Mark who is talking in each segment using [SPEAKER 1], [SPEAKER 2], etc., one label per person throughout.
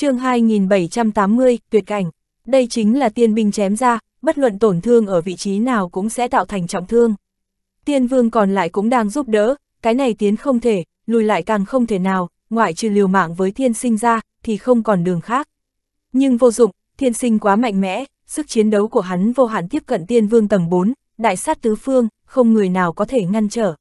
[SPEAKER 1] chương 2780, tuyệt cảnh. Đây chính là tiên binh chém ra, bất luận tổn thương ở vị trí nào cũng sẽ tạo thành trọng thương. Tiên vương còn lại cũng đang giúp đỡ, cái này tiến không thể, lùi lại càng không thể nào, ngoại trừ liều mạng với thiên sinh ra, thì không còn đường khác. Nhưng vô dụng, thiên sinh quá mạnh mẽ, sức chiến đấu của hắn vô hạn tiếp cận tiên vương tầng 4, đại sát tứ phương, không người nào có thể ngăn trở.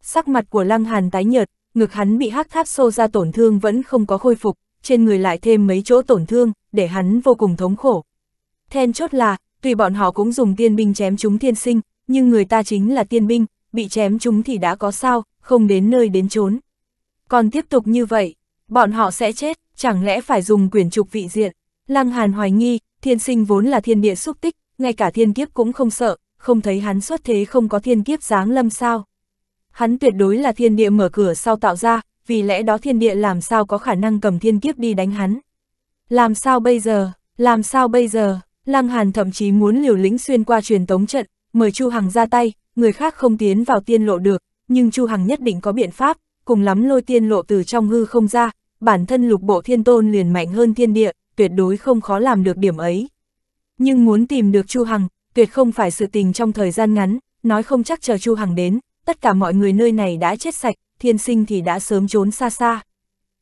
[SPEAKER 1] Sắc mặt của lăng hàn tái nhợt, ngực hắn bị hắc tháp xô ra tổn thương vẫn không có khôi phục, trên người lại thêm mấy chỗ tổn thương, để hắn vô cùng thống khổ. Then chốt là, tùy bọn họ cũng dùng tiên binh chém chúng tiên sinh, nhưng người ta chính là tiên binh, bị chém chúng thì đã có sao, không đến nơi đến chốn. Còn tiếp tục như vậy, bọn họ sẽ chết, chẳng lẽ phải dùng quyền trục vị diện. Lăng Hàn hoài nghi, thiên sinh vốn là thiên địa xúc tích, ngay cả thiên kiếp cũng không sợ, không thấy hắn xuất thế không có thiên kiếp giáng lâm sao. Hắn tuyệt đối là thiên địa mở cửa sau tạo ra, vì lẽ đó thiên địa làm sao có khả năng cầm thiên kiếp đi đánh hắn. Làm sao bây giờ, làm sao bây giờ, Lăng Hàn thậm chí muốn liều lĩnh xuyên qua truyền tống trận, mời Chu Hằng ra tay, người khác không tiến vào tiên lộ được, nhưng Chu Hằng nhất định có biện pháp, cùng lắm lôi tiên lộ từ trong hư không ra, bản thân lục bộ thiên tôn liền mạnh hơn thiên địa, tuyệt đối không khó làm được điểm ấy. Nhưng muốn tìm được Chu Hằng, tuyệt không phải sự tình trong thời gian ngắn, nói không chắc chờ Chu Hằng đến, tất cả mọi người nơi này đã chết sạch, thiên sinh thì đã sớm trốn xa xa.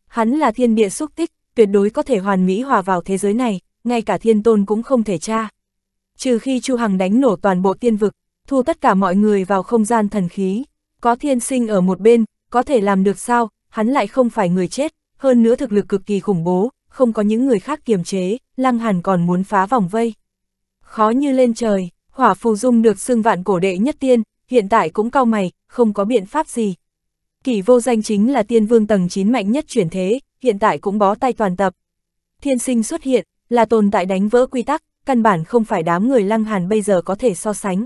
[SPEAKER 1] Hắn là thiên địa xúc tích, tuyệt đối có thể hoàn mỹ hòa vào thế giới này, ngay cả thiên tôn cũng không thể tra. Trừ khi Chu Hằng đánh nổ toàn bộ tiên vực, thu tất cả mọi người vào không gian thần khí, có thiên sinh ở một bên, có thể làm được sao, hắn lại không phải người chết, hơn nữa thực lực cực kỳ khủng bố, không có những người khác kiềm chế, Lăng Hàn còn muốn phá vòng vây. Khó như lên trời, hỏa phù dung được xưng vạn cổ đệ nhất tiên, hiện tại cũng cao mày, không có biện pháp gì, kỳ vô danh chính là tiên vương tầng 9 mạnh nhất chuyển thế, hiện tại cũng bó tay toàn tập. Thiên sinh xuất hiện, là tồn tại đánh vỡ quy tắc, căn bản không phải đám người lăng hàn bây giờ có thể so sánh.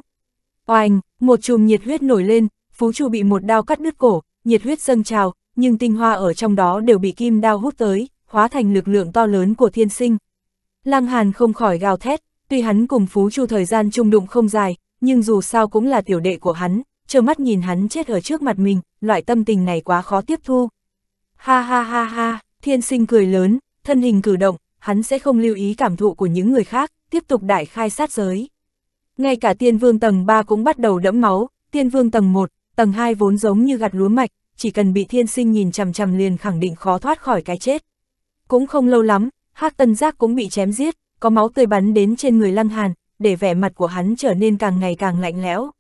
[SPEAKER 1] Oanh, một chùm nhiệt huyết nổi lên, Phú Chu bị một đao cắt đứt cổ, nhiệt huyết dâng trào, nhưng tinh hoa ở trong đó đều bị kim đao hút tới, hóa thành lực lượng to lớn của thiên sinh. Lăng Hàn không khỏi gào thét, tuy hắn cùng Phú Chu thời gian chung đụng không dài, nhưng dù sao cũng là tiểu đệ của hắn, trơ mắt nhìn hắn chết ở trước mặt mình, loại tâm tình này quá khó tiếp thu. Ha ha ha ha, thiên sinh cười lớn, thân hình cử động, hắn sẽ không lưu ý cảm thụ của những người khác, tiếp tục đại khai sát giới. Ngay cả tiên vương tầng 3 cũng bắt đầu đẫm máu, tiên vương tầng 1, tầng 2 vốn giống như gặt lúa mạch, chỉ cần bị thiên sinh nhìn chằm chằm liền khẳng định khó thoát khỏi cái chết. Cũng không lâu lắm, hắc tân giác cũng bị chém giết, có máu tươi bắn đến trên người lăng hàn, để vẻ mặt của hắn trở nên càng ngày càng lạnh lẽo.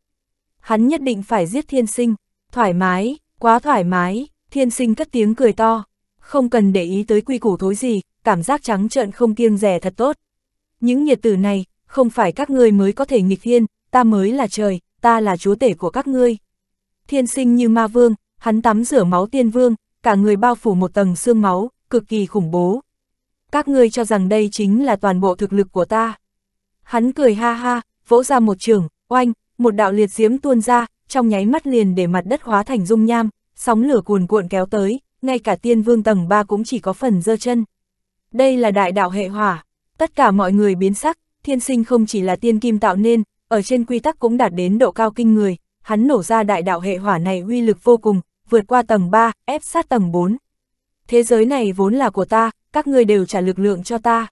[SPEAKER 1] Hắn nhất định phải giết thiên sinh, Thoải mái, quá thoải mái, thiên sinh cất tiếng cười to. Không cần để ý tới quy củ thối gì, cảm giác trắng trợn không kiêng rẻ thật tốt. Những nhiệt tử này, không phải các ngươi mới có thể nghịch thiên, ta mới là trời, ta là chúa tể của các ngươi. Thiên sinh như ma vương, hắn tắm rửa máu tiên vương, cả người bao phủ một tầng xương máu, cực kỳ khủng bố. Các ngươi cho rằng đây chính là toàn bộ thực lực của ta. Hắn cười ha ha, vỗ ra một trường, oanh, một đạo liệt diễm tuôn ra, trong nháy mắt liền để mặt đất hóa thành dung nham, sóng lửa cuồn cuộn kéo tới, ngay cả tiên vương tầng 3 cũng chỉ có phần dơ chân. Đây là đại đạo hệ hỏa, tất cả mọi người biến sắc, thiên sinh không chỉ là tiên kim tạo nên, ở trên quy tắc cũng đạt đến độ cao kinh người, hắn nổ ra đại đạo hệ hỏa này uy lực vô cùng, vượt qua tầng 3, ép sát tầng 4. Thế giới này vốn là của ta, các ngươi đều trả lực lượng cho ta.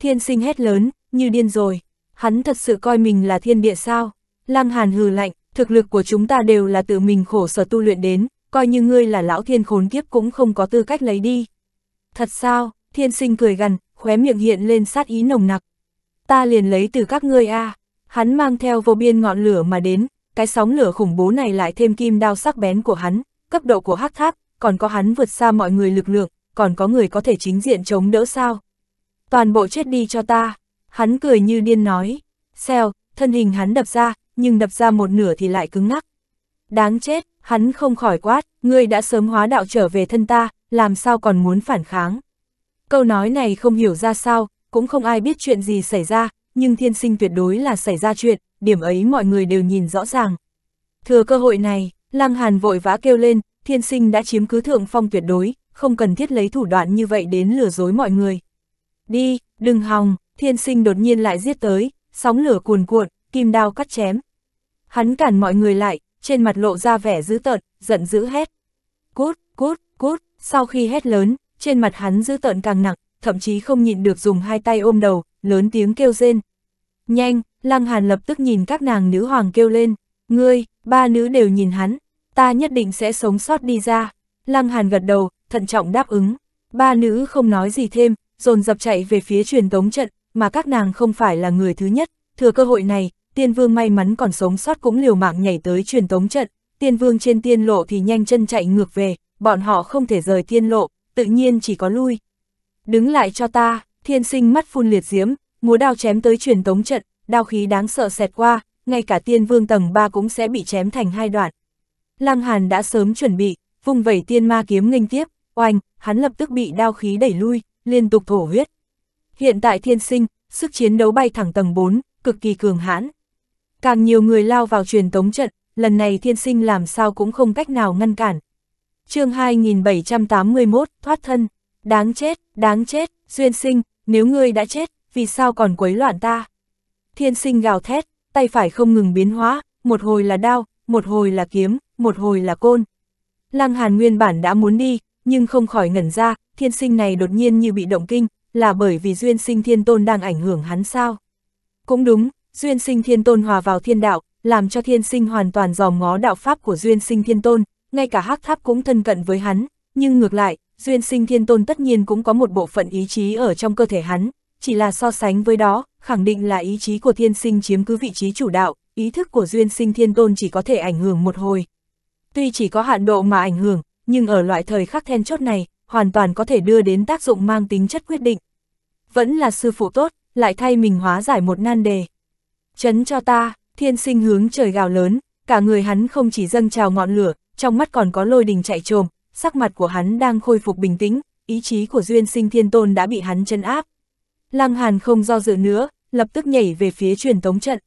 [SPEAKER 1] Thiên sinh hét lớn, như điên rồi, hắn thật sự coi mình là thiên địa sao, lăng hàn hừ lạnh, thực lực của chúng ta đều là tự mình khổ sở tu luyện đến, coi như ngươi là lão thiên khốn kiếp cũng không có tư cách lấy đi. Thật sao, thiên sinh cười gần, khóe miệng hiện lên sát ý nồng nặc. Ta liền lấy từ các ngươi a à. hắn mang theo vô biên ngọn lửa mà đến, cái sóng lửa khủng bố này lại thêm kim đao sắc bén của hắn, cấp độ của hắc tháp, còn có hắn vượt xa mọi người lực lượng, còn có người có thể chính diện chống đỡ sao. Toàn bộ chết đi cho ta, hắn cười như điên nói, xeo, thân hình hắn đập ra, nhưng đập ra một nửa thì lại cứng ngắc. Đáng chết, hắn không khỏi quát, ngươi đã sớm hóa đạo trở về thân ta, làm sao còn muốn phản kháng. Câu nói này không hiểu ra sao, cũng không ai biết chuyện gì xảy ra, nhưng thiên sinh tuyệt đối là xảy ra chuyện, điểm ấy mọi người đều nhìn rõ ràng. Thừa cơ hội này, Lăng Hàn vội vã kêu lên, thiên sinh đã chiếm cứ thượng phong tuyệt đối, không cần thiết lấy thủ đoạn như vậy đến lừa dối mọi người. Đi, đừng hòng, thiên sinh đột nhiên lại giết tới, sóng lửa cuồn cuộn, kim đao cắt chém. Hắn cản mọi người lại, trên mặt lộ ra vẻ dữ tợn, giận dữ hét. Cút, cút, cút, sau khi hét lớn, trên mặt hắn dữ tợn càng nặng, thậm chí không nhịn được dùng hai tay ôm đầu, lớn tiếng kêu rên. Nhanh, Lăng Hàn lập tức nhìn các nàng nữ hoàng kêu lên, ngươi, ba nữ đều nhìn hắn, ta nhất định sẽ sống sót đi ra. Lăng Hàn gật đầu, thận trọng đáp ứng. Ba nữ không nói gì thêm, dồn dập chạy về phía truyền tống trận, mà các nàng không phải là người thứ nhất, thừa cơ hội này, tiên vương may mắn còn sống sót cũng liều mạng nhảy tới truyền tống trận, tiên vương trên tiên lộ thì nhanh chân chạy ngược về, bọn họ không thể rời tiên lộ, tự nhiên chỉ có lui. Đứng lại cho ta, thiên sinh mắt phun liệt diếm, múa đao chém tới truyền tống trận, đao khí đáng sợ xẹt qua, ngay cả tiên vương tầng 3 cũng sẽ bị chém thành hai đoạn. Lăng Hàn đã sớm chuẩn bị, vùng vẩy tiên ma kiếm nghênh tiếp, oanh, hắn lập tức bị đao khí đẩy lui, liên tục thổ huyết. Hiện tại thiên sinh, sức chiến đấu bay thẳng tầng 4, cực kỳ cường hãn. Càng nhiều người lao vào truyền tống trận, lần này thiên sinh làm sao cũng không cách nào ngăn cản. chương 2781, thoát thân, đáng chết, đáng chết, duyên sinh, nếu ngươi đã chết, vì sao còn quấy loạn ta? Thiên sinh gào thét, tay phải không ngừng biến hóa, một hồi là đao, một hồi là kiếm, một hồi là côn. Lăng Hàn nguyên bản đã muốn đi, nhưng không khỏi ngẩn ra, thiên sinh này đột nhiên như bị động kinh, là bởi vì duyên sinh thiên tôn đang ảnh hưởng hắn sao? Cũng đúng, Duyên sinh thiên tôn hòa vào thiên đạo, làm cho thiên sinh hoàn toàn dòm ngó đạo pháp của duyên sinh thiên tôn, ngay cả hắc tháp cũng thân cận với hắn, nhưng ngược lại, duyên sinh thiên tôn tất nhiên cũng có một bộ phận ý chí ở trong cơ thể hắn, chỉ là so sánh với đó, khẳng định là ý chí của thiên sinh chiếm cứ vị trí chủ đạo, ý thức của duyên sinh thiên tôn chỉ có thể ảnh hưởng một hồi. Tuy chỉ có hạn độ mà ảnh hưởng, nhưng ở loại thời khắc then chốt này, hoàn toàn có thể đưa đến tác dụng mang tính chất quyết định. Vẫn là sư phụ tốt, lại thay mình hóa giải một nan đề chấn cho ta, thiên sinh hướng trời gào lớn, cả người hắn không chỉ dâng trào ngọn lửa, trong mắt còn có lôi đình chạy trồm, sắc mặt của hắn đang khôi phục bình tĩnh, ý chí của duyên sinh thiên tôn đã bị hắn chân áp. Lăng Hàn không do dự nữa, lập tức nhảy về phía truyền tống trận.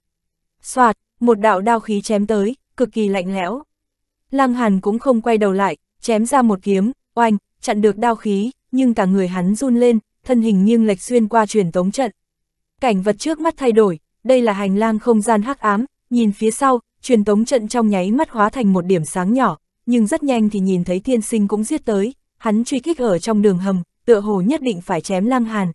[SPEAKER 1] Soạt, một đạo đao khí chém tới, cực kỳ lạnh lẽo. Lăng Hàn cũng không quay đầu lại, chém ra một kiếm, oanh, chặn được đao khí, nhưng cả người hắn run lên, thân hình nghiêng lệch xuyên qua truyền tống trận. Cảnh vật trước mắt thay đổi, đây là hành lang không gian hắc ám, nhìn phía sau, truyền tống trận trong nháy mắt hóa thành một điểm sáng nhỏ, nhưng rất nhanh thì nhìn thấy thiên sinh cũng giết tới, hắn truy kích ở trong đường hầm, tựa hồ nhất định phải chém lang Hàn.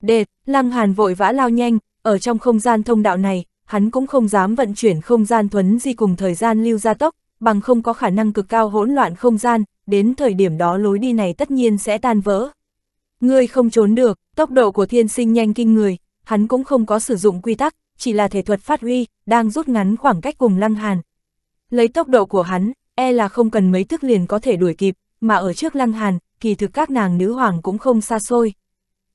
[SPEAKER 1] đệ lang Hàn vội vã lao nhanh, ở trong không gian thông đạo này, hắn cũng không dám vận chuyển không gian thuấn di cùng thời gian lưu gia tốc, bằng không có khả năng cực cao hỗn loạn không gian, đến thời điểm đó lối đi này tất nhiên sẽ tan vỡ. Ngươi không trốn được, tốc độ của thiên sinh nhanh kinh người, hắn cũng không có sử dụng quy tắc, chỉ là thể thuật phát huy, đang rút ngắn khoảng cách cùng Lăng Hàn. Lấy tốc độ của hắn, e là không cần mấy tức liền có thể đuổi kịp, mà ở trước Lăng Hàn, kỳ thực các nàng nữ hoàng cũng không xa xôi.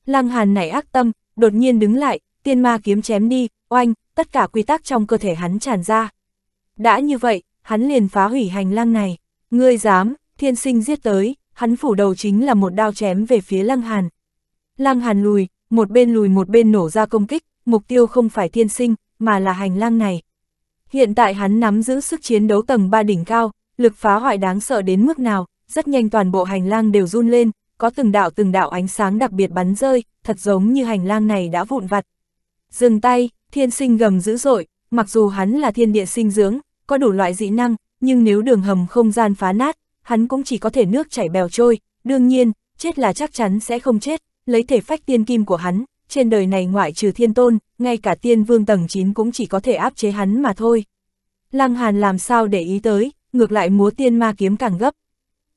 [SPEAKER 1] Lăng Hàn nảy ác tâm, đột nhiên đứng lại, tiên ma kiếm chém đi, oanh, tất cả quy tắc trong cơ thể hắn tràn ra. Đã như vậy, hắn liền phá hủy hành lang này. Ngươi dám, thiên sinh giết tới, hắn phủ đầu chính là một đao chém về phía Lăng Hàn. Lăng Hàn lùi, một bên lùi một bên nổ ra công kích, mục tiêu không phải thiên sinh, mà là hành lang này. Hiện tại hắn nắm giữ sức chiến đấu tầng 3 đỉnh cao, lực phá hoại đáng sợ đến mức nào, rất nhanh toàn bộ hành lang đều run lên, có từng đạo từng đạo ánh sáng đặc biệt bắn rơi, thật giống như hành lang này đã vụn vặt. Dừng tay, thiên sinh gầm dữ dội, mặc dù hắn là thiên địa sinh dưỡng, có đủ loại dị năng, nhưng nếu đường hầm không gian phá nát, hắn cũng chỉ có thể nước chảy bèo trôi, đương nhiên, chết là chắc chắn sẽ không chết, lấy thể phách tiên kim của hắn, trên đời này ngoại trừ thiên tôn, ngay cả tiên vương tầng 9 cũng chỉ có thể áp chế hắn mà thôi. Lăng Hàn làm sao để ý tới, ngược lại múa tiên ma kiếm càng gấp.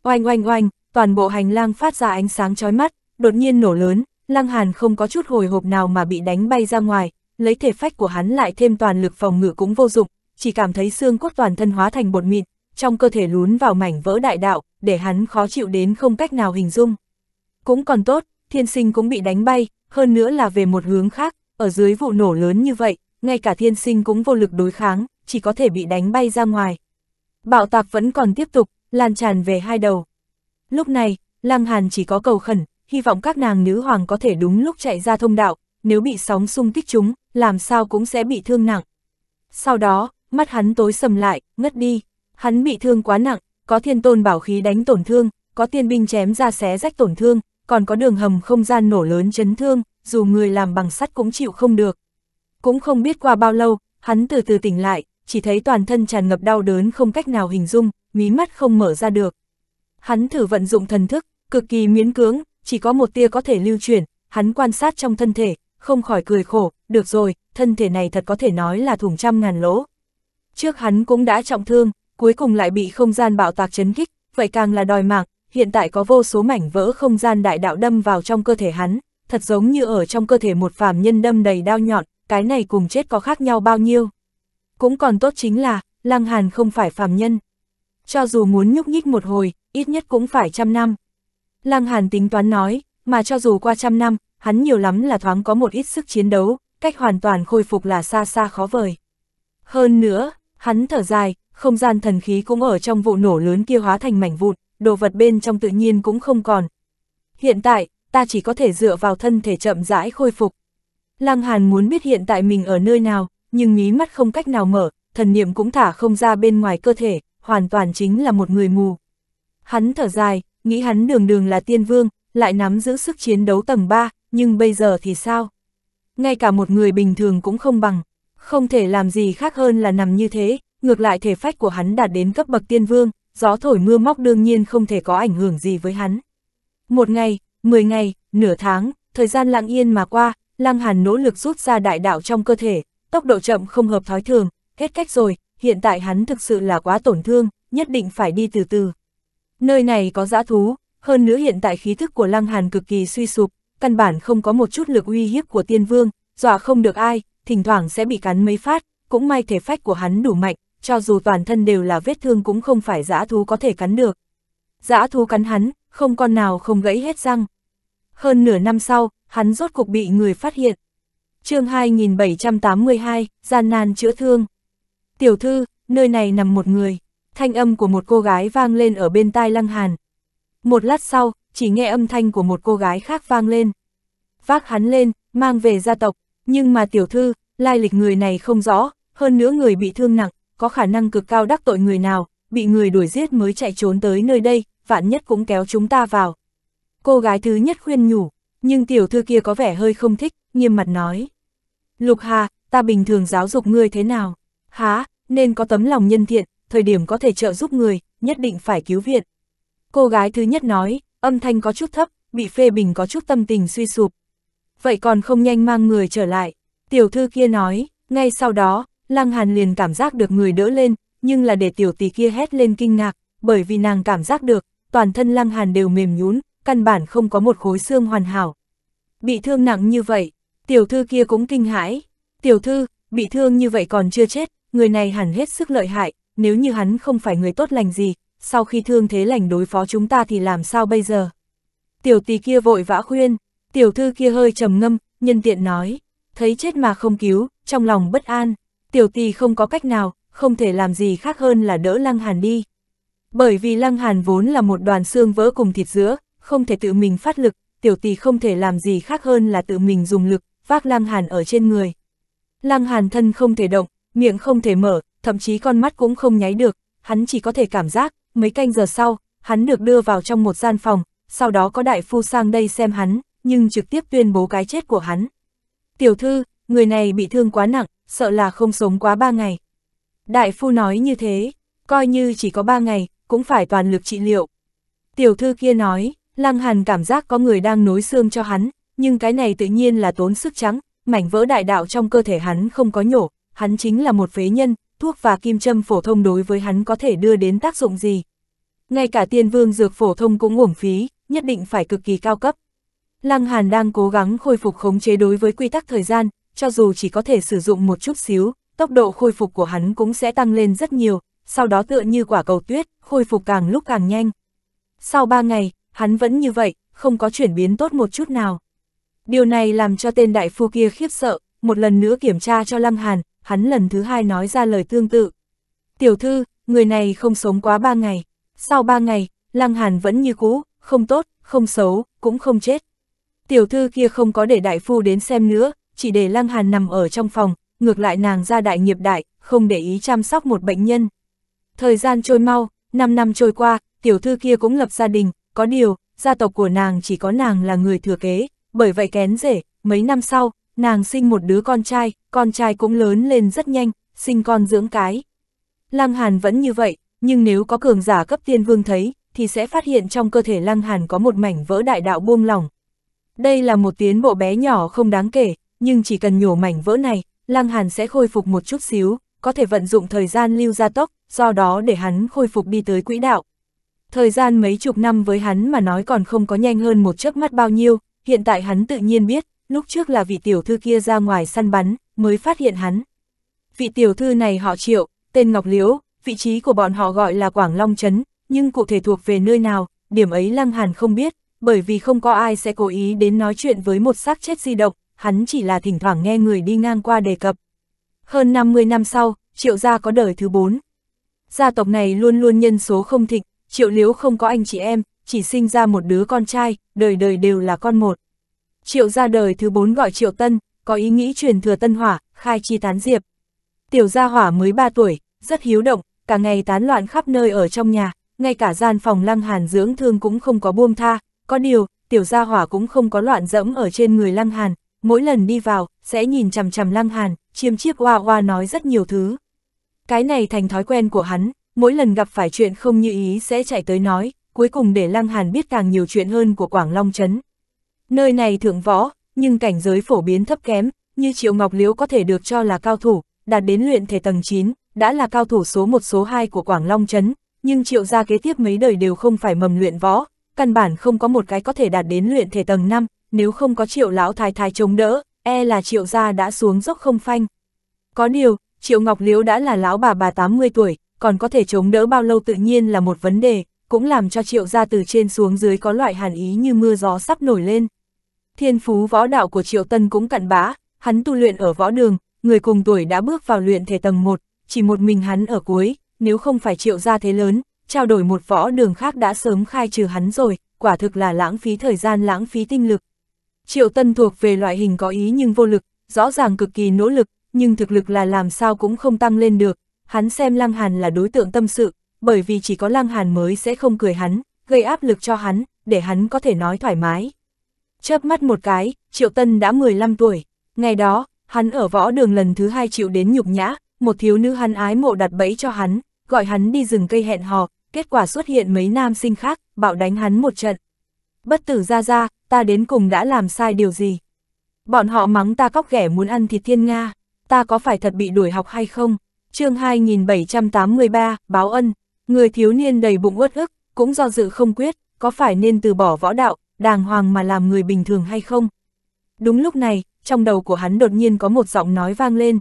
[SPEAKER 1] Oanh oanh oanh, toàn bộ hành lang phát ra ánh sáng chói mắt, đột nhiên nổ lớn, Lăng Hàn không có chút hồi hộp nào mà bị đánh bay ra ngoài, lấy thể phách của hắn lại thêm toàn lực phòng ngự cũng vô dụng, chỉ cảm thấy xương cốt toàn thân hóa thành bột mịn, trong cơ thể lún vào mảnh vỡ đại đạo, để hắn khó chịu đến không cách nào hình dung. Cũng còn tốt, thiên sinh cũng bị đánh bay, hơn nữa là về một hướng khác, ở dưới vụ nổ lớn như vậy, ngay cả thiên sinh cũng vô lực đối kháng, chỉ có thể bị đánh bay ra ngoài. Bạo tạc vẫn còn tiếp tục, lan tràn về hai đầu. Lúc này, Lăng Hàn chỉ có cầu khẩn, hy vọng các nàng nữ hoàng có thể đúng lúc chạy ra thông đạo, nếu bị sóng xung kích chúng, làm sao cũng sẽ bị thương nặng. Sau đó, mắt hắn tối sầm lại, ngất đi. Hắn bị thương quá nặng, có thiên tôn bảo khí đánh tổn thương, có tiên binh chém ra xé rách tổn thương, còn có đường hầm không gian nổ lớn chấn thương, dù người làm bằng sắt cũng chịu không được. Cũng không biết qua bao lâu, hắn từ từ tỉnh lại, chỉ thấy toàn thân tràn ngập đau đớn không cách nào hình dung, mí mắt không mở ra được. Hắn thử vận dụng thần thức, cực kỳ miễn cưỡng, chỉ có một tia có thể lưu chuyển, hắn quan sát trong thân thể, không khỏi cười khổ, được rồi, thân thể này thật có thể nói là thủng trăm ngàn lỗ. Trước hắn cũng đã trọng thương, cuối cùng lại bị không gian bạo tạc chấn kích, vậy càng là đòi mạng, hiện tại có vô số mảnh vỡ không gian đại đạo đâm vào trong cơ thể hắn, thật giống như ở trong cơ thể một phàm nhân đâm đầy đao nhọn, cái này cùng chết có khác nhau bao nhiêu. Cũng còn tốt chính là, Lăng Hàn không phải phàm nhân. Cho dù muốn nhúc nhích một hồi, ít nhất cũng phải trăm năm. Lăng Hàn tính toán nói, mà cho dù qua trăm năm, hắn nhiều lắm là thoáng có một ít sức chiến đấu, cách hoàn toàn khôi phục là xa xa khó vời. Hơn nữa, hắn thở dài, không gian thần khí cũng ở trong vụ nổ lớn kia hóa thành mảnh vụn, đồ vật bên trong tự nhiên cũng không còn. Hiện tại, ta chỉ có thể dựa vào thân thể chậm rãi khôi phục. Lăng Hàn muốn biết hiện tại mình ở nơi nào, nhưng mí mắt không cách nào mở, thần niệm cũng thả không ra bên ngoài cơ thể, hoàn toàn chính là một người mù. Hắn thở dài, nghĩ hắn đường đường là tiên vương, lại nắm giữ sức chiến đấu tầng 3, nhưng bây giờ thì sao? Ngay cả một người bình thường cũng không bằng, không thể làm gì khác hơn là nằm như thế, ngược lại thể phách của hắn đạt đến cấp bậc tiên vương, gió thổi mưa móc đương nhiên không thể có ảnh hưởng gì với hắn. Một ngày, mười ngày, nửa tháng, thời gian lặng yên mà qua, Lăng Hàn nỗ lực rút ra đại đạo trong cơ thể, tốc độ chậm không hợp thói thường, hết cách rồi, hiện tại hắn thực sự là quá tổn thương, nhất định phải đi từ từ. Nơi này có dã thú, hơn nữa hiện tại khí thức của Lăng Hàn cực kỳ suy sụp, căn bản không có một chút lực uy hiếp của tiên vương, dọa không được ai, thỉnh thoảng sẽ bị cắn mấy phát, cũng may thể phách của hắn đủ mạnh, cho dù toàn thân đều là vết thương cũng không phải dã thú có thể cắn được. Dã thú cắn hắn, không con nào không gãy hết răng. Hơn nửa năm sau, hắn rốt cục bị người phát hiện. chương 2782, gian nan chữa thương. Tiểu thư, nơi này nằm một người. Thanh âm của một cô gái vang lên ở bên tai Lăng Hàn. Một lát sau, chỉ nghe âm thanh của một cô gái khác vang lên. Vác hắn lên, mang về gia tộc, nhưng mà tiểu thư, lai lịch người này không rõ, hơn nữa người bị thương nặng, có khả năng cực cao đắc tội người nào, bị người đuổi giết mới chạy trốn tới nơi đây, vạn nhất cũng kéo chúng ta vào. Cô gái thứ nhất khuyên nhủ, nhưng tiểu thư kia có vẻ hơi không thích, nghiêm mặt nói. Lục Hà, ta bình thường giáo dục ngươi thế nào? Há, nên có tấm lòng nhân thiện, thời điểm có thể trợ giúp người, nhất định phải cứu viện. Cô gái thứ nhất nói, âm thanh có chút thấp, bị phê bình có chút tâm tình suy sụp. Vậy còn không nhanh mang người trở lại, tiểu thư kia nói, ngay sau đó, Lăng Hàn liền cảm giác được người đỡ lên, nhưng là để tiểu tỷ kia hét lên kinh ngạc, bởi vì nàng cảm giác được, toàn thân Lăng Hàn đều mềm nhún, căn bản không có một khối xương hoàn hảo. Bị thương nặng như vậy, tiểu thư kia cũng kinh hãi. Tiểu thư, bị thương như vậy còn chưa chết, người này hẳn hết sức lợi hại, nếu như hắn không phải người tốt lành gì, sau khi thương thế lành đối phó chúng ta thì làm sao bây giờ? Tiểu tỷ kia vội vã khuyên, tiểu thư kia hơi trầm ngâm, nhân tiện nói, thấy chết mà không cứu, trong lòng bất an tiểu tì không có cách nào, không thể làm gì khác hơn là đỡ Lăng Hàn đi. Bởi vì Lăng Hàn vốn là một đoàn xương vỡ cùng thịt giữa, không thể tự mình phát lực, tiểu tì không thể làm gì khác hơn là tự mình dùng lực, vác Lăng Hàn ở trên người. Lăng Hàn thân không thể động, miệng không thể mở, thậm chí con mắt cũng không nháy được, hắn chỉ có thể cảm giác, mấy canh giờ sau, hắn được đưa vào trong một gian phòng, sau đó có đại phu sang đây xem hắn, nhưng trực tiếp tuyên bố cái chết của hắn. Tiểu thư, người này bị thương quá nặng, sợ là không sống quá ba ngày. Đại phu nói như thế, coi như chỉ có ba ngày, cũng phải toàn lực trị liệu. Tiểu thư kia nói, Lăng Hàn cảm giác có người đang nối xương cho hắn, nhưng cái này tự nhiên là tốn sức trắng, mảnh vỡ đại đạo trong cơ thể hắn không có nhổ, hắn chính là một phế nhân, thuốc và kim châm phổ thông đối với hắn có thể đưa đến tác dụng gì. Ngay cả tiên vương dược phổ thông cũng uổng phí, nhất định phải cực kỳ cao cấp. Lăng Hàn đang cố gắng khôi phục khống chế đối với quy tắc thời gian, cho dù chỉ có thể sử dụng một chút xíu, tốc độ khôi phục của hắn cũng sẽ tăng lên rất nhiều, sau đó tựa như quả cầu tuyết, khôi phục càng lúc càng nhanh. Sau ba ngày, hắn vẫn như vậy, không có chuyển biến tốt một chút nào. Điều này làm cho tên đại phu kia khiếp sợ, một lần nữa kiểm tra cho Lăng Hàn, hắn lần thứ hai nói ra lời tương tự. Tiểu thư, người này không sống quá ba ngày. Sau ba ngày, Lăng Hàn vẫn như cũ, không tốt, không xấu, cũng không chết. Tiểu thư kia không có để đại phu đến xem nữa, chỉ để Lăng Hàn nằm ở trong phòng, ngược lại nàng ra đại nghiệp đại, không để ý chăm sóc một bệnh nhân. Thời gian trôi mau, 5 năm trôi qua, tiểu thư kia cũng lập gia đình, có điều, gia tộc của nàng chỉ có nàng là người thừa kế, bởi vậy kén rể, mấy năm sau, nàng sinh một đứa con trai, con trai cũng lớn lên rất nhanh, sinh con dưỡng cái. Lăng Hàn vẫn như vậy, nhưng nếu có cường giả cấp tiên vương thấy, thì sẽ phát hiện trong cơ thể Lăng Hàn có một mảnh vỡ đại đạo buông lỏng. Đây là một tiến bộ bé nhỏ không đáng kể, nhưng chỉ cần nhổ mảnh vỡ này, Lăng Hàn sẽ khôi phục một chút xíu, có thể vận dụng thời gian lưu gia tốc, do đó để hắn khôi phục đi tới quỹ đạo. Thời gian mấy chục năm với hắn mà nói còn không có nhanh hơn một chớp mắt bao nhiêu, hiện tại hắn tự nhiên biết, lúc trước là vị tiểu thư kia ra ngoài săn bắn, mới phát hiện hắn. Vị tiểu thư này họ Triệu, tên Ngọc Liễu, vị trí của bọn họ gọi là Quảng Long Trấn, nhưng cụ thể thuộc về nơi nào, điểm ấy Lăng Hàn không biết, bởi vì không có ai sẽ cố ý đến nói chuyện với một xác chết di động, hắn chỉ là thỉnh thoảng nghe người đi ngang qua đề cập. Hơn 50 năm sau, triệu gia có đời thứ 4. Gia tộc này luôn luôn nhân số không thịnh, triệu liếu không có anh chị em, chỉ sinh ra một đứa con trai, đời đời đều là con một. Triệu gia đời thứ 4 gọi triệu tân, có ý nghĩ truyền thừa tân hỏa, khai chi tán diệp. Tiểu gia hỏa mới 3 tuổi, rất hiếu động, cả ngày tán loạn khắp nơi ở trong nhà, ngay cả gian phòng lăng hàn dưỡng thương cũng không có buông tha, có điều, tiểu gia hỏa cũng không có loạn dẫm ở trên người lăng hàn, mỗi lần đi vào, sẽ nhìn chằm chằm Lăng Hàn, chiêm chiếp oa oa nói rất nhiều thứ. Cái này thành thói quen của hắn, mỗi lần gặp phải chuyện không như ý sẽ chạy tới nói, cuối cùng để Lăng Hàn biết càng nhiều chuyện hơn của Quảng Long Trấn. Nơi này thượng võ, nhưng cảnh giới phổ biến thấp kém, như Triệu Ngọc Liễu có thể được cho là cao thủ, đạt đến luyện thể tầng 9, đã là cao thủ số 1 số 2 của Quảng Long Trấn, nhưng Triệu gia kế tiếp mấy đời đều không phải mầm luyện võ, căn bản không có một cái có thể đạt đến luyện thể tầng 5, nếu không có triệu lão thái thái chống đỡ, e là triệu gia đã xuống dốc không phanh. Có điều, triệu ngọc liễu đã là lão bà bà 80 tuổi, còn có thể chống đỡ bao lâu tự nhiên là một vấn đề, cũng làm cho triệu gia từ trên xuống dưới có loại hàn ý như mưa gió sắp nổi lên. Thiên phú võ đạo của triệu tân cũng cặn bã, hắn tu luyện ở võ đường, người cùng tuổi đã bước vào luyện thể tầng 1, chỉ một mình hắn ở cuối, nếu không phải triệu gia thế lớn, trao đổi một võ đường khác đã sớm khai trừ hắn rồi, quả thực là lãng phí thời gian lãng phí tinh lực. Triệu Tân thuộc về loại hình có ý nhưng vô lực, rõ ràng cực kỳ nỗ lực, nhưng thực lực là làm sao cũng không tăng lên được. Hắn xem Lăng Hàn là đối tượng tâm sự, bởi vì chỉ có Lăng Hàn mới sẽ không cười hắn, gây áp lực cho hắn, để hắn có thể nói thoải mái. Chớp mắt một cái, Triệu Tân đã 15 tuổi. Ngày đó, hắn ở võ đường lần thứ hai chịu đến nhục nhã, một thiếu nữ hắn ái mộ đặt bẫy cho hắn, gọi hắn đi rừng cây hẹn hò, kết quả xuất hiện mấy nam sinh khác, bạo đánh hắn một trận bất tử ra ra, ta đến cùng đã làm sai điều gì? Bọn họ mắng ta cóc ghẻ muốn ăn thịt thiên Nga, ta có phải thật bị đuổi học hay không? chương 2783, báo ân, người thiếu niên đầy bụng uất ức, cũng do dự không quyết, có phải nên từ bỏ võ đạo, đàng hoàng mà làm người bình thường hay không? Đúng lúc này, trong đầu của hắn đột nhiên có một giọng nói vang lên.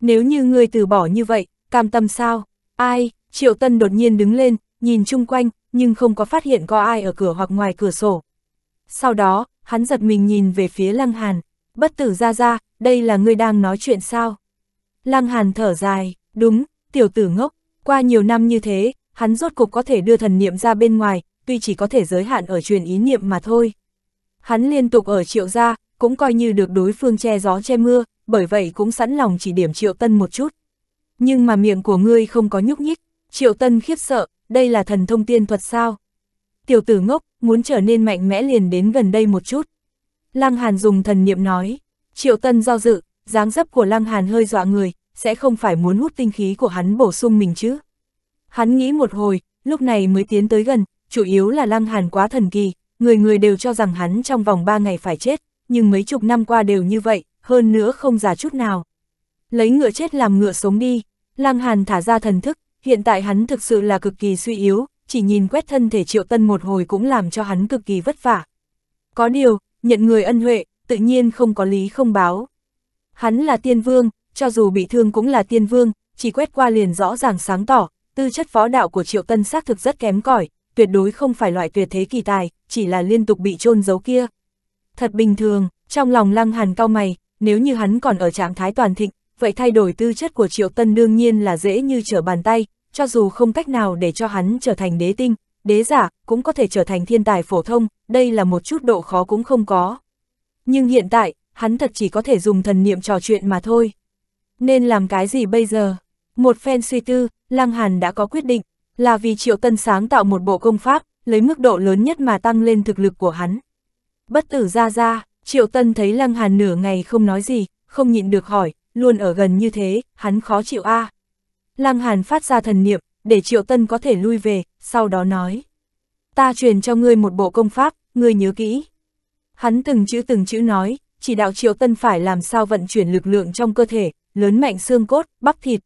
[SPEAKER 1] Nếu như ngươi từ bỏ như vậy, cam tâm sao? Ai? Triệu Tân đột nhiên đứng lên, nhìn chung quanh, nhưng không có phát hiện có ai ở cửa hoặc ngoài cửa sổ. Sau đó, hắn giật mình nhìn về phía Lăng Hàn, bất tử ra ra, đây là ngươi đang nói chuyện sao? Lăng Hàn thở dài, đúng, tiểu tử ngốc, qua nhiều năm như thế, hắn rốt cục có thể đưa thần niệm ra bên ngoài, tuy chỉ có thể giới hạn ở truyền ý niệm mà thôi. Hắn liên tục ở triệu gia, cũng coi như được đối phương che gió che mưa, bởi vậy cũng sẵn lòng chỉ điểm triệu tân một chút. Nhưng mà miệng của ngươi không có nhúc nhích, triệu tân khiếp sợ, đây là thần thông tiên thuật sao? Tiểu tử ngốc, muốn trở nên mạnh mẽ liền đến gần đây một chút. Lăng Hàn dùng thần niệm nói, triệu tân do dự, dáng dấp của Lăng Hàn hơi dọa người, sẽ không phải muốn hút tinh khí của hắn bổ sung mình chứ. Hắn nghĩ một hồi, lúc này mới tiến tới gần, chủ yếu là Lăng Hàn quá thần kỳ, người người đều cho rằng hắn trong vòng ba ngày phải chết, nhưng mấy chục năm qua đều như vậy, hơn nữa không già chút nào. Lấy ngựa chết làm ngựa sống đi, Lăng Hàn thả ra thần thức, hiện tại hắn thực sự là cực kỳ suy yếu, chỉ nhìn quét thân thể triệu tân một hồi cũng làm cho hắn cực kỳ vất vả. Có điều, nhận người ân huệ, tự nhiên không có lý không báo. Hắn là tiên vương, cho dù bị thương cũng là tiên vương, chỉ quét qua liền rõ ràng sáng tỏ, tư chất võ đạo của triệu tân xác thực rất kém cỏi tuyệt đối không phải loại tuyệt thế kỳ tài, chỉ là liên tục bị chôn giấu kia. Thật bình thường, trong lòng lăng hàn cao mày, nếu như hắn còn ở trạng thái toàn thịnh, vậy thay đổi tư chất của Triệu Tân đương nhiên là dễ như trở bàn tay, cho dù không cách nào để cho hắn trở thành đế tinh, đế giả, cũng có thể trở thành thiên tài phổ thông, đây là một chút độ khó cũng không có. Nhưng hiện tại, hắn thật chỉ có thể dùng thần niệm trò chuyện mà thôi. Nên làm cái gì bây giờ? Một phen suy tư, Lăng Hàn đã có quyết định, là vì Triệu Tân sáng tạo một bộ công pháp, lấy mức độ lớn nhất mà tăng lên thực lực của hắn. Bất tử ra ra, Triệu Tân thấy Lăng Hàn nửa ngày không nói gì, không nhịn được hỏi, luôn ở gần như thế, hắn khó chịu a. À. Lăng Hàn phát ra thần niệm, để Triệu Tân có thể lui về, sau đó nói. Ta truyền cho ngươi một bộ công pháp, ngươi nhớ kỹ. Hắn từng chữ từng chữ nói, chỉ đạo Triệu Tân phải làm sao vận chuyển lực lượng trong cơ thể, lớn mạnh xương cốt, bắp thịt.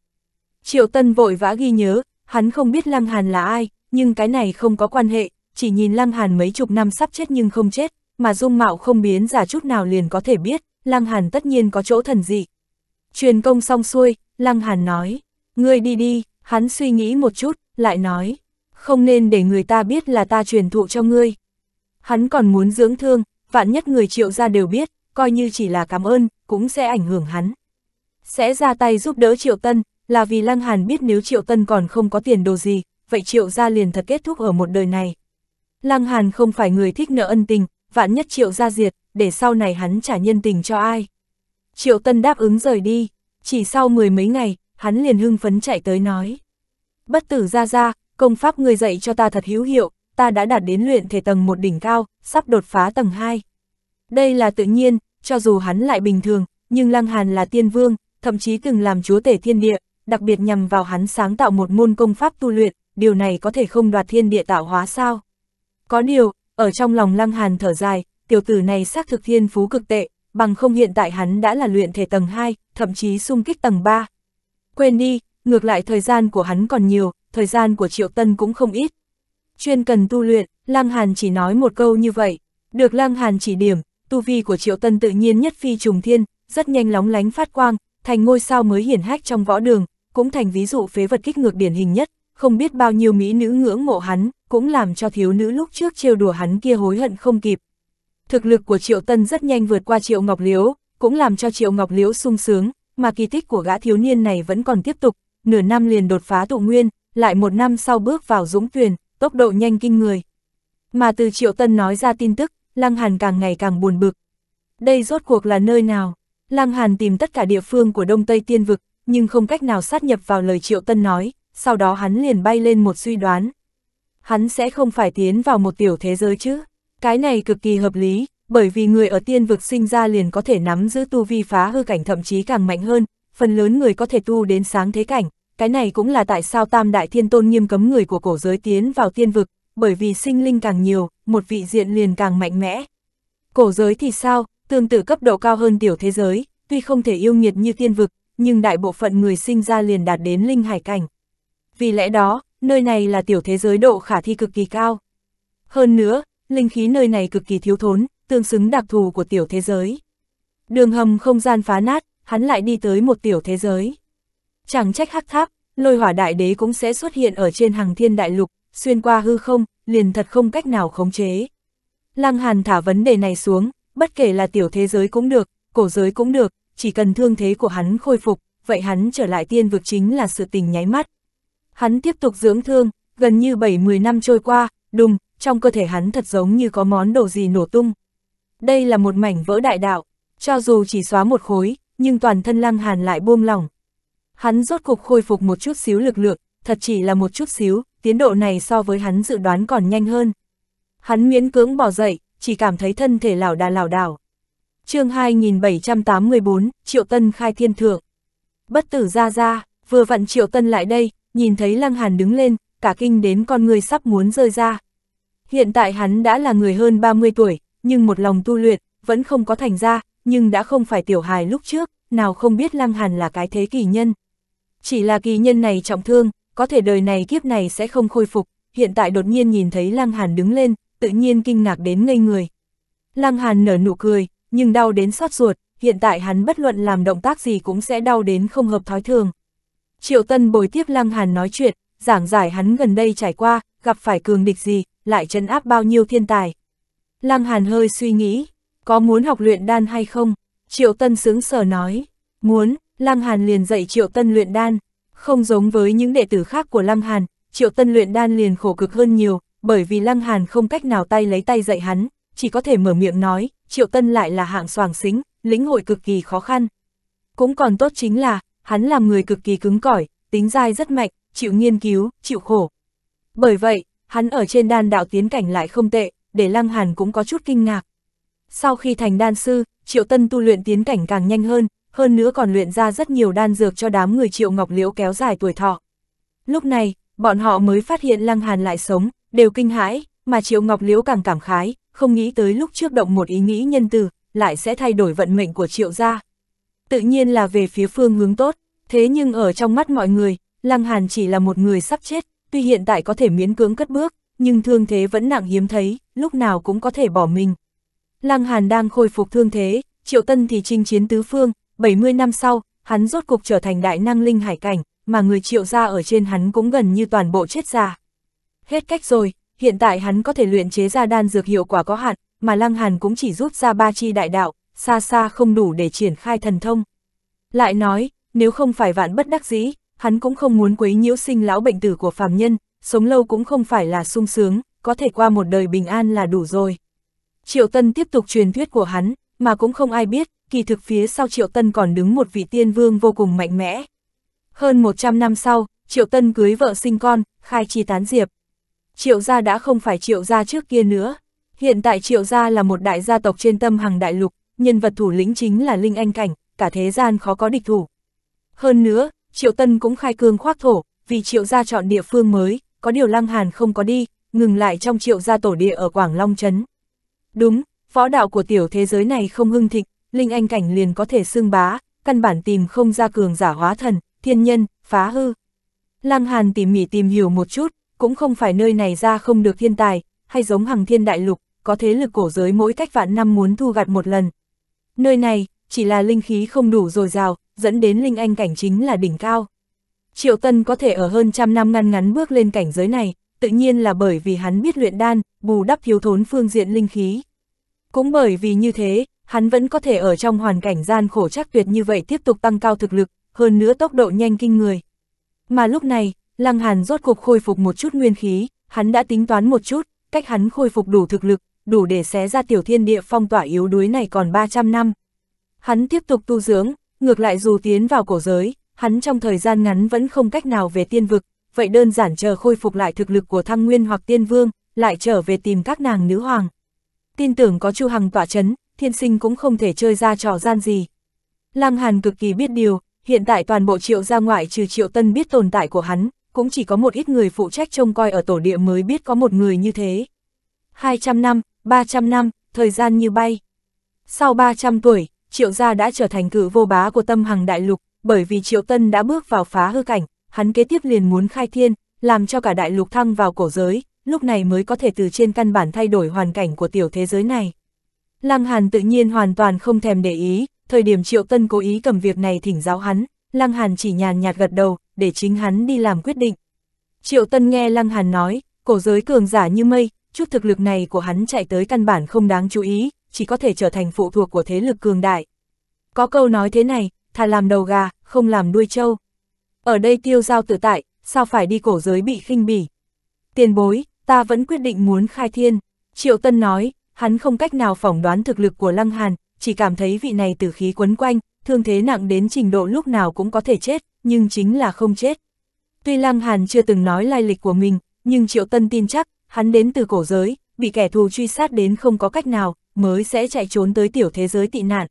[SPEAKER 1] Triệu Tân vội vã ghi nhớ, hắn không biết Lăng Hàn là ai, nhưng cái này không có quan hệ, chỉ nhìn Lăng Hàn mấy chục năm sắp chết nhưng không chết, mà dung mạo không biến giả chút nào liền có thể biết, Lăng Hàn tất nhiên có chỗ thần dị, Truyền công xong xuôi, Lăng Hàn nói, ngươi đi đi, hắn suy nghĩ một chút, lại nói, không nên để người ta biết là ta truyền thụ cho ngươi. Hắn còn muốn dưỡng thương, vạn nhất người triệu ra đều biết, coi như chỉ là cảm ơn, cũng sẽ ảnh hưởng hắn. Sẽ ra tay giúp đỡ triệu tân, là vì Lăng Hàn biết nếu triệu tân còn không có tiền đồ gì, vậy triệu ra liền thật kết thúc ở một đời này. Lăng Hàn không phải người thích nợ ân tình, vạn nhất triệu ra diệt, để sau này hắn trả nhân tình cho ai. Triệu Tân đáp ứng rời đi, chỉ sau mười mấy ngày, hắn liền hưng phấn chạy tới nói. Bất tử ra ra, công pháp người dạy cho ta thật hữu hiệu, ta đã đạt đến luyện thể tầng một đỉnh cao, sắp đột phá tầng 2. Đây là tự nhiên, cho dù hắn lại bình thường, nhưng Lăng Hàn là tiên vương, thậm chí từng làm chúa tể thiên địa, đặc biệt nhằm vào hắn sáng tạo một môn công pháp tu luyện, điều này có thể không đoạt thiên địa tạo hóa sao. Có điều, ở trong lòng Lăng Hàn thở dài, tiểu tử này xác thực thiên phú cực tệ, bằng không hiện tại hắn đã là luyện thể tầng 2, thậm chí xung kích tầng 3. Quên đi, ngược lại thời gian của hắn còn nhiều, thời gian của Triệu Tân cũng không ít. Chuyên cần tu luyện, Lăng Hàn chỉ nói một câu như vậy, được Lăng Hàn chỉ điểm, tu vi của Triệu Tân tự nhiên nhất phi trùng thiên, rất nhanh lóng lánh phát quang, thành ngôi sao mới hiển hách trong võ đường, cũng thành ví dụ phế vật kích ngược điển hình nhất, không biết bao nhiêu mỹ nữ ngưỡng mộ hắn, cũng làm cho thiếu nữ lúc trước trêu đùa hắn kia hối hận không kịp, thực lực của Triệu Tân rất nhanh vượt qua Triệu Ngọc Liễu, cũng làm cho Triệu Ngọc Liễu sung sướng, mà kỳ tích của gã thiếu niên này vẫn còn tiếp tục, nửa năm liền đột phá tụ nguyên, lại một năm sau bước vào dũng tuyền, tốc độ nhanh kinh người. Mà từ Triệu Tân nói ra tin tức, Lăng Hàn càng ngày càng buồn bực. Đây rốt cuộc là nơi nào? Lăng Hàn tìm tất cả địa phương của Đông Tây Tiên Vực, nhưng không cách nào sát nhập vào lời Triệu Tân nói, sau đó hắn liền bay lên một suy đoán. Hắn sẽ không phải tiến vào một tiểu thế giới chứ? Cái này cực kỳ hợp lý, bởi vì người ở tiên vực sinh ra liền có thể nắm giữ tu vi phá hư cảnh thậm chí càng mạnh hơn, phần lớn người có thể tu đến sáng thế cảnh, cái này cũng là tại sao Tam Đại Thiên Tôn nghiêm cấm người của cổ giới tiến vào tiên vực, bởi vì sinh linh càng nhiều, một vị diện liền càng mạnh mẽ. Cổ giới thì sao, tương tự cấp độ cao hơn tiểu thế giới, tuy không thể yêu nghiệt như tiên vực, nhưng đại bộ phận người sinh ra liền đạt đến linh hải cảnh. Vì lẽ đó, nơi này là tiểu thế giới độ khả thi cực kỳ cao. Hơn nữa, linh khí nơi này cực kỳ thiếu thốn, tương xứng đặc thù của tiểu thế giới. Đường hầm không gian phá nát, hắn lại đi tới một tiểu thế giới. Chẳng trách hắc tháp, lôi hỏa đại đế cũng sẽ xuất hiện ở trên hàng thiên đại lục, xuyên qua hư không, liền thật không cách nào khống chế. Lăng Hàn thả vấn đề này xuống, bất kể là tiểu thế giới cũng được, cổ giới cũng được, chỉ cần thương thế của hắn khôi phục, vậy hắn trở lại tiên vực chính là sự tình nháy mắt. Hắn tiếp tục dưỡng thương, gần như 70 năm trôi qua, đùng, trong cơ thể hắn thật giống như có món đồ gì nổ tung. Đây là một mảnh vỡ đại đạo, cho dù chỉ xóa một khối, nhưng toàn thân Lăng Hàn lại buông lỏng. Hắn rốt cục khôi phục một chút xíu lực lượng, thật chỉ là một chút xíu, tiến độ này so với hắn dự đoán còn nhanh hơn. Hắn miễn cưỡng bỏ dậy, chỉ cảm thấy thân thể lảo đà lảo đảo. Chương 2784, Triệu Tân khai thiên thượng. Bất tử ra ra, vừa vặn Triệu Tân lại đây, nhìn thấy Lăng Hàn đứng lên, cả kinh đến con người sắp muốn rơi ra, Hiện tại hắn đã là người hơn 30 tuổi, nhưng một lòng tu luyện, vẫn không có thành ra, nhưng đã không phải tiểu hài lúc trước, nào không biết Lăng Hàn là cái thế kỳ nhân. Chỉ là kỳ nhân này trọng thương, có thể đời này kiếp này sẽ không khôi phục, hiện tại đột nhiên nhìn thấy Lăng Hàn đứng lên, tự nhiên kinh ngạc đến ngây người. Lăng Hàn nở nụ cười, nhưng đau đến xót ruột, hiện tại hắn bất luận làm động tác gì cũng sẽ đau đến không hợp thói thường. Triệu Tân bồi tiếp Lăng Hàn nói chuyện, giảng giải hắn gần đây trải qua, gặp phải cường địch gì, lại trấn áp bao nhiêu thiên tài. Lăng Hàn hơi suy nghĩ, có muốn học luyện đan hay không? Triệu Tân sướng sở nói, muốn, Lăng Hàn liền dạy Triệu Tân luyện đan. Không giống với những đệ tử khác của Lăng Hàn, Triệu Tân luyện đan liền khổ cực hơn nhiều, bởi vì Lăng Hàn không cách nào tay lấy tay dạy hắn, chỉ có thể mở miệng nói, Triệu Tân lại là hạng soàng xính, lĩnh hội cực kỳ khó khăn. Cũng còn tốt chính là, hắn làm người cực kỳ cứng cỏi, tính dai rất mạnh, chịu nghiên cứu, chịu khổ. Bởi vậy, hắn ở trên đan đạo tiến cảnh lại không tệ, để Lăng Hàn cũng có chút kinh ngạc. Sau khi thành đan sư, Triệu Tân tu luyện tiến cảnh càng nhanh hơn, hơn nữa còn luyện ra rất nhiều đan dược cho đám người Triệu Ngọc Liễu kéo dài tuổi thọ. Lúc này, bọn họ mới phát hiện Lăng Hàn lại sống, đều kinh hãi, mà Triệu Ngọc Liễu càng cảm khái, không nghĩ tới lúc trước động một ý nghĩ nhân từ, lại sẽ thay đổi vận mệnh của Triệu gia. Tự nhiên là về phía phương hướng tốt, thế nhưng ở trong mắt mọi người, Lăng Hàn chỉ là một người sắp chết, tuy hiện tại có thể miễn cưỡng cất bước, nhưng thương thế vẫn nặng hiếm thấy, lúc nào cũng có thể bỏ mình. Lăng Hàn đang khôi phục thương thế, Triệu Tân thì chinh chiến tứ phương, 70 năm sau, hắn rốt cục trở thành đại năng linh hải cảnh, mà người Triệu gia ở trên hắn cũng gần như toàn bộ chết già. Hết cách rồi, hiện tại hắn có thể luyện chế ra đan dược hiệu quả có hạn, mà Lăng Hàn cũng chỉ rút ra ba chi đại đạo, xa xa không đủ để triển khai thần thông. Lại nói, nếu không phải vạn bất đắc dĩ, hắn cũng không muốn quấy nhiễu sinh lão bệnh tử của phàm nhân, sống lâu cũng không phải là sung sướng, có thể qua một đời bình an là đủ rồi. Triệu Tân tiếp tục truyền thuyết của hắn, mà cũng không ai biết, kỳ thực phía sau Triệu Tân còn đứng một vị tiên vương vô cùng mạnh mẽ. Hơn 100 năm sau, Triệu Tân cưới vợ sinh con, khai chi tán diệp. Triệu gia đã không phải Triệu gia trước kia nữa. Hiện tại Triệu gia là một đại gia tộc trên tâm hàng đại lục, nhân vật thủ lĩnh chính là Linh Anh Cảnh, cả thế gian khó có địch thủ. Hơn nữa, Triệu Tân cũng khai cương khoác thổ, vì Triệu gia chọn địa phương mới, có điều Lăng Hàn không có đi, ngừng lại trong Triệu gia tổ địa ở Quảng Long Trấn. Đúng, võ đạo của tiểu thế giới này không hưng thịnh, Linh Anh Cảnh liền có thể xưng bá, căn bản tìm không ra cường giả hóa thần, thiên nhân, phá hư. Lăng Hàn tỉ mỉ tìm hiểu một chút, cũng không phải nơi này ra không được thiên tài, hay giống Hằng thiên đại lục, có thế lực cổ giới mỗi cách vạn năm muốn thu gặt một lần. Nơi này, chỉ là linh khí không đủ dồi dào, dẫn đến linh anh cảnh chính là đỉnh cao. Triệu Tân có thể ở hơn trăm năm ngăn ngắn bước lên cảnh giới này, tự nhiên là bởi vì hắn biết luyện đan, bù đắp thiếu thốn phương diện linh khí. Cũng bởi vì như thế, hắn vẫn có thể ở trong hoàn cảnh gian khổ chắc tuyệt như vậy tiếp tục tăng cao thực lực, hơn nữa tốc độ nhanh kinh người. Mà lúc này, Lăng Hàn rốt cuộc khôi phục một chút nguyên khí, hắn đã tính toán một chút, cách hắn khôi phục đủ thực lực, đủ để xé ra tiểu thiên địa phong tỏa yếu đuối này còn 300 năm. Hắn tiếp tục tu dưỡng, Ngược lại dù tiến vào cổ giới, hắn trong thời gian ngắn vẫn không cách nào về tiên vực, vậy đơn giản chờ khôi phục lại thực lực của thăng nguyên hoặc tiên vương, lại trở về tìm các nàng nữ hoàng. Tin tưởng có Chu Hằng tỏa chấn, thiên sinh cũng không thể chơi ra trò gian gì. Lăng Hàn cực kỳ biết điều, hiện tại toàn bộ triệu gia ngoại trừ triệu tân biết tồn tại của hắn, cũng chỉ có một ít người phụ trách trông coi ở tổ địa mới biết có một người như thế. 200 năm, 300 năm, thời gian như bay. Sau 300 tuổi, triệu gia đã trở thành cử vô bá của tâm hằng đại lục, bởi vì triệu tân đã bước vào phá hư cảnh, hắn kế tiếp liền muốn khai thiên, làm cho cả đại lục thăng vào cổ giới, lúc này mới có thể từ trên căn bản thay đổi hoàn cảnh của tiểu thế giới này. Lăng Hàn tự nhiên hoàn toàn không thèm để ý, thời điểm triệu tân cố ý cầm việc này thỉnh giáo hắn, Lăng Hàn chỉ nhàn nhạt gật đầu, để chính hắn đi làm quyết định. Triệu Tân nghe Lăng Hàn nói, cổ giới cường giả như mây, chút thực lực này của hắn chạy tới căn bản không đáng chú ý, chỉ có thể trở thành phụ thuộc của thế lực cường đại. Có câu nói thế này, thà làm đầu gà, không làm đuôi trâu. Ở đây tiêu giao tự tại, sao phải đi cổ giới bị khinh bỉ. Tiền bối, ta vẫn quyết định muốn khai thiên. Triệu Tân nói, hắn không cách nào phỏng đoán thực lực của Lăng Hàn, chỉ cảm thấy vị này tử khí quấn quanh, thương thế nặng đến trình độ lúc nào cũng có thể chết, nhưng chính là không chết. Tuy Lăng Hàn chưa từng nói lai lịch của mình, nhưng Triệu Tân tin chắc, hắn đến từ cổ giới, bị kẻ thù truy sát đến không có cách nào, mới sẽ chạy trốn tới tiểu thế giới tị nạn.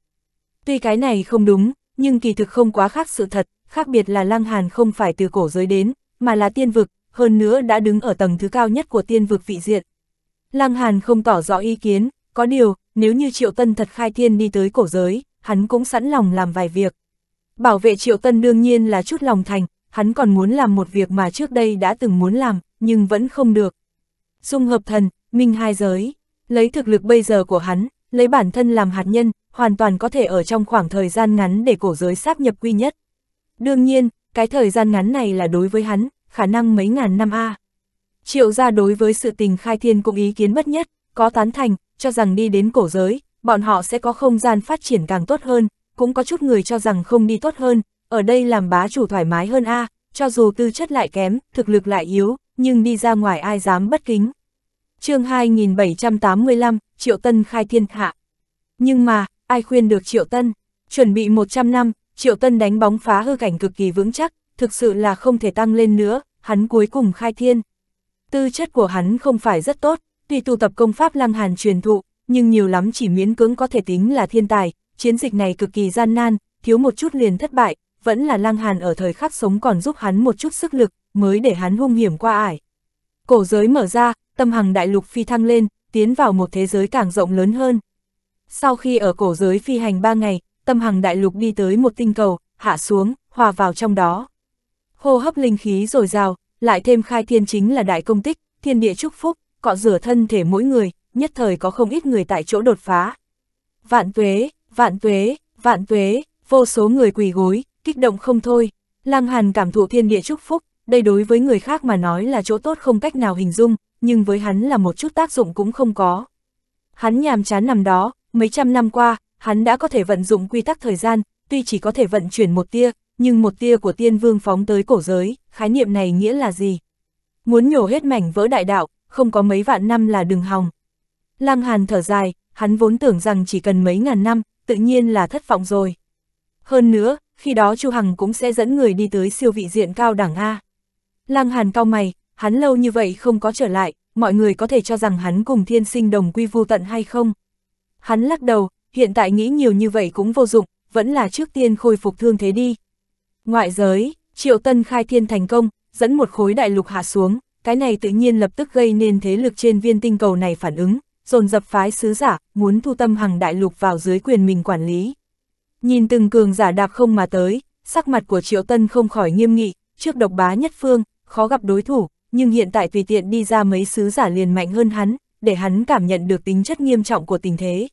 [SPEAKER 1] Tuy cái này không đúng, nhưng kỳ thực không quá khác sự thật, khác biệt là Lăng Hàn không phải từ cổ giới đến, mà là tiên vực, hơn nữa đã đứng ở tầng thứ cao nhất của tiên vực vị diện. Lăng Hàn không tỏ rõ ý kiến, có điều, nếu như Triệu Tân thật khai thiên đi tới cổ giới, hắn cũng sẵn lòng làm vài việc. Bảo vệ Triệu Tân đương nhiên là chút lòng thành, hắn còn muốn làm một việc mà trước đây đã từng muốn làm, nhưng vẫn không được. Dung hợp thần, minh hai giới. Lấy thực lực bây giờ của hắn, lấy bản thân làm hạt nhân, hoàn toàn có thể ở trong khoảng thời gian ngắn để cổ giới sáp nhập quy nhất. Đương nhiên, cái thời gian ngắn này là đối với hắn, khả năng mấy ngàn năm a. Triệu gia đối với sự tình khai thiên cũng ý kiến bất nhất, có tán thành, cho rằng đi đến cổ giới, bọn họ sẽ có không gian phát triển càng tốt hơn, cũng có chút người cho rằng không đi tốt hơn, ở đây làm bá chủ thoải mái hơn a, cho dù tư chất lại kém, thực lực lại yếu, nhưng đi ra ngoài ai dám bất kính chương 2785, Triệu Tân khai thiên hạ. Nhưng mà, ai khuyên được Triệu Tân? Chuẩn bị 100 năm, Triệu Tân đánh bóng phá hư cảnh cực kỳ vững chắc, thực sự là không thể tăng lên nữa, hắn cuối cùng khai thiên. Tư chất của hắn không phải rất tốt, tuy tu tập công pháp lăng hàn truyền thụ, nhưng nhiều lắm chỉ miễn cưỡng có thể tính là thiên tài, chiến dịch này cực kỳ gian nan, thiếu một chút liền thất bại, vẫn là lăng hàn ở thời khắc sống còn giúp hắn một chút sức lực, mới để hắn hung hiểm qua ải. Cổ giới mở ra, tâm hằng đại lục phi thăng lên, tiến vào một thế giới càng rộng lớn hơn. Sau khi ở cổ giới phi hành 3 ngày, tâm hằng đại lục đi tới một tinh cầu, hạ xuống, hòa vào trong đó. Hô hấp linh khí rồi rào lại thêm khai thiên chính là đại công tích, thiên địa chúc phúc, cọ rửa thân thể mỗi người, nhất thời có không ít người tại chỗ đột phá. Vạn tuế, vạn tuế, vạn tuế, vô số người quỳ gối, kích động không thôi. Lăng Hàn cảm thụ thiên địa chúc phúc, đây đối với người khác mà nói là chỗ tốt không cách nào hình dung, nhưng với hắn là một chút tác dụng cũng không có. Hắn nhàm chán nằm đó, mấy trăm năm qua, hắn đã có thể vận dụng quy tắc thời gian, tuy chỉ có thể vận chuyển một tia, nhưng một tia của tiên vương phóng tới cổ giới, khái niệm này nghĩa là gì? Muốn nhổ hết mảnh vỡ đại đạo, không có mấy vạn năm là đừng hòng. Lăng Hàn thở dài, hắn vốn tưởng rằng chỉ cần mấy ngàn năm, tự nhiên là thất vọng rồi. Hơn nữa, khi đó Chu Hằng cũng sẽ dẫn người đi tới siêu vị diện cao đẳng A. Lăng Hàn cao mày, hắn lâu như vậy không có trở lại, mọi người có thể cho rằng hắn cùng thiên sinh đồng quy vu tận hay không. Hắn lắc đầu, hiện tại nghĩ nhiều như vậy cũng vô dụng, vẫn là trước tiên khôi phục thương thế đi. Ngoại giới, triệu tân khai thiên thành công, dẫn một khối đại lục hạ xuống, cái này tự nhiên lập tức gây nên thế lực trên viên tinh cầu này phản ứng, dồn dập phái sứ giả, muốn thu tâm hàng đại lục vào dưới quyền mình quản lý. Nhìn từng cường giả đạp không mà tới, sắc mặt của triệu tân không khỏi nghiêm nghị, trước độc bá nhất phương, khó gặp đối thủ, nhưng hiện tại tùy tiện đi ra mấy sứ giả liền mạnh hơn hắn, để hắn cảm nhận được tính chất nghiêm trọng của tình thế.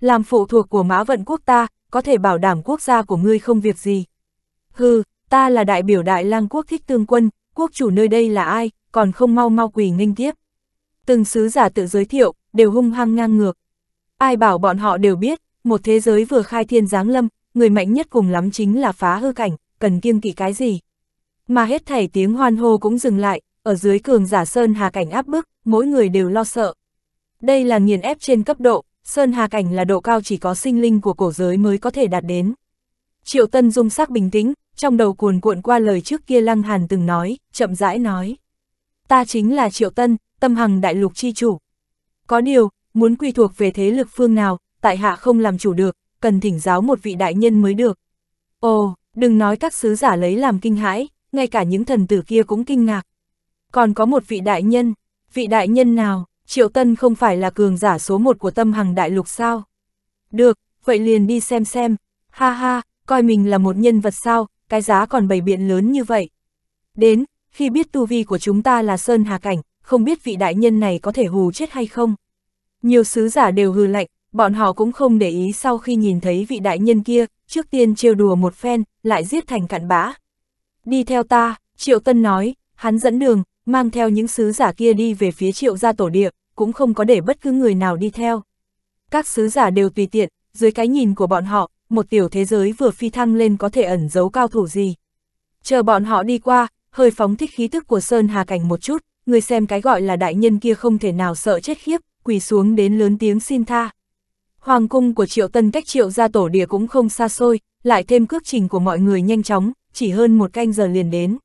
[SPEAKER 1] Làm phụ thuộc của mã vận quốc ta, có thể bảo đảm quốc gia của ngươi không việc gì. Hừ, ta là đại biểu đại lang quốc thích tương quân, quốc chủ nơi đây là ai, còn không mau mau quỳ nghênh tiếp. Từng sứ giả tự giới thiệu, đều hung hăng ngang ngược. Ai bảo bọn họ đều biết, một thế giới vừa khai thiên giáng lâm, người mạnh nhất cùng lắm chính là phá hư cảnh, cần kiêng kỵ cái gì. Mà hết thảy tiếng hoan hô cũng dừng lại, ở dưới cường giả Sơn Hà Cảnh áp bức, mỗi người đều lo sợ. Đây là nghiền ép trên cấp độ, Sơn Hà Cảnh là độ cao chỉ có sinh linh của cổ giới mới có thể đạt đến. Triệu Tân Dung sắc bình tĩnh, trong đầu cuồn cuộn qua lời trước kia Lăng Hàn từng nói, chậm rãi nói. Ta chính là Triệu Tân, tâm hằng đại lục chi chủ. Có điều, muốn quy thuộc về thế lực phương nào, tại hạ không làm chủ được, cần thỉnh giáo một vị đại nhân mới được. Ồ, đừng nói các sứ giả lấy làm kinh hãi, ngay cả những thần tử kia cũng kinh ngạc. Còn có một vị đại nhân, vị đại nhân nào, Triệu Tân không phải là cường giả số một của tâm hằng đại lục sao? Được, vậy liền đi xem xem, ha ha, coi mình là một nhân vật sao, cái giá còn bày biện lớn như vậy. Đến, khi biết tu vi của chúng ta là Sơn Hà Cảnh, không biết vị đại nhân này có thể hù chết hay không? Nhiều sứ giả đều hư lạnh, bọn họ cũng không để ý sau khi nhìn thấy vị đại nhân kia, trước tiên trêu đùa một phen, lại giết thành cặn bã. Đi theo ta, Triệu Tân nói, hắn dẫn đường, mang theo những sứ giả kia đi về phía triệu gia tổ địa, cũng không có để bất cứ người nào đi theo. Các sứ giả đều tùy tiện, dưới cái nhìn của bọn họ, một tiểu thế giới vừa phi thăng lên có thể ẩn giấu cao thủ gì. Chờ bọn họ đi qua, hơi phóng thích khí tức của Sơn Hà Cảnh một chút, người xem cái gọi là đại nhân kia không thể nào sợ chết khiếp, quỳ xuống đến lớn tiếng xin tha. Hoàng cung của triệu tân cách triệu gia tổ địa cũng không xa xôi, lại thêm cước trình của mọi người nhanh chóng, chỉ hơn một canh giờ liền đến.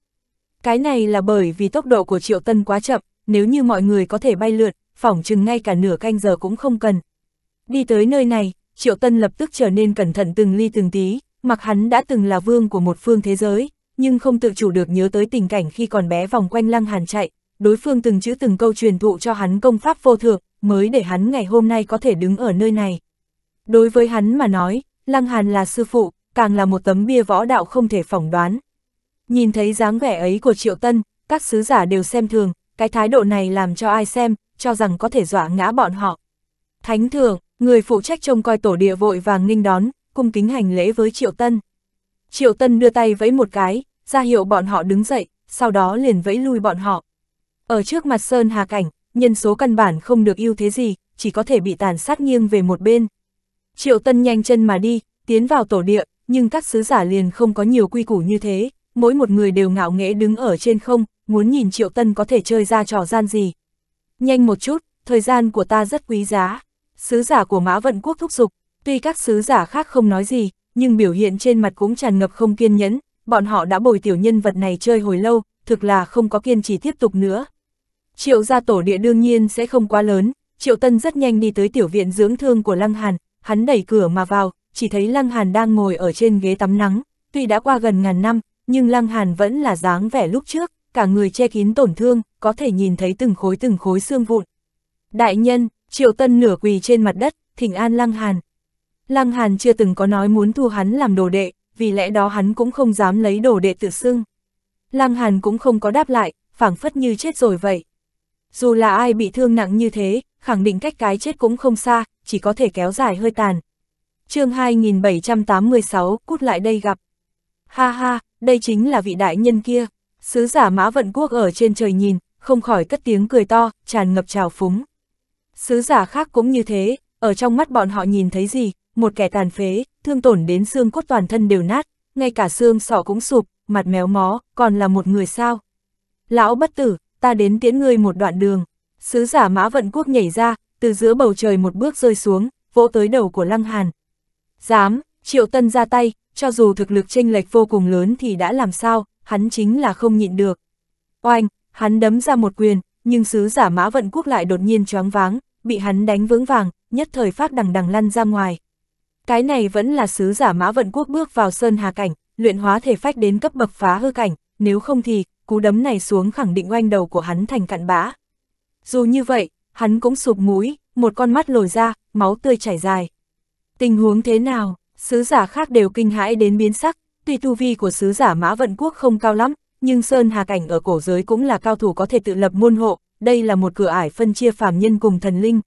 [SPEAKER 1] Cái này là bởi vì tốc độ của Triệu Tân quá chậm, nếu như mọi người có thể bay lượt, phỏng chừng ngay cả nửa canh giờ cũng không cần. Đi tới nơi này, Triệu Tân lập tức trở nên cẩn thận từng ly từng tí, mặc hắn đã từng là vương của một phương thế giới, nhưng không tự chủ được nhớ tới tình cảnh khi còn bé vòng quanh lăng hàn chạy, đối phương từng chữ từng câu truyền thụ cho hắn công pháp vô thượng, mới để hắn ngày hôm nay có thể đứng ở nơi này. Đối với hắn mà nói, lăng hàn là sư phụ, càng là một tấm bia võ đạo không thể phỏng đoán, Nhìn thấy dáng vẻ ấy của Triệu Tân, các sứ giả đều xem thường, cái thái độ này làm cho ai xem, cho rằng có thể dọa ngã bọn họ. Thánh thượng, người phụ trách trông coi tổ địa vội vàng nghinh đón, cung kính hành lễ với Triệu Tân. Triệu Tân đưa tay vẫy một cái, ra hiệu bọn họ đứng dậy, sau đó liền vẫy lui bọn họ. Ở trước mặt Sơn Hà Cảnh, nhân số căn bản không được ưu thế gì, chỉ có thể bị tàn sát nghiêng về một bên. Triệu Tân nhanh chân mà đi, tiến vào tổ địa, nhưng các sứ giả liền không có nhiều quy củ như thế, mỗi một người đều ngạo nghễ đứng ở trên không, muốn nhìn Triệu Tân có thể chơi ra trò gian gì. Nhanh một chút, thời gian của ta rất quý giá. Sứ giả của Mã Vận Quốc thúc giục, tuy các sứ giả khác không nói gì, nhưng biểu hiện trên mặt cũng tràn ngập không kiên nhẫn, bọn họ đã bồi tiểu nhân vật này chơi hồi lâu, thực là không có kiên trì tiếp tục nữa. Triệu gia tổ địa đương nhiên sẽ không quá lớn, Triệu Tân rất nhanh đi tới tiểu viện dưỡng thương của Lăng Hàn, hắn đẩy cửa mà vào, chỉ thấy Lăng Hàn đang ngồi ở trên ghế tắm nắng, tuy đã qua gần ngàn năm, nhưng Lăng Hàn vẫn là dáng vẻ lúc trước, cả người che kín tổn thương, có thể nhìn thấy từng khối từng khối xương vụn. Đại nhân, Triệu Tân nửa quỳ trên mặt đất, thỉnh an Lăng Hàn. Lăng Hàn chưa từng có nói muốn thu hắn làm đồ đệ, vì lẽ đó hắn cũng không dám lấy đồ đệ tự xưng. Lăng Hàn cũng không có đáp lại, phảng phất như chết rồi vậy. Dù là ai bị thương nặng như thế, khẳng định cách cái chết cũng không xa, chỉ có thể kéo dài hơi tàn. chương 2786, cút lại đây gặp. Ha ha, đây chính là vị đại nhân kia. Sứ giả mã vận quốc ở trên trời nhìn, không khỏi cất tiếng cười to, tràn ngập trào phúng. Sứ giả khác cũng như thế, ở trong mắt bọn họ nhìn thấy gì, một kẻ tàn phế, thương tổn đến xương cốt toàn thân đều nát, ngay cả xương sọ cũng sụp, mặt méo mó, còn là một người sao. Lão bất tử, ta đến tiễn ngươi một đoạn đường. Sứ giả mã vận quốc nhảy ra, từ giữa bầu trời một bước rơi xuống, vỗ tới đầu của Lăng Hàn. Dám, triệu tân ra tay, cho dù thực lực chênh lệch vô cùng lớn thì đã làm sao, hắn chính là không nhịn được. Oanh, hắn đấm ra một quyền, nhưng sứ giả mã vận quốc lại đột nhiên choáng váng, bị hắn đánh vững vàng, nhất thời phát đằng đằng lăn ra ngoài. Cái này vẫn là sứ giả mã vận quốc bước vào sơn hà cảnh, luyện hóa thể phách đến cấp bậc phá hư cảnh, nếu không thì, cú đấm này xuống khẳng định oanh đầu của hắn thành cạn bã. Dù như vậy, hắn cũng sụp mũi, một con mắt lồi ra, máu tươi chảy dài. Tình huống thế nào? sứ giả khác đều kinh hãi đến biến sắc, tuy tu vi của sứ giả Mã Vận Quốc không cao lắm, nhưng Sơn Hà Cảnh ở cổ giới cũng là cao thủ có thể tự lập môn hộ, đây là một cửa ải phân chia phàm nhân cùng thần linh.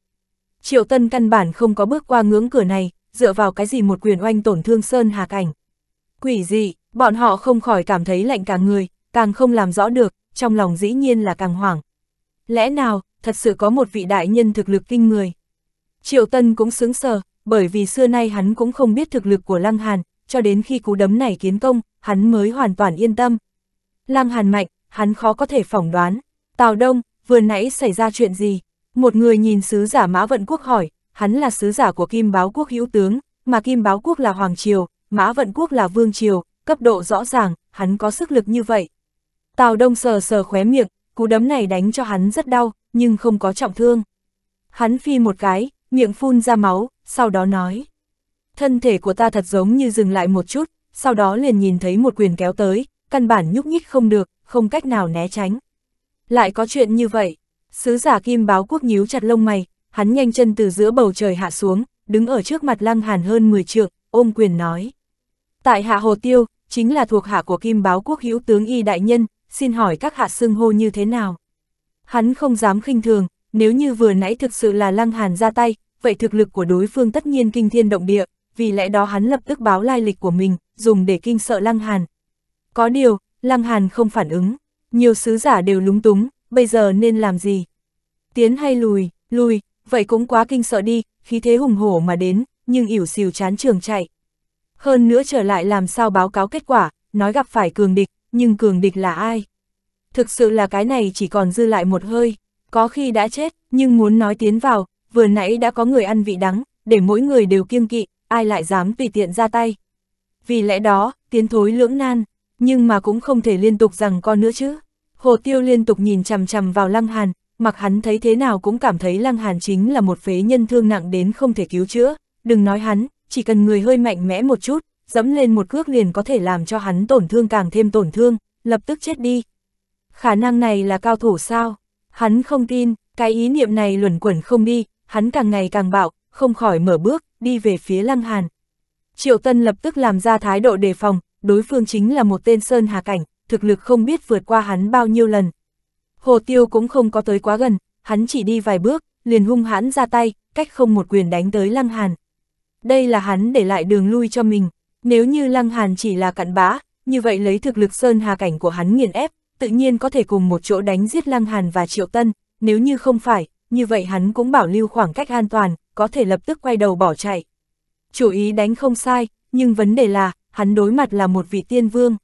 [SPEAKER 1] Triệu Tân căn bản không có bước qua ngưỡng cửa này, dựa vào cái gì một quyền oanh tổn thương Sơn Hà Cảnh. Quỷ gì, bọn họ không khỏi cảm thấy lạnh cả người, càng không làm rõ được, trong lòng dĩ nhiên là càng hoảng. Lẽ nào, thật sự có một vị đại nhân thực lực kinh người. Triệu Tân cũng sướng sờ, bởi vì xưa nay hắn cũng không biết thực lực của Lăng Hàn, cho đến khi cú đấm này kiến công, hắn mới hoàn toàn yên tâm. Lăng Hàn mạnh, hắn khó có thể phỏng đoán. Tào Đông, vừa nãy xảy ra chuyện gì? Một người nhìn sứ giả Mã Vận Quốc hỏi, hắn là sứ giả của Kim Báo Quốc hữu tướng, mà Kim Báo Quốc là Hoàng Triều, Mã Vận Quốc là Vương Triều, cấp độ rõ ràng, hắn có sức lực như vậy. Tào Đông sờ sờ khóe miệng, cú đấm này đánh cho hắn rất đau, nhưng không có trọng thương. Hắn phi một cái, miệng phun ra máu, sau đó nói. Thân thể của ta thật giống như dừng lại một chút, sau đó liền nhìn thấy một quyền kéo tới, căn bản nhúc nhích không được, không cách nào né tránh. Lại có chuyện như vậy, sứ giả kim báo quốc nhíu chặt lông mày, hắn nhanh chân từ giữa bầu trời hạ xuống, đứng ở trước mặt lăng hàn hơn 10 trượng, ôm quyền nói. Tại hạ Hồ Tiêu, chính là thuộc hạ của kim báo quốc hữu tướng y đại nhân, xin hỏi các hạ xưng hô như thế nào? Hắn không dám khinh thường, nếu như vừa nãy thực sự là Lăng Hàn ra tay, vậy thực lực của đối phương tất nhiên kinh thiên động địa, vì lẽ đó hắn lập tức báo lai lịch của mình, dùng để kinh sợ Lăng Hàn. Có điều, Lăng Hàn không phản ứng, nhiều sứ giả đều lúng túng, bây giờ nên làm gì? Tiến hay lùi, lùi, vậy cũng quá kinh sợ đi, khí thế hùng hổ mà đến, nhưng ỉu xìu chán trường chạy. Hơn nữa trở lại làm sao báo cáo kết quả, nói gặp phải cường địch, nhưng cường địch là ai? Thực sự là cái này chỉ còn dư lại một hơi có khi đã chết, nhưng muốn nói tiến vào, vừa nãy đã có người ăn vị đắng, để mỗi người đều kiêng kỵ, ai lại dám tùy tiện ra tay. Vì lẽ đó, tiến thối lưỡng nan, nhưng mà cũng không thể liên tục rằng con nữa chứ. Hồ Tiêu liên tục nhìn chằm chằm vào Lăng Hàn, mặc hắn thấy thế nào cũng cảm thấy Lăng Hàn chính là một phế nhân thương nặng đến không thể cứu chữa, đừng nói hắn, chỉ cần người hơi mạnh mẽ một chút, dẫm lên một cước liền có thể làm cho hắn tổn thương càng thêm tổn thương, lập tức chết đi. Khả năng này là cao thủ sao? Hắn không tin, cái ý niệm này luẩn quẩn không đi, hắn càng ngày càng bạo, không khỏi mở bước, đi về phía Lăng Hàn. Triệu Tân lập tức làm ra thái độ đề phòng, đối phương chính là một tên Sơn Hà Cảnh, thực lực không biết vượt qua hắn bao nhiêu lần. Hồ Tiêu cũng không có tới quá gần, hắn chỉ đi vài bước, liền hung hãn ra tay, cách không một quyền đánh tới Lăng Hàn. Đây là hắn để lại đường lui cho mình, nếu như Lăng Hàn chỉ là cặn bã, như vậy lấy thực lực Sơn Hà Cảnh của hắn nghiền ép, tự nhiên có thể cùng một chỗ đánh giết Lăng Hàn và Triệu Tân, nếu như không phải, như vậy hắn cũng bảo lưu khoảng cách an toàn, có thể lập tức quay đầu bỏ chạy. Chủ ý đánh không sai, nhưng vấn đề là, hắn đối mặt là một vị tiên vương.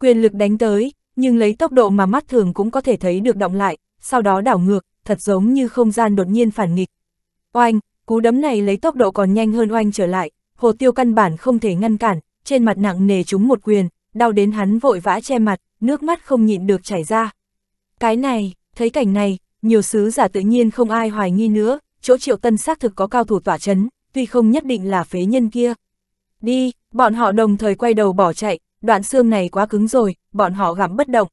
[SPEAKER 1] Quyền lực đánh tới, nhưng lấy tốc độ mà mắt thường cũng có thể thấy được động lại, sau đó đảo ngược, thật giống như không gian đột nhiên phản nghịch. Oanh, cú đấm này lấy tốc độ còn nhanh hơn oanh trở lại, hồ tiêu căn bản không thể ngăn cản, trên mặt nặng nề chúng một quyền, đau đến hắn vội vã che mặt, nước mắt không nhịn được chảy ra. Cái này, thấy cảnh này, nhiều sứ giả tự nhiên không ai hoài nghi nữa, chỗ triệu tân xác thực có cao thủ tỏa chấn, tuy không nhất định là phế nhân kia. Đi, bọn họ đồng thời quay đầu bỏ chạy, đoạn xương này quá cứng rồi, bọn họ gặm bất động.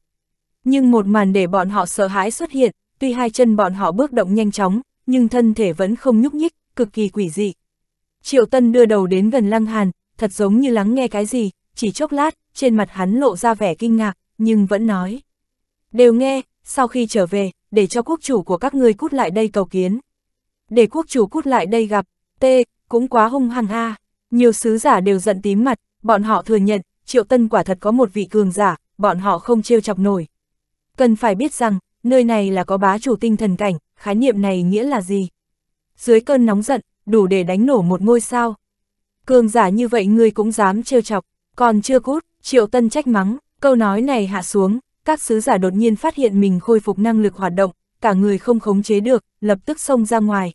[SPEAKER 1] Nhưng một màn để bọn họ sợ hãi xuất hiện, tuy hai chân bọn họ bước động nhanh chóng, nhưng thân thể vẫn không nhúc nhích, cực kỳ quỷ dị. Triệu Tân đưa đầu đến gần Lăng Hàn, thật giống như lắng nghe cái gì, chỉ chốc lát, trên mặt hắn lộ ra vẻ kinh ngạc, nhưng vẫn nói. Đều nghe, sau khi trở về, để cho quốc chủ của các ngươi cút lại đây cầu kiến. Để quốc chủ cút lại đây gặp, tê, cũng quá hung hăng ha Nhiều sứ giả đều giận tím mặt, bọn họ thừa nhận, triệu tân quả thật có một vị cường giả, bọn họ không trêu chọc nổi. Cần phải biết rằng, nơi này là có bá chủ tinh thần cảnh, khái niệm này nghĩa là gì? Dưới cơn nóng giận, đủ để đánh nổ một ngôi sao. Cường giả như vậy ngươi cũng dám trêu chọc, còn chưa cút, triệu tân trách mắng. Câu nói này hạ xuống, các sứ giả đột nhiên phát hiện mình khôi phục năng lực hoạt động, cả người không khống chế được, lập tức xông ra ngoài.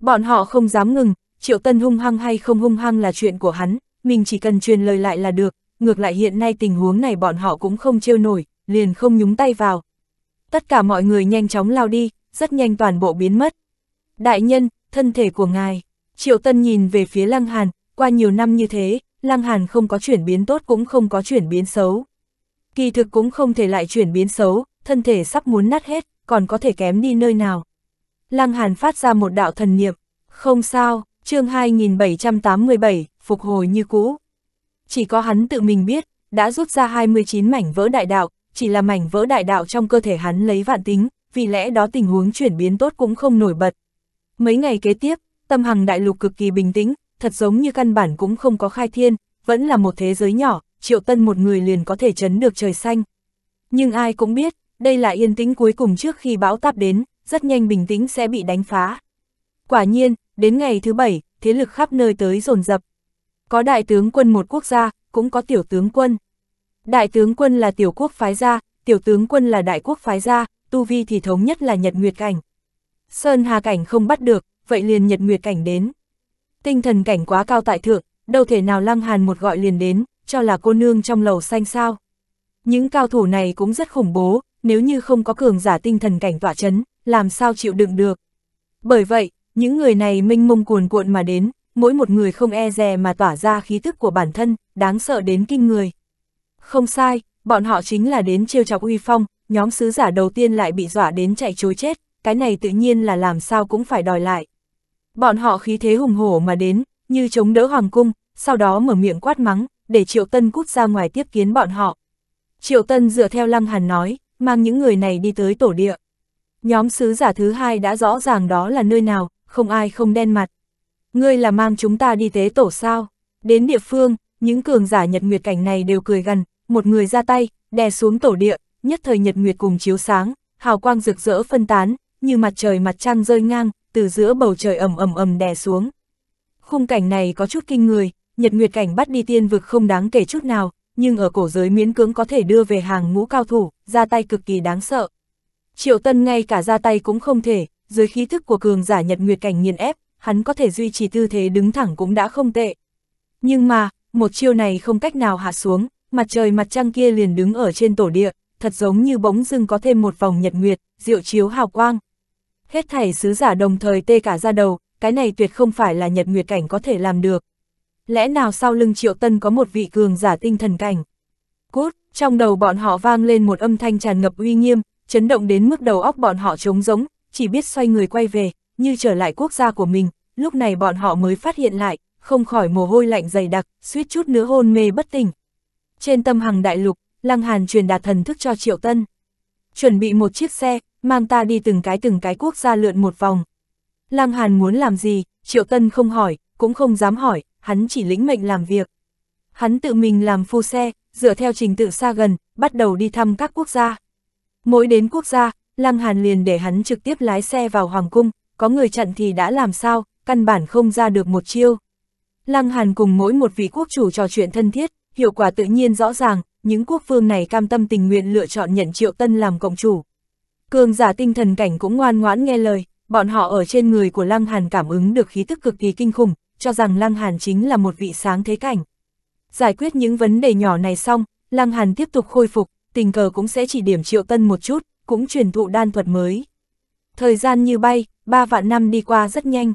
[SPEAKER 1] Bọn họ không dám ngừng, Triệu Tân hung hăng hay không hung hăng là chuyện của hắn, mình chỉ cần truyền lời lại là được, ngược lại hiện nay tình huống này bọn họ cũng không trêu nổi, liền không nhúng tay vào. Tất cả mọi người nhanh chóng lao đi, rất nhanh toàn bộ biến mất. Đại nhân, thân thể của ngài, Triệu Tân nhìn về phía Lăng Hàn, qua nhiều năm như thế, Lăng Hàn không có chuyển biến tốt cũng không có chuyển biến xấu kỳ thực cũng không thể lại chuyển biến xấu, thân thể sắp muốn nát hết, còn có thể kém đi nơi nào. Lăng Hàn phát ra một đạo thần niệm, không sao, chương 2787, phục hồi như cũ. Chỉ có hắn tự mình biết, đã rút ra 29 mảnh vỡ đại đạo, chỉ là mảnh vỡ đại đạo trong cơ thể hắn lấy vạn tính, vì lẽ đó tình huống chuyển biến tốt cũng không nổi bật. Mấy ngày kế tiếp, tâm hằng đại lục cực kỳ bình tĩnh, thật giống như căn bản cũng không có khai thiên, vẫn là một thế giới nhỏ, Triệu Tân một người liền có thể chấn được trời xanh. Nhưng ai cũng biết, đây là yên tĩnh cuối cùng trước khi bão táp đến, rất nhanh bình tĩnh sẽ bị đánh phá. Quả nhiên, đến ngày thứ bảy, thế lực khắp nơi tới dồn dập. Có đại tướng quân một quốc gia, cũng có tiểu tướng quân. Đại tướng quân là tiểu quốc phái gia, tiểu tướng quân là đại quốc phái gia, tu vi thì thống nhất là nhật nguyệt cảnh. Sơn hà cảnh không bắt được, vậy liền nhật nguyệt cảnh đến. Tinh thần cảnh quá cao tại thượng, đâu thể nào lăng hàn một gọi liền đến, cho là cô nương trong lầu xanh sao. Những cao thủ này cũng rất khủng bố, nếu như không có cường giả tinh thần cảnh tỏa chấn, làm sao chịu đựng được. Bởi vậy, những người này minh mông cuồn cuộn mà đến, mỗi một người không e dè mà tỏa ra khí tức của bản thân, đáng sợ đến kinh người. Không sai, bọn họ chính là đến trêu chọc uy phong, nhóm sứ giả đầu tiên lại bị dọa đến chạy chối chết, cái này tự nhiên là làm sao cũng phải đòi lại. Bọn họ khí thế hùng hổ mà đến, như chống đỡ hoàng cung, sau đó mở miệng quát mắng, để Triệu Tân cút ra ngoài tiếp kiến bọn họ. Triệu Tân dựa theo Lăng Hàn nói, mang những người này đi tới tổ địa. Nhóm sứ giả thứ hai đã rõ ràng đó là nơi nào, không ai không đen mặt. Ngươi là mang chúng ta đi tế tổ sao? Đến địa phương, những cường giả nhật nguyệt cảnh này đều cười gần, một người ra tay, đè xuống tổ địa, nhất thời nhật nguyệt cùng chiếu sáng, hào quang rực rỡ phân tán, như mặt trời mặt trăng rơi ngang, từ giữa bầu trời ầm ầm ầm đè xuống. Khung cảnh này có chút kinh người, nhật nguyệt cảnh bắt đi tiên vực không đáng kể chút nào, nhưng ở cổ giới miễn cưỡng có thể đưa về hàng ngũ cao thủ, ra tay cực kỳ đáng sợ. Triệu Tân ngay cả ra tay cũng không thể, dưới khí thức của cường giả nhật nguyệt cảnh nghiền ép, hắn có thể duy trì tư thế đứng thẳng cũng đã không tệ. Nhưng mà, một chiêu này không cách nào hạ xuống, mặt trời mặt trăng kia liền đứng ở trên tổ địa, thật giống như bỗng dưng có thêm một vòng nhật nguyệt, diệu chiếu hào quang. Hết thảy sứ giả đồng thời tê cả ra đầu, cái này tuyệt không phải là nhật nguyệt cảnh có thể làm được, lẽ nào sau lưng Triệu Tân có một vị cường giả tinh thần cảnh? Cút, trong đầu bọn họ vang lên một âm thanh tràn ngập uy nghiêm, chấn động đến mức đầu óc bọn họ trống rỗng, chỉ biết xoay người quay về, như trở lại quốc gia của mình, lúc này bọn họ mới phát hiện lại, không khỏi mồ hôi lạnh dày đặc, suýt chút nữa hôn mê bất tỉnh. Trên tâm hằng đại lục, Lăng Hàn truyền đạt thần thức cho Triệu Tân. Chuẩn bị một chiếc xe, mang ta đi từng cái từng cái quốc gia lượn một vòng. Lăng Hàn muốn làm gì, Triệu Tân không hỏi, cũng không dám hỏi, hắn chỉ lĩnh mệnh làm việc. Hắn tự mình làm phu xe, dựa theo trình tự xa gần, bắt đầu đi thăm các quốc gia. Mỗi đến quốc gia, Lăng Hàn liền để hắn trực tiếp lái xe vào Hoàng Cung, có người chặn thì đã làm sao, căn bản không ra được một chiêu. Lăng Hàn cùng mỗi một vị quốc chủ trò chuyện thân thiết, hiệu quả tự nhiên rõ ràng, những quốc vương này cam tâm tình nguyện lựa chọn nhận Triệu Tân làm cộng chủ. Cường giả tinh thần cảnh cũng ngoan ngoãn nghe lời, bọn họ ở trên người của Lăng Hàn cảm ứng được khí tức cực kỳ kinh khủng, cho rằng Lăng Hàn chính là một vị sáng thế cảnh. Giải quyết những vấn đề nhỏ này xong, Lăng Hàn tiếp tục khôi phục, tình cờ cũng sẽ chỉ điểm triệu tân một chút, cũng truyền thụ đan thuật mới. Thời gian như bay, ba vạn năm đi qua rất nhanh.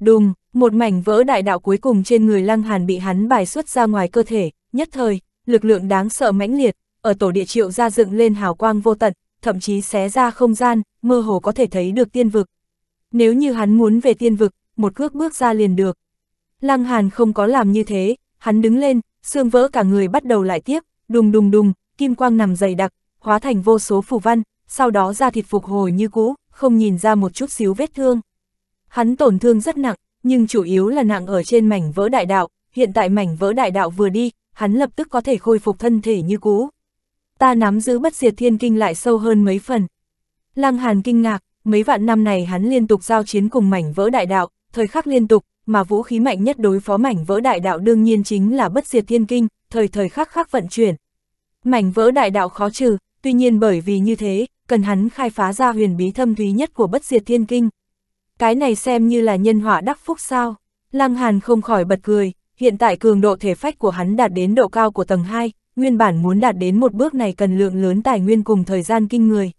[SPEAKER 1] Đùng, một mảnh vỡ đại đạo cuối cùng trên người Lăng Hàn bị hắn bài xuất ra ngoài cơ thể, nhất thời, lực lượng đáng sợ mãnh liệt, ở tổ địa triệu ra dựng lên hào quang vô tận, thậm chí xé ra không gian, mơ hồ có thể thấy được tiên vực. Nếu như hắn muốn về tiên vực, một cước bước ra liền được. Lăng Hàn không có làm như thế, hắn đứng lên, xương vỡ cả người bắt đầu lại tiếp, đùng đùng đùng, kim quang nằm dày đặc, hóa thành vô số phù văn, sau đó ra thịt phục hồi như cũ, không nhìn ra một chút xíu vết thương. Hắn tổn thương rất nặng, nhưng chủ yếu là nặng ở trên mảnh vỡ đại đạo, hiện tại mảnh vỡ đại đạo vừa đi, hắn lập tức có thể khôi phục thân thể như cũ. Ta nắm giữ bất diệt thiên kinh lại sâu hơn mấy phần. Lăng Hàn kinh ngạc, mấy vạn năm này hắn liên tục giao chiến cùng mảnh vỡ đại đạo, thời khắc liên tục, mà vũ khí mạnh nhất đối phó mảnh vỡ đại đạo đương nhiên chính là bất diệt thiên kinh, thời thời khắc khắc vận chuyển. Mảnh vỡ đại đạo khó trừ, tuy nhiên bởi vì như thế, cần hắn khai phá ra huyền bí thâm thúy nhất của bất diệt thiên kinh. Cái này xem như là nhân họa đắc phúc sao. Lăng Hàn không khỏi bật cười, hiện tại cường độ thể phách của hắn đạt đến độ cao của tầng 2, nguyên bản muốn đạt đến một bước này cần lượng lớn tài nguyên cùng thời gian kinh người.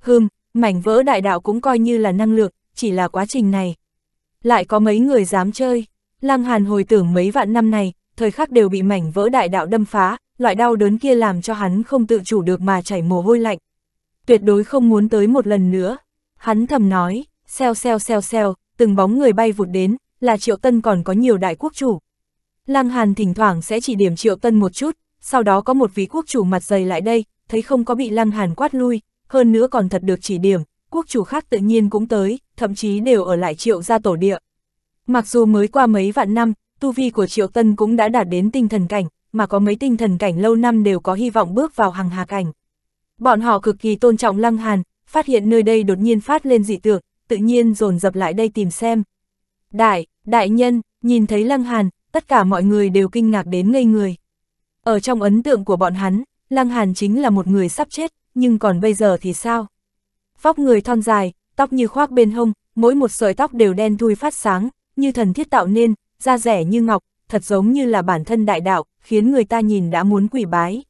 [SPEAKER 1] Hừm, mảnh vỡ đại đạo cũng coi như là năng lượng, chỉ là quá trình này, lại có mấy người dám chơi. Lăng Hàn hồi tưởng mấy vạn năm này, thời khắc đều bị mảnh vỡ đại đạo đâm phá, loại đau đớn kia làm cho hắn không tự chủ được mà chảy mồ hôi lạnh. Tuyệt đối không muốn tới một lần nữa. Hắn thầm nói, xeo xeo xeo xeo, từng bóng người bay vụt đến, là Triệu Tân còn có nhiều đại quốc chủ. Lăng Hàn thỉnh thoảng sẽ chỉ điểm Triệu Tân một chút, sau đó có một vị quốc chủ mặt dày lại đây, thấy không có bị Lăng Hàn quát lui, hơn nữa còn thật được chỉ điểm, quốc chủ khác tự nhiên cũng tới, thậm chí đều ở lại triệu gia tổ địa. Mặc dù mới qua mấy vạn năm, tu vi của triệu tân cũng đã đạt đến tinh thần cảnh, mà có mấy tinh thần cảnh lâu năm đều có hy vọng bước vào hàng hà cảnh. Bọn họ cực kỳ tôn trọng Lăng Hàn, phát hiện nơi đây đột nhiên phát lên dị tượng, tự nhiên dồn dập lại đây tìm xem. Đại, đại nhân, nhìn thấy Lăng Hàn, tất cả mọi người đều kinh ngạc đến ngây người. Ở trong ấn tượng của bọn hắn, Lăng Hàn chính là một người sắp chết, nhưng còn bây giờ thì sao? vóc người thon dài, tóc như khoác bên hông, mỗi một sợi tóc đều đen thui phát sáng, như thần thiết tạo nên, da rẻ như ngọc, thật giống như là bản thân đại đạo, khiến người ta nhìn đã muốn quỷ bái.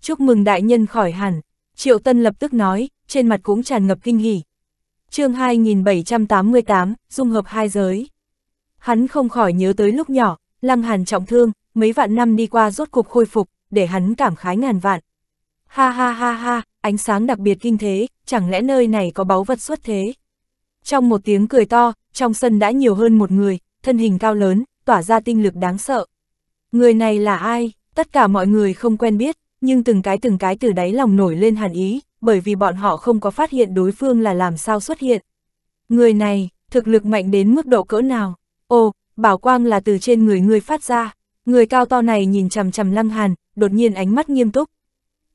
[SPEAKER 1] Chúc mừng đại nhân khỏi hẳn, Triệu Tân lập tức nói, trên mặt cũng tràn ngập kinh hỉ. chương 2788, dung hợp hai giới. Hắn không khỏi nhớ tới lúc nhỏ, lăng hàn trọng thương, mấy vạn năm đi qua rốt cục khôi phục, để hắn cảm khái ngàn vạn. Ha ha ha ha, ánh sáng đặc biệt kinh thế, chẳng lẽ nơi này có báu vật xuất thế? Trong một tiếng cười to, trong sân đã nhiều hơn một người, thân hình cao lớn, tỏa ra tinh lực đáng sợ. Người này là ai? Tất cả mọi người không quen biết, nhưng từng cái từng cái từ đáy lòng nổi lên hàn ý, bởi vì bọn họ không có phát hiện đối phương là làm sao xuất hiện. Người này, thực lực mạnh đến mức độ cỡ nào? Ồ, bảo quang là từ trên người người phát ra. Người cao to này nhìn chằm chằm lăng hàn, đột nhiên ánh mắt nghiêm túc,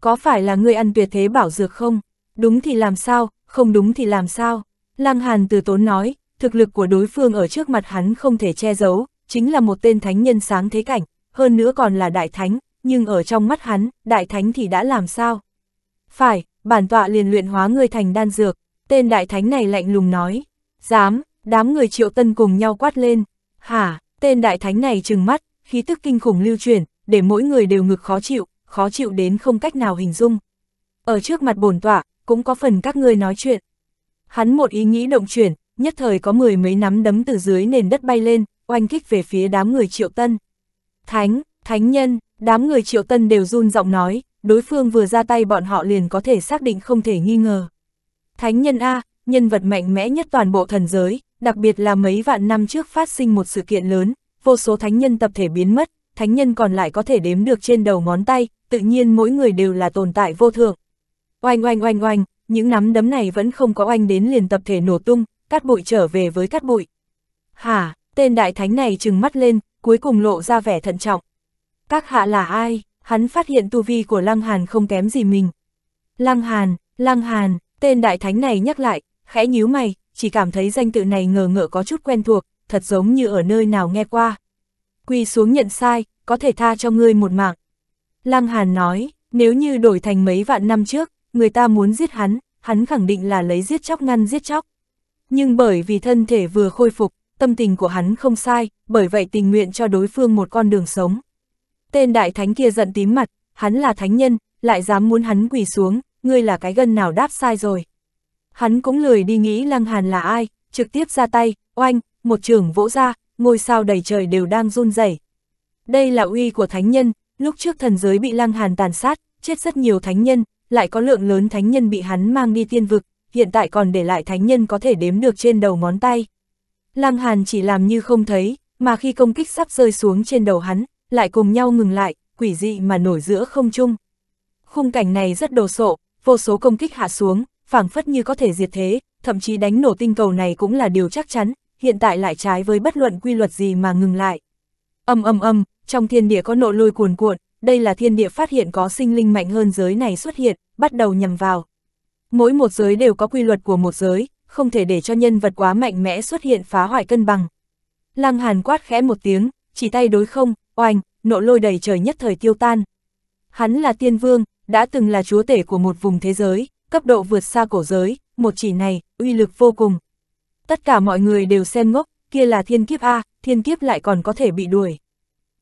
[SPEAKER 1] có phải là ngươi ăn tuyệt thế bảo dược không? Đúng thì làm sao, không đúng thì làm sao? Lăng Hàn từ tốn nói, thực lực của đối phương ở trước mặt hắn không thể che giấu, chính là một tên thánh nhân sáng thế cảnh, hơn nữa còn là đại thánh, nhưng ở trong mắt hắn, đại thánh thì đã làm sao? Phải, bản tọa liền luyện hóa ngươi thành đan dược, tên đại thánh này lạnh lùng nói. Dám, đám người triệu tân cùng nhau quát lên. Hả, tên đại thánh này trừng mắt, khí tức kinh khủng lưu truyền, để mỗi người đều ngực khó chịu, khó chịu đến không cách nào hình dung. Ở trước mặt bổn tọa, cũng có phần các ngươi nói chuyện. Hắn một ý nghĩ động chuyển, nhất thời có mười mấy nắm đấm từ dưới nền đất bay lên, oanh kích về phía đám người triệu tân. Thánh, thánh nhân, đám người triệu tân đều run giọng nói, đối phương vừa ra tay bọn họ liền có thể xác định không thể nghi ngờ. Thánh nhân A, nhân vật mạnh mẽ nhất toàn bộ thần giới, đặc biệt là mấy vạn năm trước phát sinh một sự kiện lớn, vô số thánh nhân tập thể biến mất, thánh nhân còn lại có thể đếm được trên đầu ngón tay, tự nhiên mỗi người đều là tồn tại vô thượng. Oanh oanh oanh oanh, những nắm đấm này vẫn không có oanh đến liền tập thể nổ tung, cát bụi trở về với cát bụi. Hả, tên đại thánh này trừng mắt lên, cuối cùng lộ ra vẻ thận trọng. Các hạ là ai? Hắn phát hiện tu vi của Lăng Hàn không kém gì mình. Lăng Hàn, Lăng Hàn, tên đại thánh này nhắc lại, khẽ nhíu mày, chỉ cảm thấy danh tự này ngờ ngợ có chút quen thuộc, thật giống như ở nơi nào nghe qua. quỳ xuống nhận sai, có thể tha cho ngươi một mạng. Lăng Hàn nói, nếu như đổi thành mấy vạn năm trước, người ta muốn giết hắn, hắn khẳng định là lấy giết chóc ngăn giết chóc. Nhưng bởi vì thân thể vừa khôi phục, tâm tình của hắn không sai, bởi vậy tình nguyện cho đối phương một con đường sống. Tên đại thánh kia giận tím mặt, hắn là thánh nhân, lại dám muốn hắn quỳ xuống, ngươi là cái gân nào đáp sai rồi. Hắn cũng lười đi nghĩ Lăng Hàn là ai, trực tiếp ra tay, oanh, một trường vỗ ra, ngôi sao đầy trời đều đang run rẩy. Đây là uy của thánh nhân, Lúc trước thần giới bị Lăng Hàn tàn sát, chết rất nhiều thánh nhân, lại có lượng lớn thánh nhân bị hắn mang đi tiên vực, hiện tại còn để lại thánh nhân có thể đếm được trên đầu ngón tay. Lăng Hàn chỉ làm như không thấy, mà khi công kích sắp rơi xuống trên đầu hắn, lại cùng nhau ngừng lại, quỷ dị mà nổi giữa không trung. Khung cảnh này rất đồ sộ, vô số công kích hạ xuống, phảng phất như có thể diệt thế, thậm chí đánh nổ tinh cầu này cũng là điều chắc chắn, hiện tại lại trái với bất luận quy luật gì mà ngừng lại. Âm âm âm, trong thiên địa có nộ lôi cuồn cuộn, đây là thiên địa phát hiện có sinh linh mạnh hơn giới này xuất hiện, bắt đầu nhầm vào. Mỗi một giới đều có quy luật của một giới, không thể để cho nhân vật quá mạnh mẽ xuất hiện phá hoại cân bằng. Lăng Hàn quát khẽ một tiếng, chỉ tay đối không, oanh, nộ lôi đầy trời nhất thời tiêu tan. Hắn là tiên vương, đã từng là chúa tể của một vùng thế giới, cấp độ vượt xa cổ giới, một chỉ này, uy lực vô cùng. Tất cả mọi người đều xem ngốc, kia là thiên kiếp A, thiên kiếp lại còn có thể bị đuổi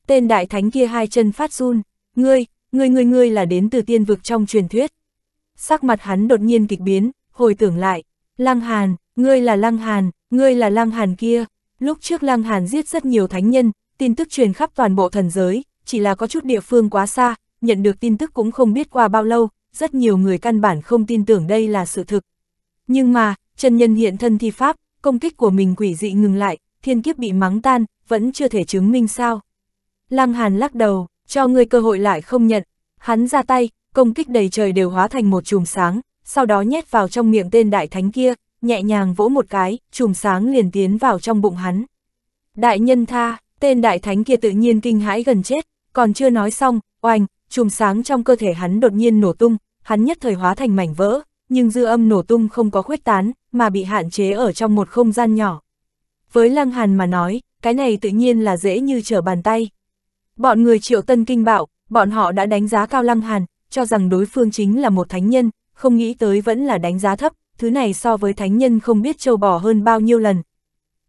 [SPEAKER 1] tên đại thánh kia hai chân phát run, ngươi, ngươi ngươi ngươi là đến từ tiên vực trong truyền thuyết. Sắc mặt hắn đột nhiên kịch biến, hồi tưởng lại, Lăng Hàn, ngươi là Lăng Hàn, ngươi là Lăng Hàn kia, lúc trước Lăng Hàn giết rất nhiều thánh nhân, tin tức truyền khắp toàn bộ thần giới, chỉ là có chút địa phương quá xa, nhận được tin tức cũng không biết qua bao lâu, rất nhiều người căn bản không tin tưởng đây là sự thực. Nhưng mà, chân nhân hiện thân thi pháp, công kích của mình quỷ dị ngừng lại, thiên kiếp bị mắng tan, vẫn chưa thể chứng minh sao. Lăng Hàn lắc đầu, cho người cơ hội lại không nhận. Hắn ra tay, công kích đầy trời đều hóa thành một chùm sáng, sau đó nhét vào trong miệng tên đại thánh kia, nhẹ nhàng vỗ một cái, chùm sáng liền tiến vào trong bụng hắn. Đại nhân tha, tên đại thánh kia tự nhiên kinh hãi gần chết, còn chưa nói xong, oanh, chùm sáng trong cơ thể hắn đột nhiên nổ tung, hắn nhất thời hóa thành mảnh vỡ, nhưng dư âm nổ tung không có khuyết tán, mà bị hạn chế ở trong một không gian nhỏ. Với Lăng Hàn mà nói, cái này tự nhiên là dễ như trở bàn tay. Bọn người triệu tân kinh bạo, bọn họ đã đánh giá cao Lăng Hàn, cho rằng đối phương chính là một thánh nhân, không nghĩ tới vẫn là đánh giá thấp, thứ này so với thánh nhân không biết trâu bò hơn bao nhiêu lần.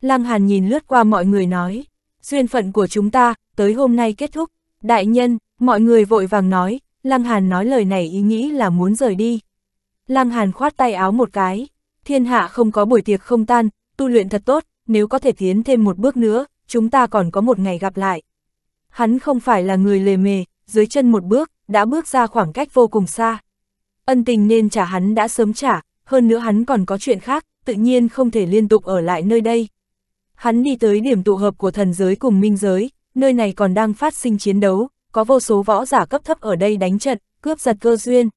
[SPEAKER 1] Lăng Hàn nhìn lướt qua mọi người nói, duyên phận của chúng ta, tới hôm nay kết thúc, đại nhân, mọi người vội vàng nói, Lăng Hàn nói lời này ý nghĩ là muốn rời đi. Lăng Hàn khoát tay áo một cái, thiên hạ không có buổi tiệc không tan, tu luyện thật tốt, nếu có thể tiến thêm một bước nữa, chúng ta còn có một ngày gặp lại hắn không phải là người lề mề, dưới chân một bước, đã bước ra khoảng cách vô cùng xa. Ân tình nên trả hắn đã sớm trả, hơn nữa hắn còn có chuyện khác, tự nhiên không thể liên tục ở lại nơi đây. Hắn đi tới điểm tụ hợp của thần giới cùng minh giới, nơi này còn đang phát sinh chiến đấu, có vô số võ giả cấp thấp ở đây đánh trận, cướp giật cơ duyên.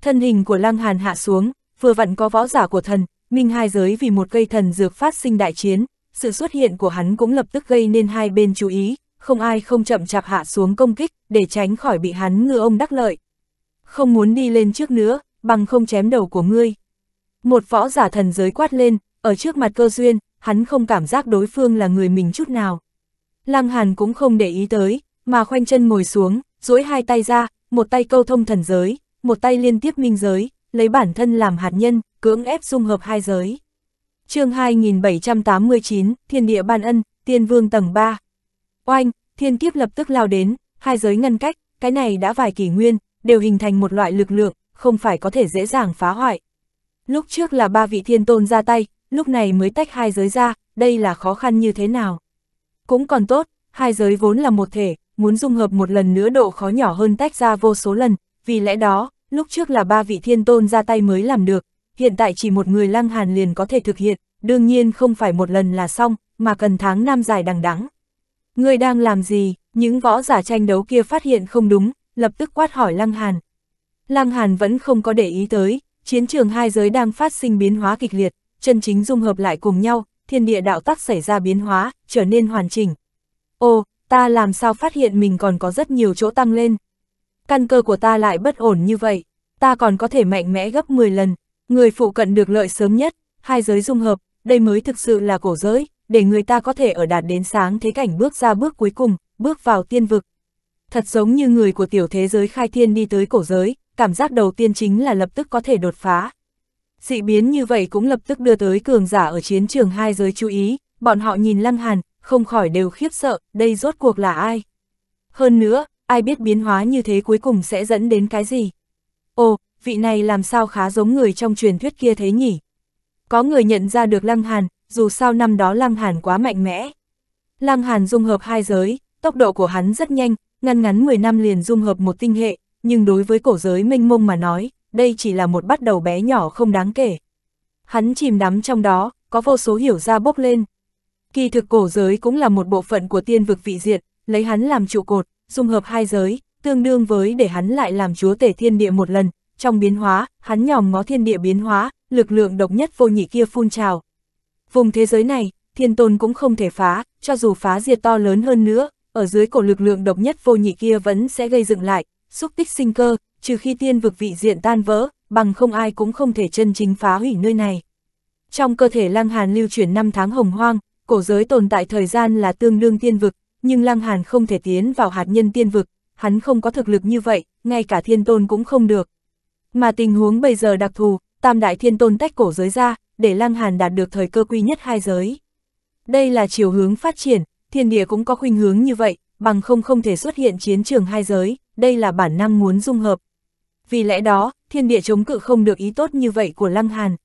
[SPEAKER 1] Thân hình của Lăng Hàn hạ xuống, vừa vặn có võ giả của thần, minh hai giới vì một cây thần dược phát sinh đại chiến, sự xuất hiện của hắn cũng lập tức gây nên hai bên chú ý không ai không chậm chạp hạ xuống công kích, để tránh khỏi bị hắn ngư ông đắc lợi. Không muốn đi lên trước nữa, bằng không chém đầu của ngươi. Một võ giả thần giới quát lên, ở trước mặt cơ duyên, hắn không cảm giác đối phương là người mình chút nào. Lăng Hàn cũng không để ý tới, mà khoanh chân ngồi xuống, duỗi hai tay ra, một tay câu thông thần giới, một tay liên tiếp minh giới, lấy bản thân làm hạt nhân, cưỡng ép dung hợp hai giới. chương 2789, Thiên địa ban ân, Tiên vương tầng 3 Oanh, thiên kiếp lập tức lao đến, hai giới ngăn cách, cái này đã vài kỷ nguyên, đều hình thành một loại lực lượng, không phải có thể dễ dàng phá hoại. Lúc trước là ba vị thiên tôn ra tay, lúc này mới tách hai giới ra, đây là khó khăn như thế nào. Cũng còn tốt, hai giới vốn là một thể, muốn dung hợp một lần nữa độ khó nhỏ hơn tách ra vô số lần, vì lẽ đó, lúc trước là ba vị thiên tôn ra tay mới làm được, hiện tại chỉ một người lăng hàn liền có thể thực hiện, đương nhiên không phải một lần là xong, mà cần tháng năm dài đằng đẵng Ngươi đang làm gì? Những võ giả tranh đấu kia phát hiện không đúng, lập tức quát hỏi Lăng Hàn. Lăng Hàn vẫn không có để ý tới, chiến trường hai giới đang phát sinh biến hóa kịch liệt, chân chính dung hợp lại cùng nhau, thiên địa đạo tắc xảy ra biến hóa, trở nên hoàn chỉnh. Ô, ta làm sao phát hiện mình còn có rất nhiều chỗ tăng lên. Căn cơ của ta lại bất ổn như vậy, ta còn có thể mạnh mẽ gấp 10 lần, người phụ cận được lợi sớm nhất, hai giới dung hợp, đây mới thực sự là cổ giới, để người ta có thể ở đạt đến sáng thế cảnh bước ra bước cuối cùng, bước vào tiên vực. Thật giống như người của tiểu thế giới khai thiên đi tới cổ giới, cảm giác đầu tiên chính là lập tức có thể đột phá. Dị biến như vậy cũng lập tức đưa tới cường giả ở chiến trường hai giới chú ý, bọn họ nhìn Lăng Hàn, không khỏi đều khiếp sợ, đây rốt cuộc là ai. Hơn nữa, ai biết biến hóa như thế cuối cùng sẽ dẫn đến cái gì. Ồ, vị này làm sao khá giống người trong truyền thuyết kia thế nhỉ? Có người nhận ra được Lăng Hàn, dù sao năm đó Lăng Hàn quá mạnh mẽ. Lăng Hàn dung hợp hai giới, tốc độ của hắn rất nhanh, ngăn ngắn 10 năm liền dung hợp một tinh hệ, nhưng đối với cổ giới mênh mông mà nói, đây chỉ là một bắt đầu bé nhỏ không đáng kể. Hắn chìm đắm trong đó, có vô số hiểu ra bốc lên. Kỳ thực cổ giới cũng là một bộ phận của tiên vực vị diệt, lấy hắn làm trụ cột, dung hợp hai giới, tương đương với để hắn lại làm chúa tể thiên địa một lần. Trong biến hóa, hắn nhòm ngó thiên địa biến hóa, lực lượng độc nhất vô nhị kia phun trào, Vùng thế giới này, thiên tôn cũng không thể phá, cho dù phá diệt to lớn hơn nữa, ở dưới cổ lực lượng độc nhất vô nhị kia vẫn sẽ gây dựng lại, xúc tích sinh cơ, trừ khi tiên vực vị diện tan vỡ, bằng không ai cũng không thể chân chính phá hủy nơi này. Trong cơ thể Lăng Hàn lưu chuyển năm tháng hồng hoang, cổ giới tồn tại thời gian là tương đương tiên vực, nhưng Lăng Hàn không thể tiến vào hạt nhân tiên vực, hắn không có thực lực như vậy, ngay cả thiên tôn cũng không được. Mà tình huống bây giờ đặc thù, tam đại thiên tôn tách cổ giới ra, để Lăng Hàn đạt được thời cơ quy nhất hai giới. Đây là chiều hướng phát triển, thiên địa cũng có khuynh hướng như vậy, bằng không không thể xuất hiện chiến trường hai giới, đây là bản năng muốn dung hợp. Vì lẽ đó, thiên địa chống cự không được ý tốt như vậy của Lăng Hàn.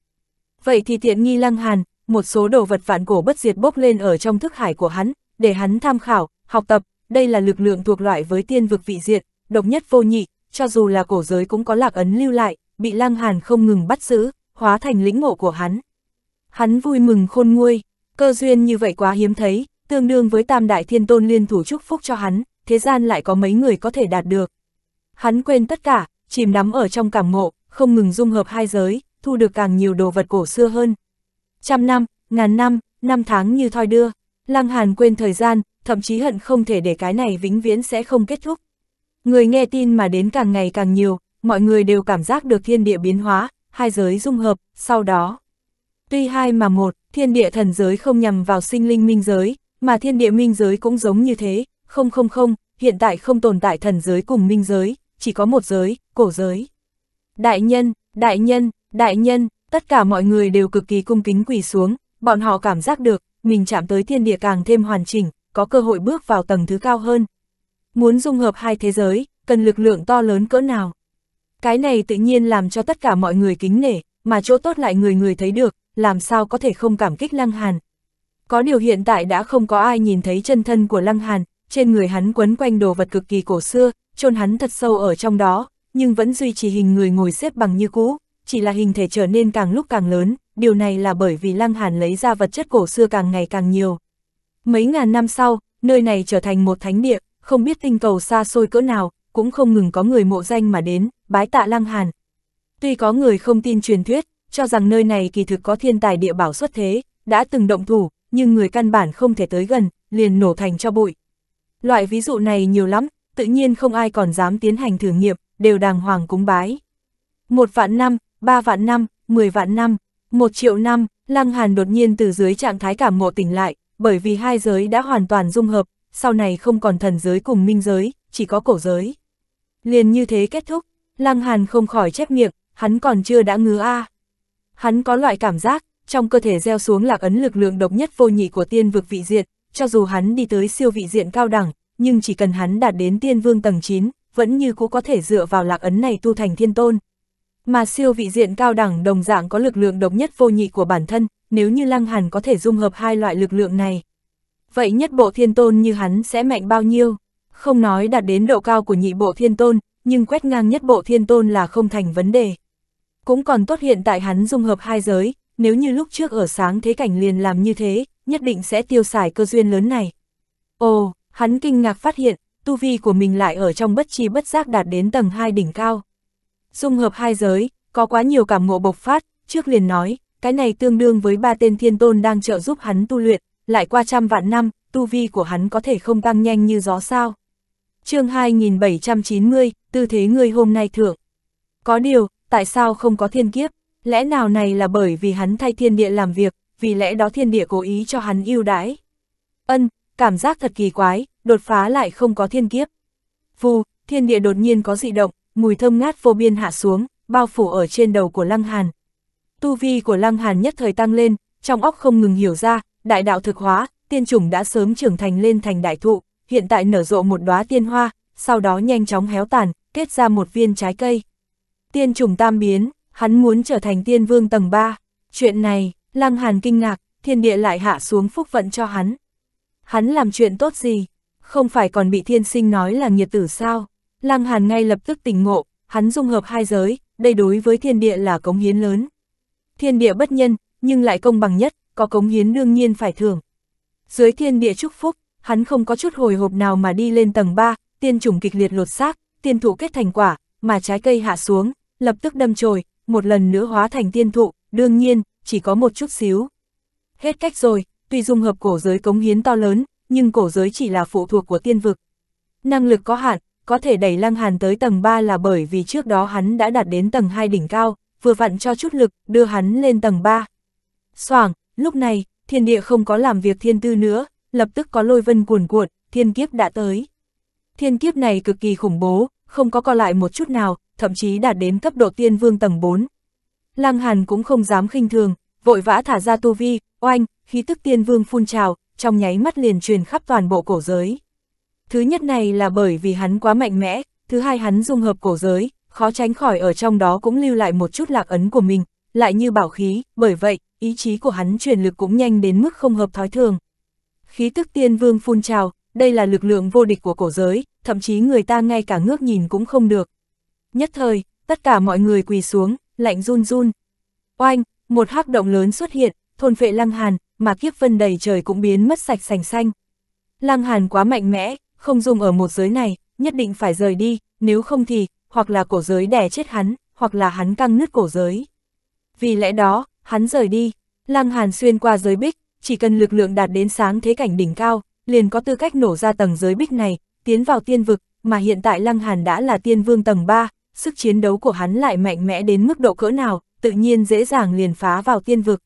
[SPEAKER 1] Vậy thì tiện nghi Lăng Hàn, một số đồ vật vạn cổ bất diệt bốc lên ở trong thức hải của hắn, để hắn tham khảo, học tập, đây là lực lượng thuộc loại với tiên vực vị diện, độc nhất vô nhị, cho dù là cổ giới cũng có lạc ấn lưu lại, bị Lăng Hàn không ngừng bắt giữ, hóa thành lĩnh ngộ của hắn. Hắn vui mừng khôn nguôi, cơ duyên như vậy quá hiếm thấy, tương đương với tam đại thiên tôn liên thủ chúc phúc cho hắn, thế gian lại có mấy người có thể đạt được. Hắn quên tất cả, chìm đắm ở trong cảm ngộ, không ngừng dung hợp hai giới, thu được càng nhiều đồ vật cổ xưa hơn. Trăm năm, ngàn năm, năm tháng như thoi đưa, Lăng Hàn quên thời gian, thậm chí hận không thể để cái này vĩnh viễn sẽ không kết thúc. Người nghe tin mà đến càng ngày càng nhiều, mọi người đều cảm giác được thiên địa biến hóa, hai giới dung hợp, sau đó. Tuy hai mà một, thiên địa thần giới không nhằm vào sinh linh minh giới, mà thiên địa minh giới cũng giống như thế, không không không, hiện tại không tồn tại thần giới cùng minh giới, chỉ có một giới, cổ giới. Đại nhân, đại nhân, đại nhân, tất cả mọi người đều cực kỳ cung kính quỳ xuống, bọn họ cảm giác được, mình chạm tới thiên địa càng thêm hoàn chỉnh, có cơ hội bước vào tầng thứ cao hơn. Muốn dung hợp hai thế giới, cần lực lượng to lớn cỡ nào. Cái này tự nhiên làm cho tất cả mọi người kính nể, mà chỗ tốt lại người người thấy được, làm sao có thể không cảm kích Lăng Hàn. Có điều hiện tại đã không có ai nhìn thấy chân thân của Lăng Hàn, trên người hắn quấn quanh đồ vật cực kỳ cổ xưa, chôn hắn thật sâu ở trong đó, nhưng vẫn duy trì hình người ngồi xếp bằng như cũ, chỉ là hình thể trở nên càng lúc càng lớn, điều này là bởi vì Lăng Hàn lấy ra vật chất cổ xưa càng ngày càng nhiều. Mấy ngàn năm sau, nơi này trở thành một thánh địa, không biết tinh cầu xa xôi cỡ nào, cũng không ngừng có người mộ danh mà đến, bái tạ Lăng Hàn. Tuy có người không tin truyền thuyết, cho rằng nơi này kỳ thực có thiên tài địa bảo xuất thế, đã từng động thủ, nhưng người căn bản không thể tới gần, liền nổ thành cho bụi. Loại ví dụ này nhiều lắm, tự nhiên không ai còn dám tiến hành thử nghiệm, đều đàng hoàng cúng bái. Một vạn năm, ba vạn năm, mười vạn năm, một triệu năm, Lăng Hàn đột nhiên từ dưới trạng thái cảm ngộ tỉnh lại, bởi vì hai giới đã hoàn toàn dung hợp, sau này không còn thần giới cùng minh giới, chỉ có cổ giới. Liền như thế kết thúc, Lăng Hàn không khỏi chép miệng, hắn còn chưa đã ngứa a. À. Hắn có loại cảm giác, trong cơ thể gieo xuống lạc ấn lực lượng độc nhất vô nhị của tiên vực vị diện, cho dù hắn đi tới siêu vị diện cao đẳng, nhưng chỉ cần hắn đạt đến tiên vương tầng 9, vẫn như cũ có thể dựa vào lạc ấn này tu thành thiên tôn. Mà siêu vị diện cao đẳng đồng dạng có lực lượng độc nhất vô nhị của bản thân, nếu như Lăng Hàn có thể dung hợp hai loại lực lượng này. Vậy nhất bộ thiên tôn như hắn sẽ mạnh bao nhiêu? Không nói đạt đến độ cao của nhị bộ thiên tôn, nhưng quét ngang nhất bộ thiên tôn là không thành vấn đề. Cũng còn tốt hiện tại hắn dung hợp hai giới, nếu như lúc trước ở sáng thế cảnh liền làm như thế, nhất định sẽ tiêu xài cơ duyên lớn này. Ồ, hắn kinh ngạc phát hiện, tu vi của mình lại ở trong bất chi bất giác đạt đến tầng 2 đỉnh cao. Dung hợp hai giới, có quá nhiều cảm ngộ bộc phát, trước liền nói, cái này tương đương với ba tên thiên tôn đang trợ giúp hắn tu luyện, lại qua trăm vạn năm, tu vi của hắn có thể không tăng nhanh như gió sao. chương 2790, tư thế người hôm nay thượng. Có điều, tại sao không có thiên kiếp, lẽ nào này là bởi vì hắn thay thiên địa làm việc, vì lẽ đó thiên địa cố ý cho hắn ưu đãi. Ân, cảm giác thật kỳ quái, đột phá lại không có thiên kiếp. Vù, thiên địa đột nhiên có dị động, mùi thơm ngát vô biên hạ xuống, bao phủ ở trên đầu của Lăng Hàn. Tu vi của Lăng Hàn nhất thời tăng lên, trong óc không ngừng hiểu ra, đại đạo thực hóa, tiên chủng đã sớm trưởng thành lên thành đại thụ, hiện tại nở rộ một đóa tiên hoa, sau đó nhanh chóng héo tàn, kết ra một viên trái cây. Tiên trùng tam biến, hắn muốn trở thành tiên vương tầng 3. Chuyện này, Lăng Hàn kinh ngạc, thiên địa lại hạ xuống phúc vận cho hắn. Hắn làm chuyện tốt gì? Không phải còn bị thiên sinh nói là nghiệt tử sao? Lăng Hàn ngay lập tức tỉnh ngộ, hắn dung hợp hai giới, đây đối với thiên địa là cống hiến lớn. Thiên địa bất nhân, nhưng lại công bằng nhất, có cống hiến đương nhiên phải thưởng. Dưới thiên địa chúc phúc, hắn không có chút hồi hộp nào mà đi lên tầng 3, tiên trùng kịch liệt lột xác, tiên thụ kết thành quả, mà trái cây hạ xuống, lập tức đâm chồi, một lần nữa hóa thành tiên thụ, đương nhiên, chỉ có một chút xíu. Hết cách rồi, tuy dung hợp cổ giới cống hiến to lớn, nhưng cổ giới chỉ là phụ thuộc của tiên vực. Năng lực có hạn, có thể đẩy Lăng Hàn tới tầng 3 là bởi vì trước đó hắn đã đạt đến tầng 2 đỉnh cao, vừa vặn cho chút lực, đưa hắn lên tầng 3. Soảng, lúc này, thiên địa không có làm việc thiên tư nữa, lập tức có lôi vân cuồn cuộn, thiên kiếp đã tới. Thiên kiếp này cực kỳ khủng bố, không có co lại một chút nào, thậm chí đạt đến cấp độ tiên vương tầng 4. Lăng Hàn cũng không dám khinh thường, vội vã thả ra tu vi, oanh, khí tức tiên vương phun trào, trong nháy mắt liền truyền khắp toàn bộ cổ giới. Thứ nhất này là bởi vì hắn quá mạnh mẽ, thứ hai hắn dung hợp cổ giới, khó tránh khỏi ở trong đó cũng lưu lại một chút lạc ấn của mình, lại như bảo khí, bởi vậy, ý chí của hắn truyền lực cũng nhanh đến mức không hợp thói thường. Khí tức tiên vương phun trào, đây là lực lượng vô địch của cổ giới, thậm chí người ta ngay cả ngước nhìn cũng không được. Nhất thời, tất cả mọi người quỳ xuống, lạnh run run. Oanh, một hắc động lớn xuất hiện, thôn vệ lăng hàn, mà kiếp vân đầy trời cũng biến mất sạch sành xanh. Lăng hàn quá mạnh mẽ, không dùng ở một giới này, nhất định phải rời đi, nếu không thì, hoặc là cổ giới đẻ chết hắn, hoặc là hắn căng nứt cổ giới. Vì lẽ đó, hắn rời đi, lăng hàn xuyên qua giới bích, chỉ cần lực lượng đạt đến sáng thế cảnh đỉnh cao, liền có tư cách nổ ra tầng giới bích này, tiến vào tiên vực, mà hiện tại Lăng Hàn đã là tiên vương tầng 3, sức chiến đấu của hắn lại mạnh mẽ đến mức độ cỡ nào, tự nhiên dễ dàng liền phá vào tiên vực.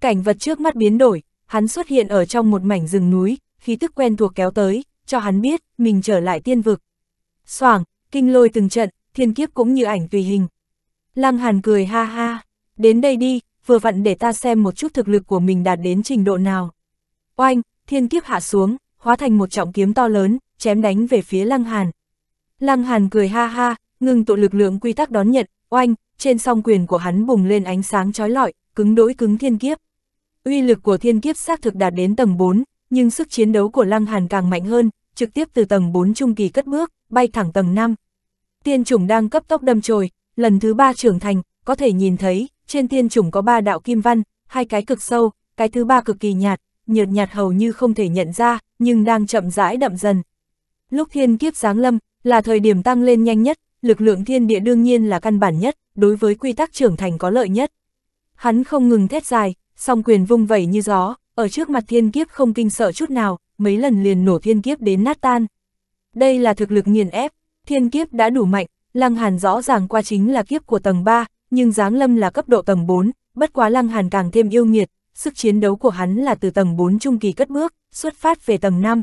[SPEAKER 1] Cảnh vật trước mắt biến đổi, hắn xuất hiện ở trong một mảnh rừng núi, khí tức quen thuộc kéo tới, cho hắn biết, mình trở lại tiên vực. Soảng, kinh lôi từng trận, thiên kiếp cũng như ảnh tùy hình. Lăng Hàn cười ha ha, đến đây đi, vừa vặn để ta xem một chút thực lực của mình đạt đến trình độ nào. Oanh, thiên kiếp hạ xuống, hóa thành một trọng kiếm to lớn, chém đánh về phía Lăng Hàn. Lăng Hàn cười ha ha, ngừng tụ lực lượng quy tắc đón nhận, oanh, trên song quyền của hắn bùng lên ánh sáng chói lọi, cứng đối cứng thiên kiếp. Uy lực của thiên kiếp xác thực đạt đến tầng 4, nhưng sức chiến đấu của Lăng Hàn càng mạnh hơn, trực tiếp từ tầng 4 trung kỳ cất bước, bay thẳng tầng 5. Tiên chủng đang cấp tốc đâm trồi, lần thứ 3 trưởng thành, có thể nhìn thấy, trên tiên chủng có ba đạo kim văn, hai cái cực sâu, cái thứ ba cực kỳ nhạt, nhợt nhạt hầu như không thể nhận ra, nhưng đang chậm rãi đậm dần. Lúc thiên kiếp giáng lâm, là thời điểm tăng lên nhanh nhất, lực lượng thiên địa đương nhiên là căn bản nhất, đối với quy tắc trưởng thành có lợi nhất. Hắn không ngừng thét dài, song quyền vung vẩy như gió, ở trước mặt thiên kiếp không kinh sợ chút nào, mấy lần liền nổ thiên kiếp đến nát tan. Đây là thực lực nghiền ép, thiên kiếp đã đủ mạnh, Lăng Hàn rõ ràng qua chính là kiếp của tầng 3, nhưng giáng lâm là cấp độ tầng 4, bất quá Lăng Hàn càng thêm yêu nghiệt, sức chiến đấu của hắn là từ tầng 4 trung kỳ cất bước, xuất phát về tầng 5.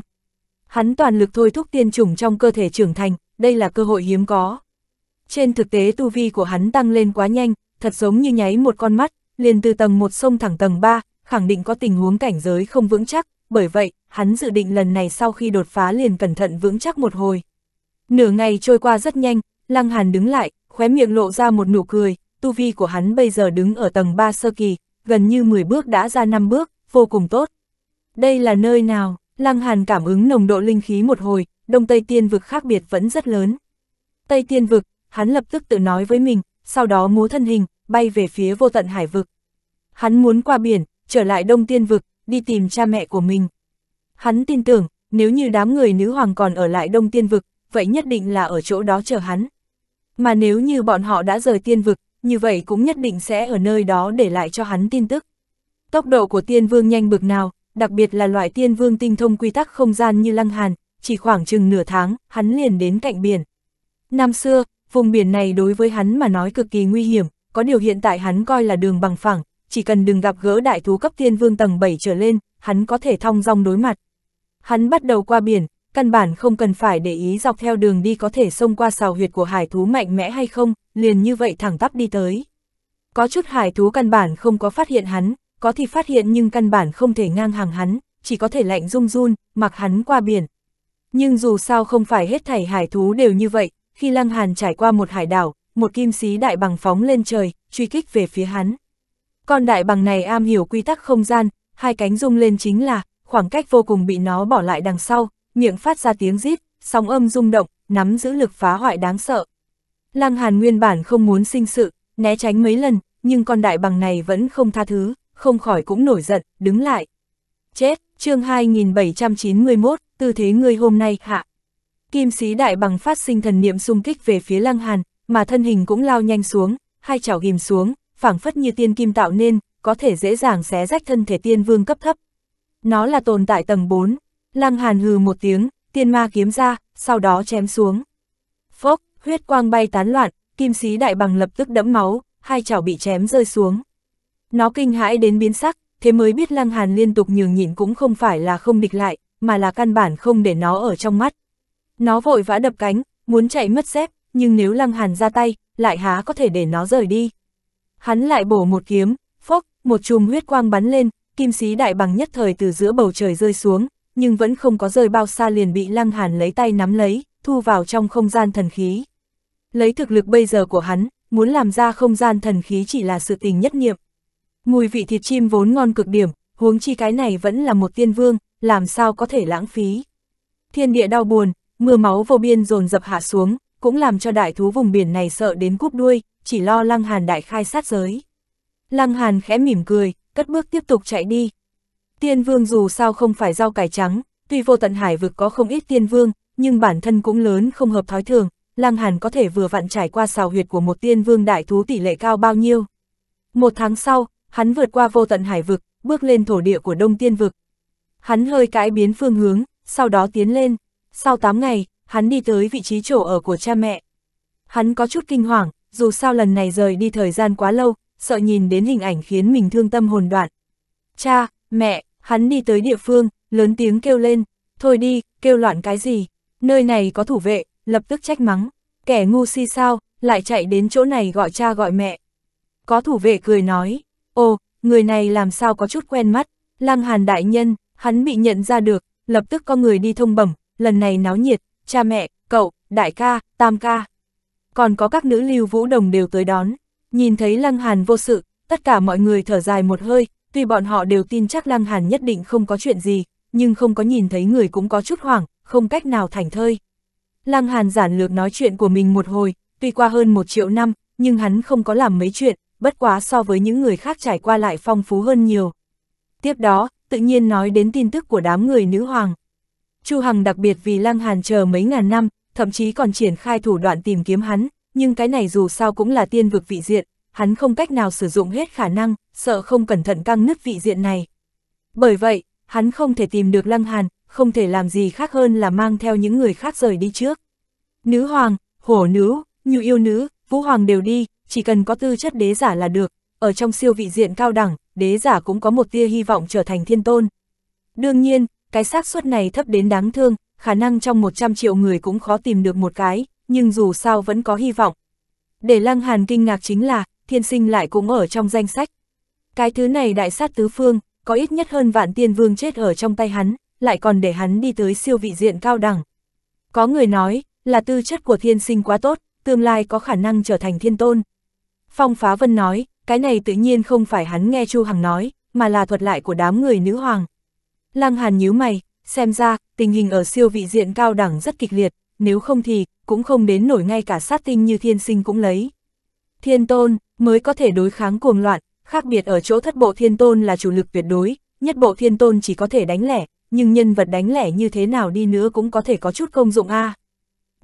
[SPEAKER 1] Hắn toàn lực thôi thúc tiên chủng trong cơ thể trưởng thành, đây là cơ hội hiếm có. Trên thực tế tu vi của hắn tăng lên quá nhanh, thật giống như nháy một con mắt, liền từ tầng 1 sông thẳng tầng 3, khẳng định có tình huống cảnh giới không vững chắc, bởi vậy, hắn dự định lần này sau khi đột phá liền cẩn thận vững chắc một hồi. Nửa ngày trôi qua rất nhanh, Lăng Hàn đứng lại, khóe miệng lộ ra một nụ cười, tu vi của hắn bây giờ đứng ở tầng 3 sơ kỳ, gần như 10 bước đã ra 5 bước, vô cùng tốt. Đây là nơi nào, Lăng Hàn cảm ứng nồng độ linh khí một hồi, đông Tây Tiên vực khác biệt vẫn rất lớn. Tây Tiên vực, hắn lập tức tự nói với mình, sau đó múa thân hình, bay về phía vô tận hải vực. Hắn muốn qua biển, trở lại đông tiên vực, đi tìm cha mẹ của mình. Hắn tin tưởng, nếu như đám người nữ hoàng còn ở lại đông tiên vực, vậy nhất định là ở chỗ đó chờ hắn. Mà nếu như bọn họ đã rời tiên vực, như vậy cũng nhất định sẽ ở nơi đó để lại cho hắn tin tức. Tốc độ của tiên vương nhanh bực nào, đặc biệt là loại tiên vương tinh thông quy tắc không gian như lăng hàn, chỉ khoảng chừng nửa tháng, hắn liền đến cạnh biển. Năm xưa, vùng biển này đối với hắn mà nói cực kỳ nguy hiểm, có điều hiện tại hắn coi là đường bằng phẳng, chỉ cần đừng gặp gỡ đại thú cấp tiên vương tầng 7 trở lên, hắn có thể thong dong đối mặt. Hắn bắt đầu qua biển, căn bản không cần phải để ý dọc theo đường đi có thể xông qua xào huyệt của hải thú mạnh mẽ hay không, liền như vậy thẳng tắp đi tới. Có chút hải thú căn bản không có phát hiện hắn, có thì phát hiện nhưng căn bản không thể ngang hàng hắn, chỉ có thể lạnh run run, mặc hắn qua biển. Nhưng dù sao không phải hết thảy hải thú đều như vậy, khi Lăng Hàn trải qua một hải đảo, một kim xí đại bằng phóng lên trời, truy kích về phía hắn. Con đại bằng này am hiểu quy tắc không gian, hai cánh rung lên chính là, khoảng cách vô cùng bị nó bỏ lại đằng sau, miệng phát ra tiếng rít, sóng âm rung động, nắm giữ lực phá hoại đáng sợ. Lăng Hàn nguyên bản không muốn sinh sự, né tránh mấy lần, nhưng con đại bằng này vẫn không tha thứ, không khỏi cũng nổi giận, đứng lại. Chết, chương 2791, tư thế ngươi hôm nay hạ. Kim sĩ đại bằng phát sinh thần niệm xung kích về phía Lăng Hàn, mà thân hình cũng lao nhanh xuống, hai chảo ghim xuống, phảng phất như tiên kim tạo nên, có thể dễ dàng xé rách thân thể tiên vương cấp thấp. Nó là tồn tại tầng 4, Lăng Hàn hừ một tiếng, tiên ma kiếm ra, sau đó chém xuống. Phốc, huyết quang bay tán loạn, kim sĩ đại bằng lập tức đẫm máu, hai chảo bị chém rơi xuống. Nó kinh hãi đến biến sắc, thế mới biết Lăng Hàn liên tục nhường nhịn cũng không phải là không địch lại, mà là căn bản không để nó ở trong mắt. Nó vội vã đập cánh, muốn chạy mất dép, nhưng nếu Lăng Hàn ra tay, lại há có thể để nó rời đi. Hắn lại bổ một kiếm, phốc, một chùm huyết quang bắn lên, kim sĩ đại bằng nhất thời từ giữa bầu trời rơi xuống, nhưng vẫn không có rơi bao xa liền bị Lăng Hàn lấy tay nắm lấy, thu vào trong không gian thần khí. Lấy thực lực bây giờ của hắn, muốn làm ra không gian thần khí chỉ là sự tình nhất niệm. Mùi vị thịt chim vốn ngon cực điểm, huống chi cái này vẫn là một tiên vương, làm sao có thể lãng phí. Thiên địa đau buồn, mưa máu vô biên dồn dập hạ xuống, cũng làm cho đại thú vùng biển này sợ đến cúp đuôi, chỉ lo Lăng Hàn đại khai sát giới. Lăng Hàn khẽ mỉm cười, cất bước tiếp tục chạy đi, Tiên vương dù sao không phải rau cải trắng, tuy vô tận hải vực có không ít tiên vương, nhưng bản thân cũng lớn không hợp thói thường, Lăng Hàn có thể vừa vặn trải qua xào huyệt của một tiên vương đại thú tỷ lệ cao bao nhiêu. Một tháng sau, hắn vượt qua vô tận hải vực, bước lên thổ địa của đông tiên vực. Hắn hơi cãi biến phương hướng, sau đó tiến lên. Sau 8 ngày, hắn đi tới vị trí chỗ ở của cha mẹ. Hắn có chút kinh hoàng, dù sao lần này rời đi thời gian quá lâu, sợ nhìn đến hình ảnh khiến mình thương tâm hồn đoạn. Cha, mẹ, Hắn đi tới địa phương, lớn tiếng kêu lên, thôi đi, kêu loạn cái gì, nơi này có thủ vệ, lập tức trách mắng, kẻ ngu si sao, lại chạy đến chỗ này gọi cha gọi mẹ. Có thủ vệ cười nói, ồ, người này làm sao có chút quen mắt, lăng hàn đại nhân, hắn bị nhận ra được, lập tức có người đi thông bẩm, lần này náo nhiệt, cha mẹ, cậu, đại ca, tam ca. Còn có các nữ lưu vũ đồng đều tới đón, nhìn thấy lăng hàn vô sự, tất cả mọi người thở dài một hơi, Tuy bọn họ đều tin chắc Lăng Hàn nhất định không có chuyện gì, nhưng không có nhìn thấy người cũng có chút hoảng, không cách nào thành thơi. Lăng Hàn giản lược nói chuyện của mình một hồi, tuy qua hơn một triệu năm, nhưng hắn không có làm mấy chuyện, bất quá so với những người khác trải qua lại phong phú hơn nhiều. Tiếp đó, tự nhiên nói đến tin tức của đám người nữ hoàng. Chu Hằng đặc biệt vì Lăng Hàn chờ mấy ngàn năm, thậm chí còn triển khai thủ đoạn tìm kiếm hắn, nhưng cái này dù sao cũng là tiên vực vị diện, hắn không cách nào sử dụng hết khả năng, sợ không cẩn thận căng nứt vị diện này. Bởi vậy, hắn không thể tìm được Lăng Hàn, không thể làm gì khác hơn là mang theo những người khác rời đi trước. Nữ hoàng, hổ nữ, như yêu nữ, vũ hoàng đều đi, chỉ cần có tư chất đế giả là được, ở trong siêu vị diện cao đẳng, đế giả cũng có một tia hy vọng trở thành thiên tôn. Đương nhiên, cái xác suất này thấp đến đáng thương, khả năng trong 100 triệu người cũng khó tìm được một cái, nhưng dù sao vẫn có hy vọng. Để Lăng Hàn kinh ngạc chính là, thiên sinh lại cũng ở trong danh sách. Cái thứ này đại sát tứ phương, có ít nhất hơn vạn tiên vương chết ở trong tay hắn, lại còn để hắn đi tới siêu vị diện cao đẳng. Có người nói, là tư chất của thiên sinh quá tốt, tương lai có khả năng trở thành thiên tôn. Phong Phá Vân nói, cái này tự nhiên không phải hắn nghe Chu Hằng nói, mà là thuật lại của đám người nữ hoàng. Lăng Hàn nhíu mày, xem ra, tình hình ở siêu vị diện cao đẳng rất kịch liệt, nếu không thì, cũng không đến nổi ngay cả sát tinh như thiên sinh cũng lấy thiên tôn, mới có thể đối kháng cuồng loạn, khác biệt ở chỗ thất bộ thiên tôn là chủ lực tuyệt đối, nhất bộ thiên tôn chỉ có thể đánh lẻ, nhưng nhân vật đánh lẻ như thế nào đi nữa cũng có thể có chút công dụng a. À.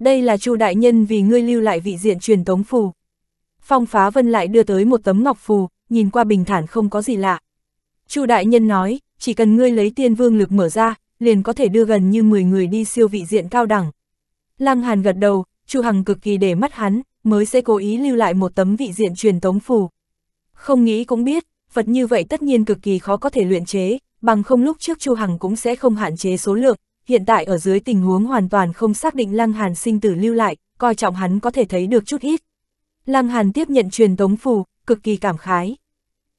[SPEAKER 1] Đây là Chu đại nhân vì ngươi lưu lại vị diện truyền tống phù. Phong Phá Vân lại đưa tới một tấm ngọc phù, nhìn qua bình thản không có gì lạ. Chu đại nhân nói, chỉ cần ngươi lấy tiên vương lực mở ra, liền có thể đưa gần như 10 người đi siêu vị diện cao đẳng. Lăng Hàn gật đầu, Chu Hằng cực kỳ để mắt hắn, mới sẽ cố ý lưu lại một tấm vị diện truyền tống phù. Không nghĩ cũng biết, vật như vậy tất nhiên cực kỳ khó có thể luyện chế, bằng không lúc trước Chu Hằng cũng sẽ không hạn chế số lượng, hiện tại ở dưới tình huống hoàn toàn không xác định Lăng Hàn sinh tử lưu lại, coi trọng hắn có thể thấy được chút ít. Lăng Hàn tiếp nhận truyền tống phù, cực kỳ cảm khái.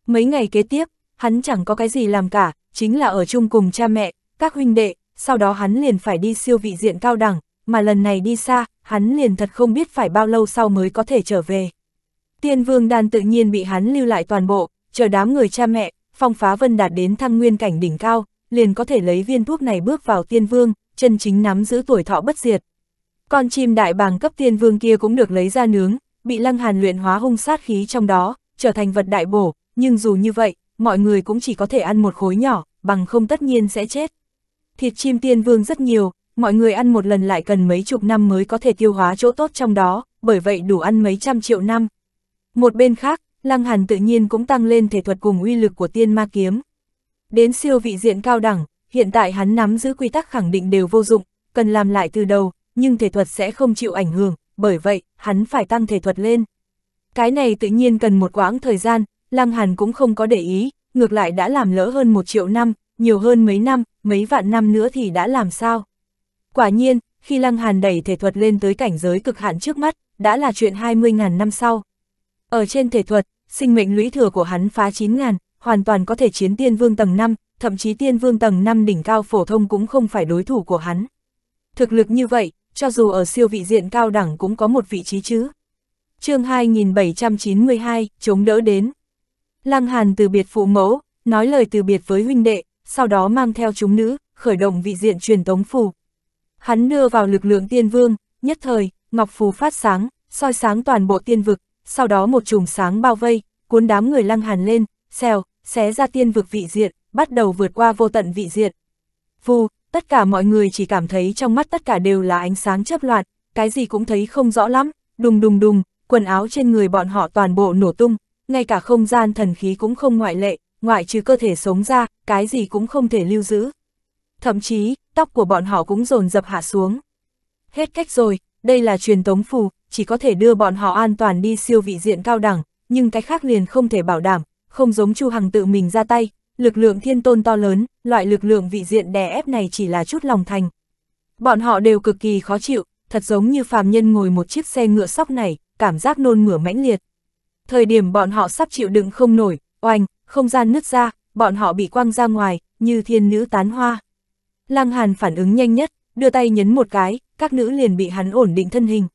[SPEAKER 1] Mấy ngày kế tiếp, hắn chẳng có cái gì làm cả, chính là ở chung cùng cha mẹ, các huynh đệ, sau đó hắn liền phải đi siêu vị diện cao đẳng, mà lần này đi xa, hắn liền thật không biết phải bao lâu sau mới có thể trở về. Tiên vương đàn tự nhiên bị hắn lưu lại toàn bộ, chờ đám người cha mẹ, phong phá vân đạt đến thăng nguyên cảnh đỉnh cao, liền có thể lấy viên thuốc này bước vào tiên vương, chân chính nắm giữ tuổi thọ bất diệt. Con chim đại bàng cấp tiên vương kia cũng được lấy ra nướng, bị lăng hàn luyện hóa hung sát khí trong đó, trở thành vật đại bổ, nhưng dù như vậy, mọi người cũng chỉ có thể ăn một khối nhỏ, bằng không tất nhiên sẽ chết. Thịt chim tiên vương rất nhiều, mọi người ăn một lần lại cần mấy chục năm mới có thể tiêu hóa chỗ tốt trong đó, bởi vậy đủ ăn mấy trăm triệu năm. Một bên khác, Lăng Hàn tự nhiên cũng tăng lên thể thuật cùng uy lực của tiên ma kiếm. Đến siêu vị diện cao đẳng, hiện tại hắn nắm giữ quy tắc khẳng định đều vô dụng, cần làm lại từ đầu, nhưng thể thuật sẽ không chịu ảnh hưởng, bởi vậy, hắn phải tăng thể thuật lên. Cái này tự nhiên cần một quãng thời gian, Lăng Hàn cũng không có để ý, ngược lại đã làm lỡ hơn một triệu năm, nhiều hơn mấy năm, mấy vạn năm nữa thì đã làm sao. Quả nhiên, khi Lăng Hàn đẩy thể thuật lên tới cảnh giới cực hạn trước mắt, đã là chuyện 20.000 năm sau. Ở trên thể thuật, sinh mệnh lũy thừa của hắn phá 9.000, hoàn toàn có thể chiến tiên vương tầng 5, thậm chí tiên vương tầng 5 đỉnh cao phổ thông cũng không phải đối thủ của hắn. Thực lực như vậy, cho dù ở siêu vị diện cao đẳng cũng có một vị trí chứ. chương 2792, chống đỡ đến. Lăng Hàn từ biệt phụ mẫu, nói lời từ biệt với huynh đệ, sau đó mang theo chúng nữ, khởi động vị diện truyền tống phù, Hắn đưa vào lực lượng tiên vương, nhất thời, ngọc phù phát sáng, soi sáng toàn bộ tiên vực, sau đó một chùm sáng bao vây, cuốn đám người lăng hàn lên, xèo, xé ra tiên vực vị diện, bắt đầu vượt qua vô tận vị diện. Vù, tất cả mọi người chỉ cảm thấy trong mắt tất cả đều là ánh sáng chấp loạn, cái gì cũng thấy không rõ lắm, đùng đùng đùng, quần áo trên người bọn họ toàn bộ nổ tung, ngay cả không gian thần khí cũng không ngoại lệ, ngoại trừ cơ thể sống ra, cái gì cũng không thể lưu giữ thậm chí, tóc của bọn họ cũng dồn dập hạ xuống. Hết cách rồi, đây là truyền tống phù, chỉ có thể đưa bọn họ an toàn đi siêu vị diện cao đẳng, nhưng cái khác liền không thể bảo đảm, không giống Chu Hằng tự mình ra tay, lực lượng thiên tôn to lớn, loại lực lượng vị diện đè ép này chỉ là chút lòng thành. Bọn họ đều cực kỳ khó chịu, thật giống như phàm nhân ngồi một chiếc xe ngựa sóc này, cảm giác nôn mửa mãnh liệt. Thời điểm bọn họ sắp chịu đựng không nổi, oanh, không gian nứt ra, bọn họ bị quăng ra ngoài, như thiên nữ tán hoa. Lăng Hàn phản ứng nhanh nhất, đưa tay nhấn một cái, các nữ liền bị hắn ổn định thân hình.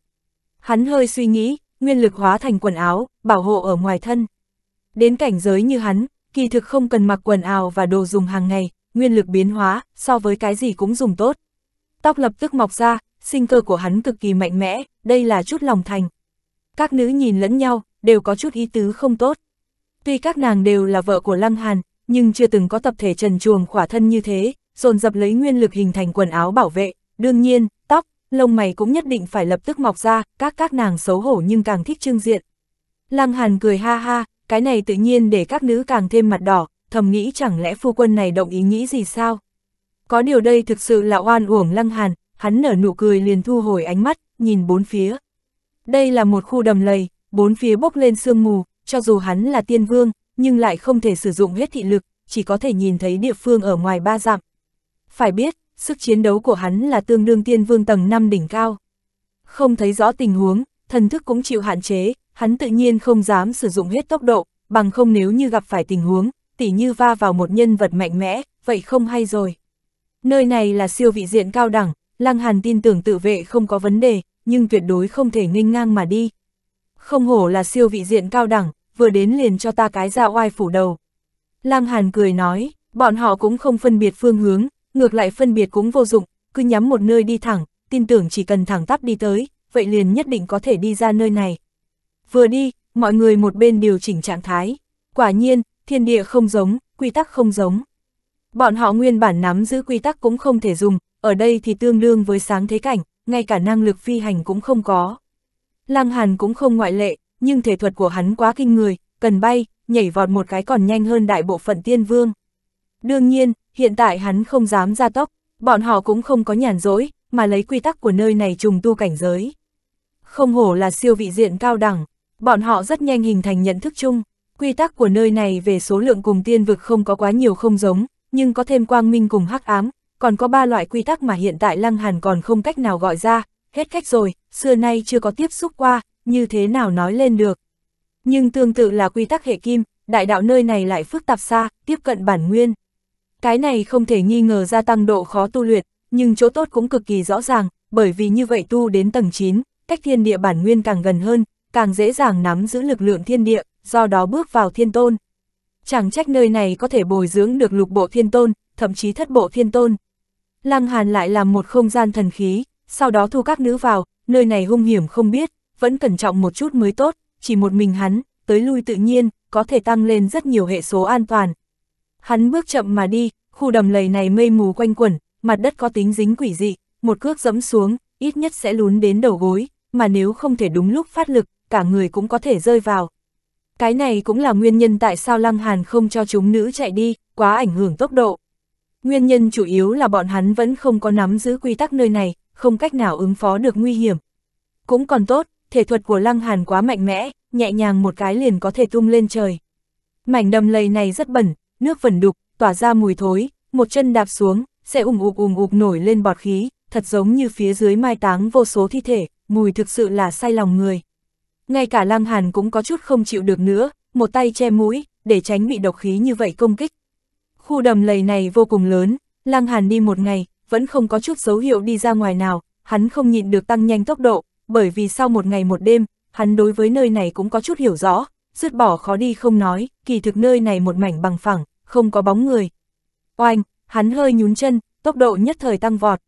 [SPEAKER 1] Hắn hơi suy nghĩ, nguyên lực hóa thành quần áo, bảo hộ ở ngoài thân. Đến cảnh giới như hắn, kỳ thực không cần mặc quần áo và đồ dùng hàng ngày, nguyên lực biến hóa, so với cái gì cũng dùng tốt. Tóc lập tức mọc ra, sinh cơ của hắn cực kỳ mạnh mẽ, đây là chút lòng thành. Các nữ nhìn lẫn nhau, đều có chút ý tứ không tốt. Tuy các nàng đều là vợ của Lăng Hàn, nhưng chưa từng có tập thể trần chuồng khỏa thân như thế, dồn dập lấy nguyên lực hình thành quần áo bảo vệ, đương nhiên, tóc, lông mày cũng nhất định phải lập tức mọc ra, các các nàng xấu hổ nhưng càng thích trương diện. Lăng Hàn cười ha ha, cái này tự nhiên để các nữ càng thêm mặt đỏ, thầm nghĩ chẳng lẽ phu quân này động ý nghĩ gì sao? Có điều đây thực sự là oan uổng Lăng Hàn, hắn nở nụ cười liền thu hồi ánh mắt, nhìn bốn phía. Đây là một khu đầm lầy, bốn phía bốc lên sương mù, cho dù hắn là tiên vương, nhưng lại không thể sử dụng hết thị lực, chỉ có thể nhìn thấy địa phương ở ngoài ba dặm. Phải biết, sức chiến đấu của hắn là tương đương tiên vương tầng 5 đỉnh cao. Không thấy rõ tình huống, thần thức cũng chịu hạn chế, hắn tự nhiên không dám sử dụng hết tốc độ, bằng không nếu như gặp phải tình huống, tỉ như va vào một nhân vật mạnh mẽ, vậy không hay rồi. Nơi này là siêu vị diện cao đẳng, Lăng Hàn tin tưởng tự vệ không có vấn đề, nhưng tuyệt đối không thể nghênh ngang mà đi. Không hổ là siêu vị diện cao đẳng, vừa đến liền cho ta cái ra oai phủ đầu. Lăng Hàn cười nói, bọn họ cũng không phân biệt phương hướng, ngược lại phân biệt cũng vô dụng, cứ nhắm một nơi đi thẳng, tin tưởng chỉ cần thẳng tắp đi tới, vậy liền nhất định có thể đi ra nơi này. Vừa đi, mọi người một bên điều chỉnh trạng thái. Quả nhiên, thiên địa không giống, quy tắc không giống. Bọn họ nguyên bản nắm giữ quy tắc cũng không thể dùng, ở đây thì tương đương với sáng thế cảnh, ngay cả năng lực phi hành cũng không có. Lăng Hàn cũng không ngoại lệ, nhưng thể thuật của hắn quá kinh người, cần bay, nhảy vọt một cái còn nhanh hơn đại bộ phận tiên vương. Đương nhiên, hiện tại hắn không dám ra tốc, bọn họ cũng không có nhàn rỗi, mà lấy quy tắc của nơi này trùng tu cảnh giới. Không hổ là siêu vị diện cao đẳng, bọn họ rất nhanh hình thành nhận thức chung, quy tắc của nơi này về số lượng cùng tiên vực không có quá nhiều không giống, nhưng có thêm quang minh cùng hắc ám, còn có ba loại quy tắc mà hiện tại Lăng Hàn còn không cách nào gọi ra, hết cách rồi, xưa nay chưa có tiếp xúc qua, như thế nào nói lên được. Nhưng tương tự là quy tắc hệ kim, đại đạo nơi này lại phức tạp xa, tiếp cận bản nguyên. Cái này không thể nghi ngờ gia tăng độ khó tu luyện, nhưng chỗ tốt cũng cực kỳ rõ ràng, bởi vì như vậy tu đến tầng 9, cách thiên địa bản nguyên càng gần hơn, càng dễ dàng nắm giữ lực lượng thiên địa, do đó bước vào thiên tôn. Chẳng trách nơi này có thể bồi dưỡng được lục bộ thiên tôn, thậm chí thất bộ thiên tôn. Lăng Hàn lại làm một không gian thần khí, sau đó thu các nữ vào, nơi này hung hiểm không biết, vẫn cẩn trọng một chút mới tốt, chỉ một mình hắn, tới lui tự nhiên, có thể tăng lên rất nhiều hệ số an toàn, Hắn bước chậm mà đi, khu đầm lầy này mây mù quanh quẩn, mặt đất có tính dính quỷ dị, một cước dẫm xuống, ít nhất sẽ lún đến đầu gối, mà nếu không thể đúng lúc phát lực, cả người cũng có thể rơi vào. Cái này cũng là nguyên nhân tại sao Lăng Hàn không cho chúng nữ chạy đi, quá ảnh hưởng tốc độ. Nguyên nhân chủ yếu là bọn hắn vẫn không có nắm giữ quy tắc nơi này, không cách nào ứng phó được nguy hiểm. Cũng còn tốt, thể thuật của Lăng Hàn quá mạnh mẽ, nhẹ nhàng một cái liền có thể tung lên trời. Mảnh đầm lầy này rất bẩn, nước vẩn đục, tỏa ra mùi thối, một chân đạp xuống, sẽ ùm ụp ùm ụp nổi lên bọt khí, thật giống như phía dưới mai táng vô số thi thể, mùi thực sự là sai lòng người. Ngay cả lang Hàn cũng có chút không chịu được nữa, một tay che mũi, để tránh bị độc khí như vậy công kích. Khu đầm lầy này vô cùng lớn, lang Hàn đi một ngày, vẫn không có chút dấu hiệu đi ra ngoài nào, hắn không nhịn được tăng nhanh tốc độ, bởi vì sau một ngày một đêm, hắn đối với nơi này cũng có chút hiểu rõ, dứt bỏ khó đi không nói, kỳ thực nơi này một mảnh bằng phẳng, không có bóng người. Oanh, hắn hơi nhún chân, tốc độ nhất thời tăng vọt.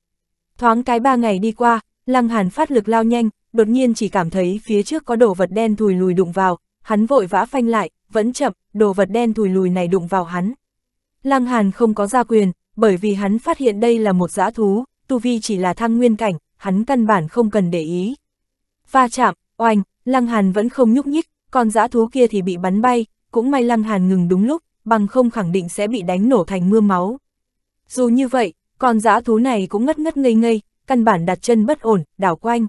[SPEAKER 1] Thoáng cái ba ngày đi qua, Lăng Hàn phát lực lao nhanh, đột nhiên chỉ cảm thấy phía trước có đồ vật đen thùi lùi đụng vào, hắn vội vã phanh lại, vẫn chậm, đồ vật đen thùi lùi này đụng vào hắn. Lăng Hàn không có gia quyền, bởi vì hắn phát hiện đây là một dã thú, tu vi chỉ là thăng nguyên cảnh, hắn căn bản không cần để ý. Va chạm, oanh, Lăng Hàn vẫn không nhúc nhích, còn dã thú kia thì bị bắn bay, cũng may Lăng Hàn ngừng đúng lúc, bằng không khẳng định sẽ bị đánh nổ thành mưa máu. Dù như vậy, con dã thú này cũng ngất ngất ngây ngây, căn bản đặt chân bất ổn, đảo quanh.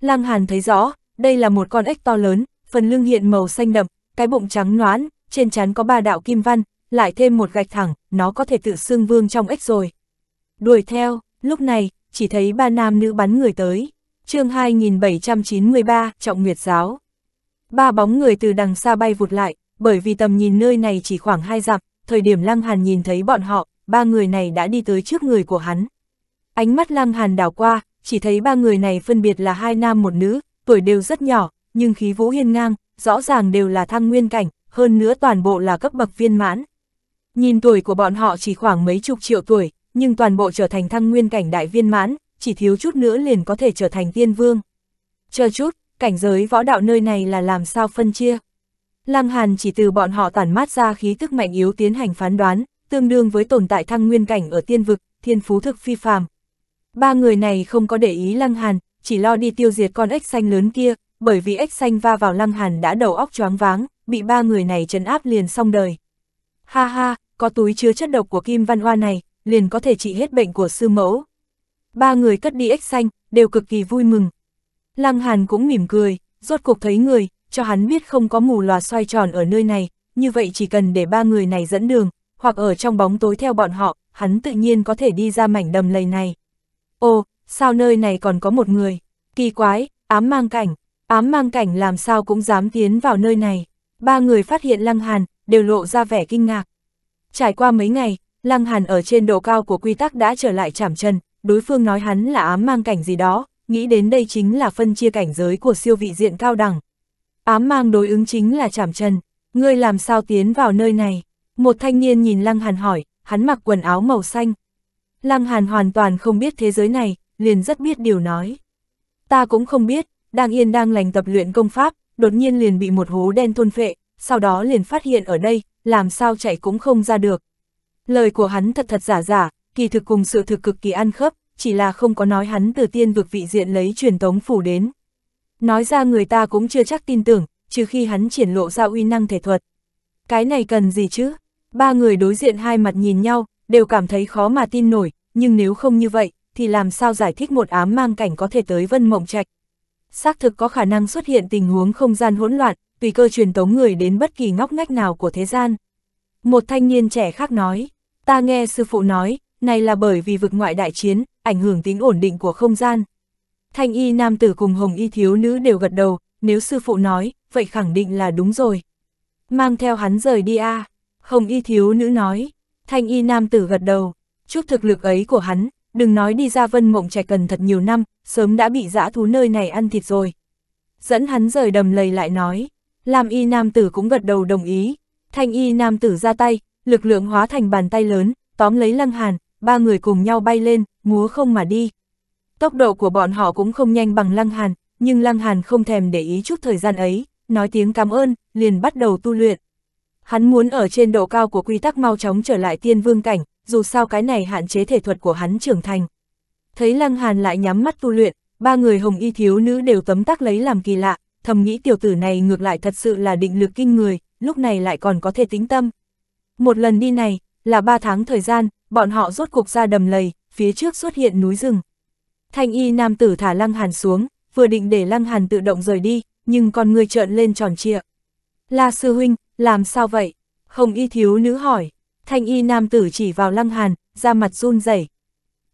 [SPEAKER 1] Lang Hàn thấy rõ, đây là một con ếch to lớn, phần lưng hiện màu xanh đậm, cái bụng trắng noãn, trên trán có ba đạo kim văn, lại thêm một gạch thẳng, nó có thể tự xương vương trong ếch rồi. Đuổi theo, lúc này, chỉ thấy ba nam nữ bắn người tới. chương 2793, Trọng Nguyệt Giáo. Ba bóng người từ đằng xa bay vụt lại, bởi vì tầm nhìn nơi này chỉ khoảng hai dặm, thời điểm Lăng Hàn nhìn thấy bọn họ, ba người này đã đi tới trước người của hắn. Ánh mắt Lăng Hàn đảo qua, chỉ thấy ba người này phân biệt là hai nam một nữ, tuổi đều rất nhỏ, nhưng khí vũ hiên ngang, rõ ràng đều là thăng nguyên cảnh, hơn nữa toàn bộ là cấp bậc viên mãn. Nhìn tuổi của bọn họ chỉ khoảng mấy chục triệu tuổi, nhưng toàn bộ trở thành thăng nguyên cảnh đại viên mãn, chỉ thiếu chút nữa liền có thể trở thành tiên vương. Chờ chút, cảnh giới võ đạo nơi này là làm sao phân chia? Lăng Hàn chỉ từ bọn họ tản mát ra khí tức mạnh yếu tiến hành phán đoán, tương đương với tồn tại thăng nguyên cảnh ở tiên vực, thiên phú thực phi phàm. Ba người này không có để ý Lăng Hàn, chỉ lo đi tiêu diệt con ếch xanh lớn kia, bởi vì ếch xanh va vào Lăng Hàn đã đầu óc choáng váng, bị ba người này trấn áp liền xong đời. Ha ha, có túi chứa chất độc của Kim Văn Hoa này, liền có thể trị hết bệnh của sư mẫu. Ba người cất đi ếch xanh, đều cực kỳ vui mừng. Lăng Hàn cũng mỉm cười, rốt cuộc thấy người, cho hắn biết không có mù lòa xoay tròn ở nơi này, như vậy chỉ cần để ba người này dẫn đường, hoặc ở trong bóng tối theo bọn họ, hắn tự nhiên có thể đi ra mảnh đầm lầy này. Ô, sao nơi này còn có một người? Kỳ quái, ám mang cảnh, ám mang cảnh làm sao cũng dám tiến vào nơi này. Ba người phát hiện Lăng Hàn, đều lộ ra vẻ kinh ngạc. Trải qua mấy ngày, Lăng Hàn ở trên độ cao của quy tắc đã trở lại chảm chân, đối phương nói hắn là ám mang cảnh gì đó, nghĩ đến đây chính là phân chia cảnh giới của siêu vị diện cao đẳng ám mang đối ứng chính là chảm trần, ngươi làm sao tiến vào nơi này? Một thanh niên nhìn Lăng Hàn hỏi, hắn mặc quần áo màu xanh. Lăng Hàn hoàn toàn không biết thế giới này, liền rất biết điều nói. Ta cũng không biết, đang yên đang lành tập luyện công pháp, đột nhiên liền bị một hố đen thôn phệ, sau đó liền phát hiện ở đây, làm sao chạy cũng không ra được. Lời của hắn thật thật giả giả, kỳ thực cùng sự thực cực kỳ ăn khớp, chỉ là không có nói hắn từ tiên vực vị diện lấy truyền tống phủ đến, Nói ra người ta cũng chưa chắc tin tưởng, trừ khi hắn triển lộ ra uy năng thể thuật. Cái này cần gì chứ? Ba người đối diện hai mặt nhìn nhau, đều cảm thấy khó mà tin nổi, nhưng nếu không như vậy, thì làm sao giải thích một ám mang cảnh có thể tới vân mộng trạch. Xác thực có khả năng xuất hiện tình huống không gian hỗn loạn, tùy cơ truyền tống người đến bất kỳ ngóc ngách nào của thế gian. Một thanh niên trẻ khác nói, ta nghe sư phụ nói, này là bởi vì vực ngoại đại chiến, ảnh hưởng tính ổn định của không gian, Thanh y nam tử cùng hồng y thiếu nữ đều gật đầu, nếu sư phụ nói, vậy khẳng định là đúng rồi. Mang theo hắn rời đi a à. hồng y thiếu nữ nói, thanh y nam tử gật đầu, chút thực lực ấy của hắn, đừng nói đi ra vân mộng trẻ cần thật nhiều năm, sớm đã bị dã thú nơi này ăn thịt rồi. Dẫn hắn rời đầm lầy lại nói, làm y nam tử cũng gật đầu đồng ý, thanh y nam tử ra tay, lực lượng hóa thành bàn tay lớn, tóm lấy lăng hàn, ba người cùng nhau bay lên, múa không mà đi. Tốc độ của bọn họ cũng không nhanh bằng Lăng Hàn, nhưng Lăng Hàn không thèm để ý chút thời gian ấy, nói tiếng cảm ơn, liền bắt đầu tu luyện. Hắn muốn ở trên độ cao của quy tắc mau chóng trở lại tiên vương cảnh, dù sao cái này hạn chế thể thuật của hắn trưởng thành. Thấy Lăng Hàn lại nhắm mắt tu luyện, ba người hồng y thiếu nữ đều tấm tắc lấy làm kỳ lạ, thầm nghĩ tiểu tử này ngược lại thật sự là định lực kinh người, lúc này lại còn có thể tính tâm. Một lần đi này, là ba tháng thời gian, bọn họ rốt cục ra đầm lầy, phía trước xuất hiện núi rừng. Thanh y nam tử thả Lăng Hàn xuống, vừa định để Lăng Hàn tự động rời đi, nhưng con người trợn lên tròn trịa. La sư huynh, làm sao vậy? Hồng y thiếu nữ hỏi. Thanh y nam tử chỉ vào Lăng Hàn, ra mặt run rẩy.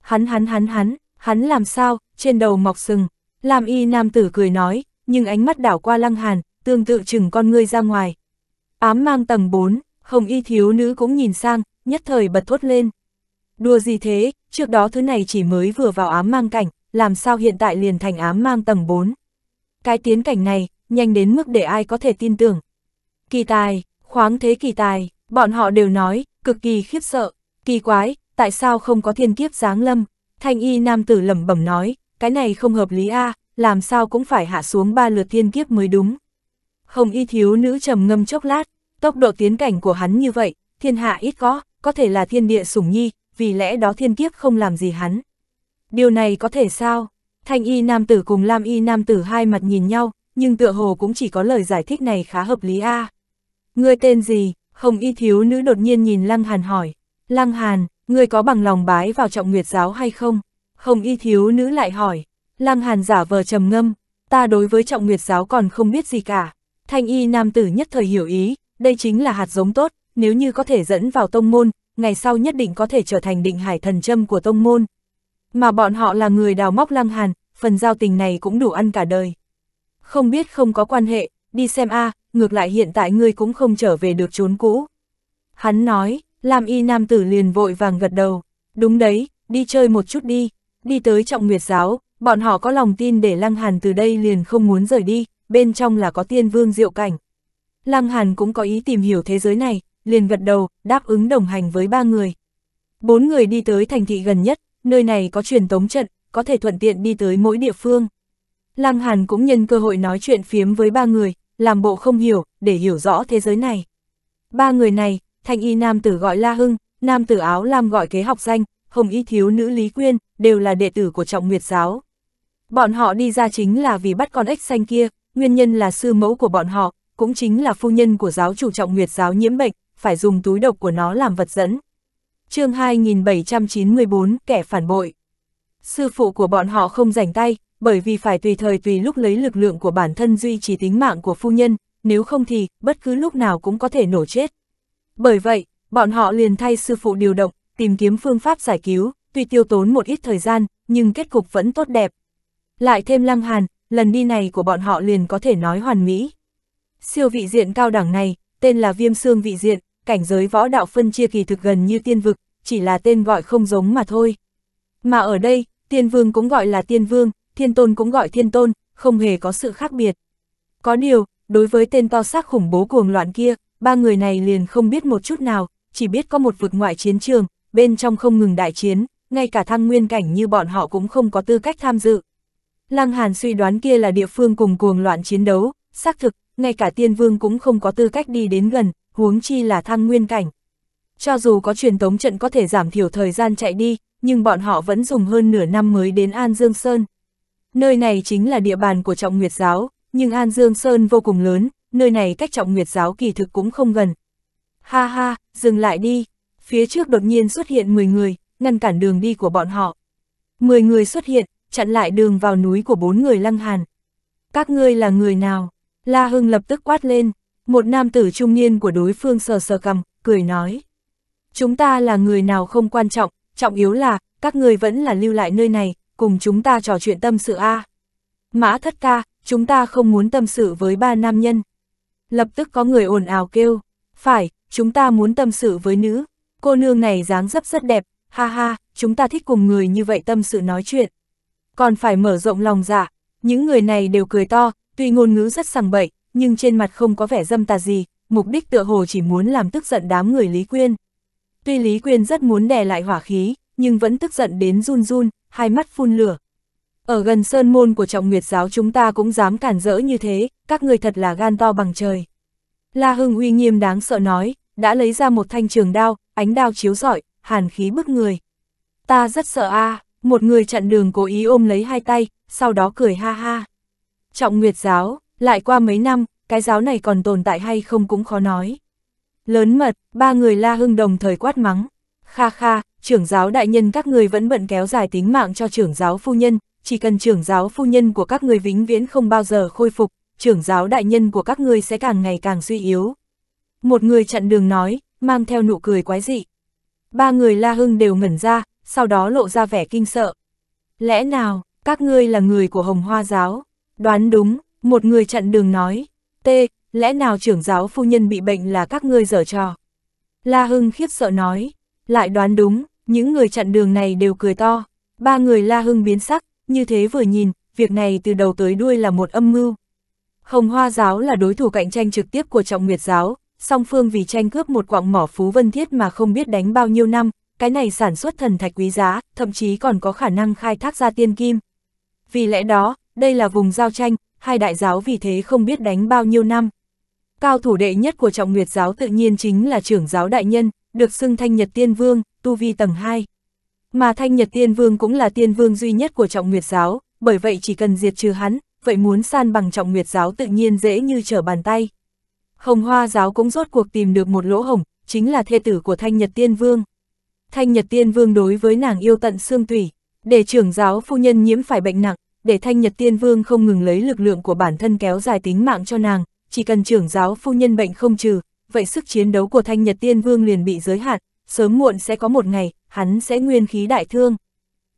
[SPEAKER 1] Hắn hắn hắn hắn, hắn làm sao, trên đầu mọc sừng. Làm y nam tử cười nói, nhưng ánh mắt đảo qua Lăng Hàn, tương tự chừng con ngươi ra ngoài. Ám mang tầng 4, hồng y thiếu nữ cũng nhìn sang, nhất thời bật thốt lên. Đùa gì thế, trước đó thứ này chỉ mới vừa vào ám mang cảnh, làm sao hiện tại liền thành ám mang tầng 4. Cái tiến cảnh này, nhanh đến mức để ai có thể tin tưởng. Kỳ tài, khoáng thế kỳ tài, bọn họ đều nói, cực kỳ khiếp sợ, kỳ quái, tại sao không có thiên kiếp giáng lâm? Thanh y nam tử lẩm bẩm nói, cái này không hợp lý a, à, làm sao cũng phải hạ xuống ba lượt thiên kiếp mới đúng. Hồng y thiếu nữ trầm ngâm chốc lát, tốc độ tiến cảnh của hắn như vậy, thiên hạ ít có, có thể là thiên địa sủng nhi, vì lẽ đó thiên kiếp không làm gì hắn. Điều này có thể sao? Thanh y nam tử cùng lam y nam tử hai mặt nhìn nhau, nhưng tựa hồ cũng chỉ có lời giải thích này khá hợp lý a. À. Ngươi tên gì? Hồng y thiếu nữ đột nhiên nhìn Lăng Hàn hỏi. Lăng Hàn, ngươi có bằng lòng bái vào trọng nguyệt giáo hay không? Hồng y thiếu nữ lại hỏi. Lăng Hàn giả vờ trầm ngâm, ta đối với trọng nguyệt giáo còn không biết gì cả. Thanh y nam tử nhất thời hiểu ý, đây chính là hạt giống tốt, nếu như có thể dẫn vào tông môn, ngày sau nhất định có thể trở thành định hải thần châm của tông môn. Mà bọn họ là người đào móc lăng hàn, phần giao tình này cũng đủ ăn cả đời. Không biết không có quan hệ, đi xem a ngược lại hiện tại ngươi cũng không trở về được chốn cũ. Hắn nói, làm y nam tử liền vội vàng gật đầu, đúng đấy, đi chơi một chút đi, đi tới trọng nguyệt giáo, bọn họ có lòng tin để lăng hàn từ đây liền không muốn rời đi, bên trong là có tiên vương diệu cảnh. Lăng hàn cũng có ý tìm hiểu thế giới này, liền gật đầu, đáp ứng đồng hành với ba người. Bốn người đi tới thành thị gần nhất, nơi này có truyền tống trận, có thể thuận tiện đi tới mỗi địa phương. Lăng Hàn cũng nhân cơ hội nói chuyện phiếm với ba người, làm bộ không hiểu, để hiểu rõ thế giới này. Ba người này, thanh y nam tử gọi La Hưng, nam tử áo lam gọi kế học danh, hồng y thiếu nữ Lý Quyên, đều là đệ tử của trọng nguyệt giáo. Bọn họ đi ra chính là vì bắt con ếch xanh kia, nguyên nhân là sư mẫu của bọn họ, cũng chính là phu nhân của giáo chủ trọng nguyệt giáo nhiễm bệnh, phải dùng túi độc của nó làm vật dẫn. chương 2794, kẻ phản bội. Sư phụ của bọn họ không rảnh tay, bởi vì phải tùy thời tùy lúc lấy lực lượng của bản thân duy trì tính mạng của phu nhân, nếu không thì, bất cứ lúc nào cũng có thể nổ chết. Bởi vậy, bọn họ liền thay sư phụ điều động, tìm kiếm phương pháp giải cứu, tuy tiêu tốn một ít thời gian, nhưng kết cục vẫn tốt đẹp. Lại thêm lăng hàn, lần đi này của bọn họ liền có thể nói hoàn mỹ. Siêu vị diện cao đẳng này, tên là viêm xương vị diện, cảnh giới võ đạo phân chia kỳ thực gần như tiên vực, chỉ là tên gọi không giống mà thôi. Mà ở đây, tiên vương cũng gọi là tiên vương, thiên tôn cũng gọi thiên tôn, không hề có sự khác biệt. Có điều, đối với tên to xác khủng bố cuồng loạn kia, ba người này liền không biết một chút nào, chỉ biết có một vực ngoại chiến trường, bên trong không ngừng đại chiến, ngay cả thăng nguyên cảnh như bọn họ cũng không có tư cách tham dự. Lăng Hàn suy đoán kia là địa phương cùng cuồng loạn chiến đấu, xác thực, ngay cả tiên vương cũng không có tư cách đi đến gần, huống chi là thăng nguyên cảnh. Cho dù có truyền tống trận có thể giảm thiểu thời gian chạy đi, nhưng bọn họ vẫn dùng hơn nửa năm mới đến An Dương Sơn. Nơi này chính là địa bàn của Trọng Nguyệt Giáo, nhưng An Dương Sơn vô cùng lớn, nơi này cách Trọng Nguyệt Giáo kỳ thực cũng không gần. Ha ha, dừng lại đi, phía trước đột nhiên xuất hiện 10 người, ngăn cản đường đi của bọn họ. 10 người xuất hiện, chặn lại đường vào núi của bốn người lăng hàn. Các ngươi là người nào? La Hưng lập tức quát lên, một nam tử trung niên của đối phương sờ sờ cầm, cười nói. Chúng ta là người nào không quan trọng, trọng yếu là, các người vẫn là lưu lại nơi này, cùng chúng ta trò chuyện tâm sự A. Mã thất ca, chúng ta không muốn tâm sự với ba nam nhân. Lập tức có người ồn ào kêu, phải, chúng ta muốn tâm sự với nữ, cô nương này dáng dấp rất đẹp, ha ha, chúng ta thích cùng người như vậy tâm sự nói chuyện. Còn phải mở rộng lòng dạ, những người này đều cười to, tuy ngôn ngữ rất sằng bậy, nhưng trên mặt không có vẻ dâm tà gì, mục đích tựa hồ chỉ muốn làm tức giận đám người Lý Quyên. Tuy Lý Quyên rất muốn đè lại hỏa khí, nhưng vẫn tức giận đến run run, hai mắt phun lửa. Ở gần sơn môn của trọng nguyệt giáo chúng ta cũng dám cản rỡ như thế, các người thật là gan to bằng trời. La Hưng uy nghiêm đáng sợ nói, đã lấy ra một thanh trường đao, ánh đao chiếu rọi, hàn khí bức người. Ta rất sợ a à, một người chặn đường cố ý ôm lấy hai tay, sau đó cười ha ha. Trọng Nguyệt giáo, lại qua mấy năm, cái giáo này còn tồn tại hay không cũng khó nói. Lớn mật, ba người la hưng đồng thời quát mắng. Kha kha, trưởng giáo đại nhân các người vẫn bận kéo dài tính mạng cho trưởng giáo phu nhân, chỉ cần trưởng giáo phu nhân của các người vĩnh viễn không bao giờ khôi phục, trưởng giáo đại nhân của các người sẽ càng ngày càng suy yếu. Một người chặn đường nói, mang theo nụ cười quái dị. Ba người La Hưng đều ngẩn ra, sau đó lộ ra vẻ kinh sợ. Lẽ nào, các ngươi là người của Hồng Hoa Giáo? Đoán đúng, một người chặn đường nói, tê, lẽ nào trưởng giáo phu nhân bị bệnh là các ngươi dở trò? La Hưng khiếp sợ nói, lại đoán đúng, những người chặn đường này đều cười to. Ba người La Hưng biến sắc, như thế vừa nhìn, việc này từ đầu tới đuôi là một âm mưu. Hồng Hoa giáo là đối thủ cạnh tranh trực tiếp của Trọng Nguyệt giáo, song phương vì tranh cướp một quặng mỏ phú vân thiết mà không biết đánh bao nhiêu năm, cái này sản xuất thần thạch quý giá, thậm chí còn có khả năng khai thác ra tiên kim. Vì lẽ đó, đây là vùng giao tranh, hai đại giáo vì thế không biết đánh bao nhiêu năm. Cao thủ đệ nhất của trọng nguyệt giáo tự nhiên chính là trưởng giáo đại nhân, được xưng Thanh Nhật Tiên Vương, tu vi tầng 2. Mà Thanh Nhật Tiên Vương cũng là tiên vương duy nhất của trọng nguyệt giáo, bởi vậy chỉ cần diệt trừ hắn, vậy muốn san bằng trọng nguyệt giáo tự nhiên dễ như trở bàn tay. Hồng Hoa giáo cũng rốt cuộc tìm được một lỗ hổng, chính là thê tử của Thanh Nhật Tiên Vương. Thanh Nhật Tiên Vương đối với nàng yêu tận xương thủy, để trưởng giáo phu nhân nhiễm phải bệnh nặng, để Thanh Nhật Tiên Vương không ngừng lấy lực lượng của bản thân kéo dài tính mạng cho nàng, chỉ cần trưởng giáo phu nhân bệnh không trừ, vậy sức chiến đấu của Thanh Nhật Tiên Vương liền bị giới hạn, sớm muộn sẽ có một ngày, hắn sẽ nguyên khí đại thương.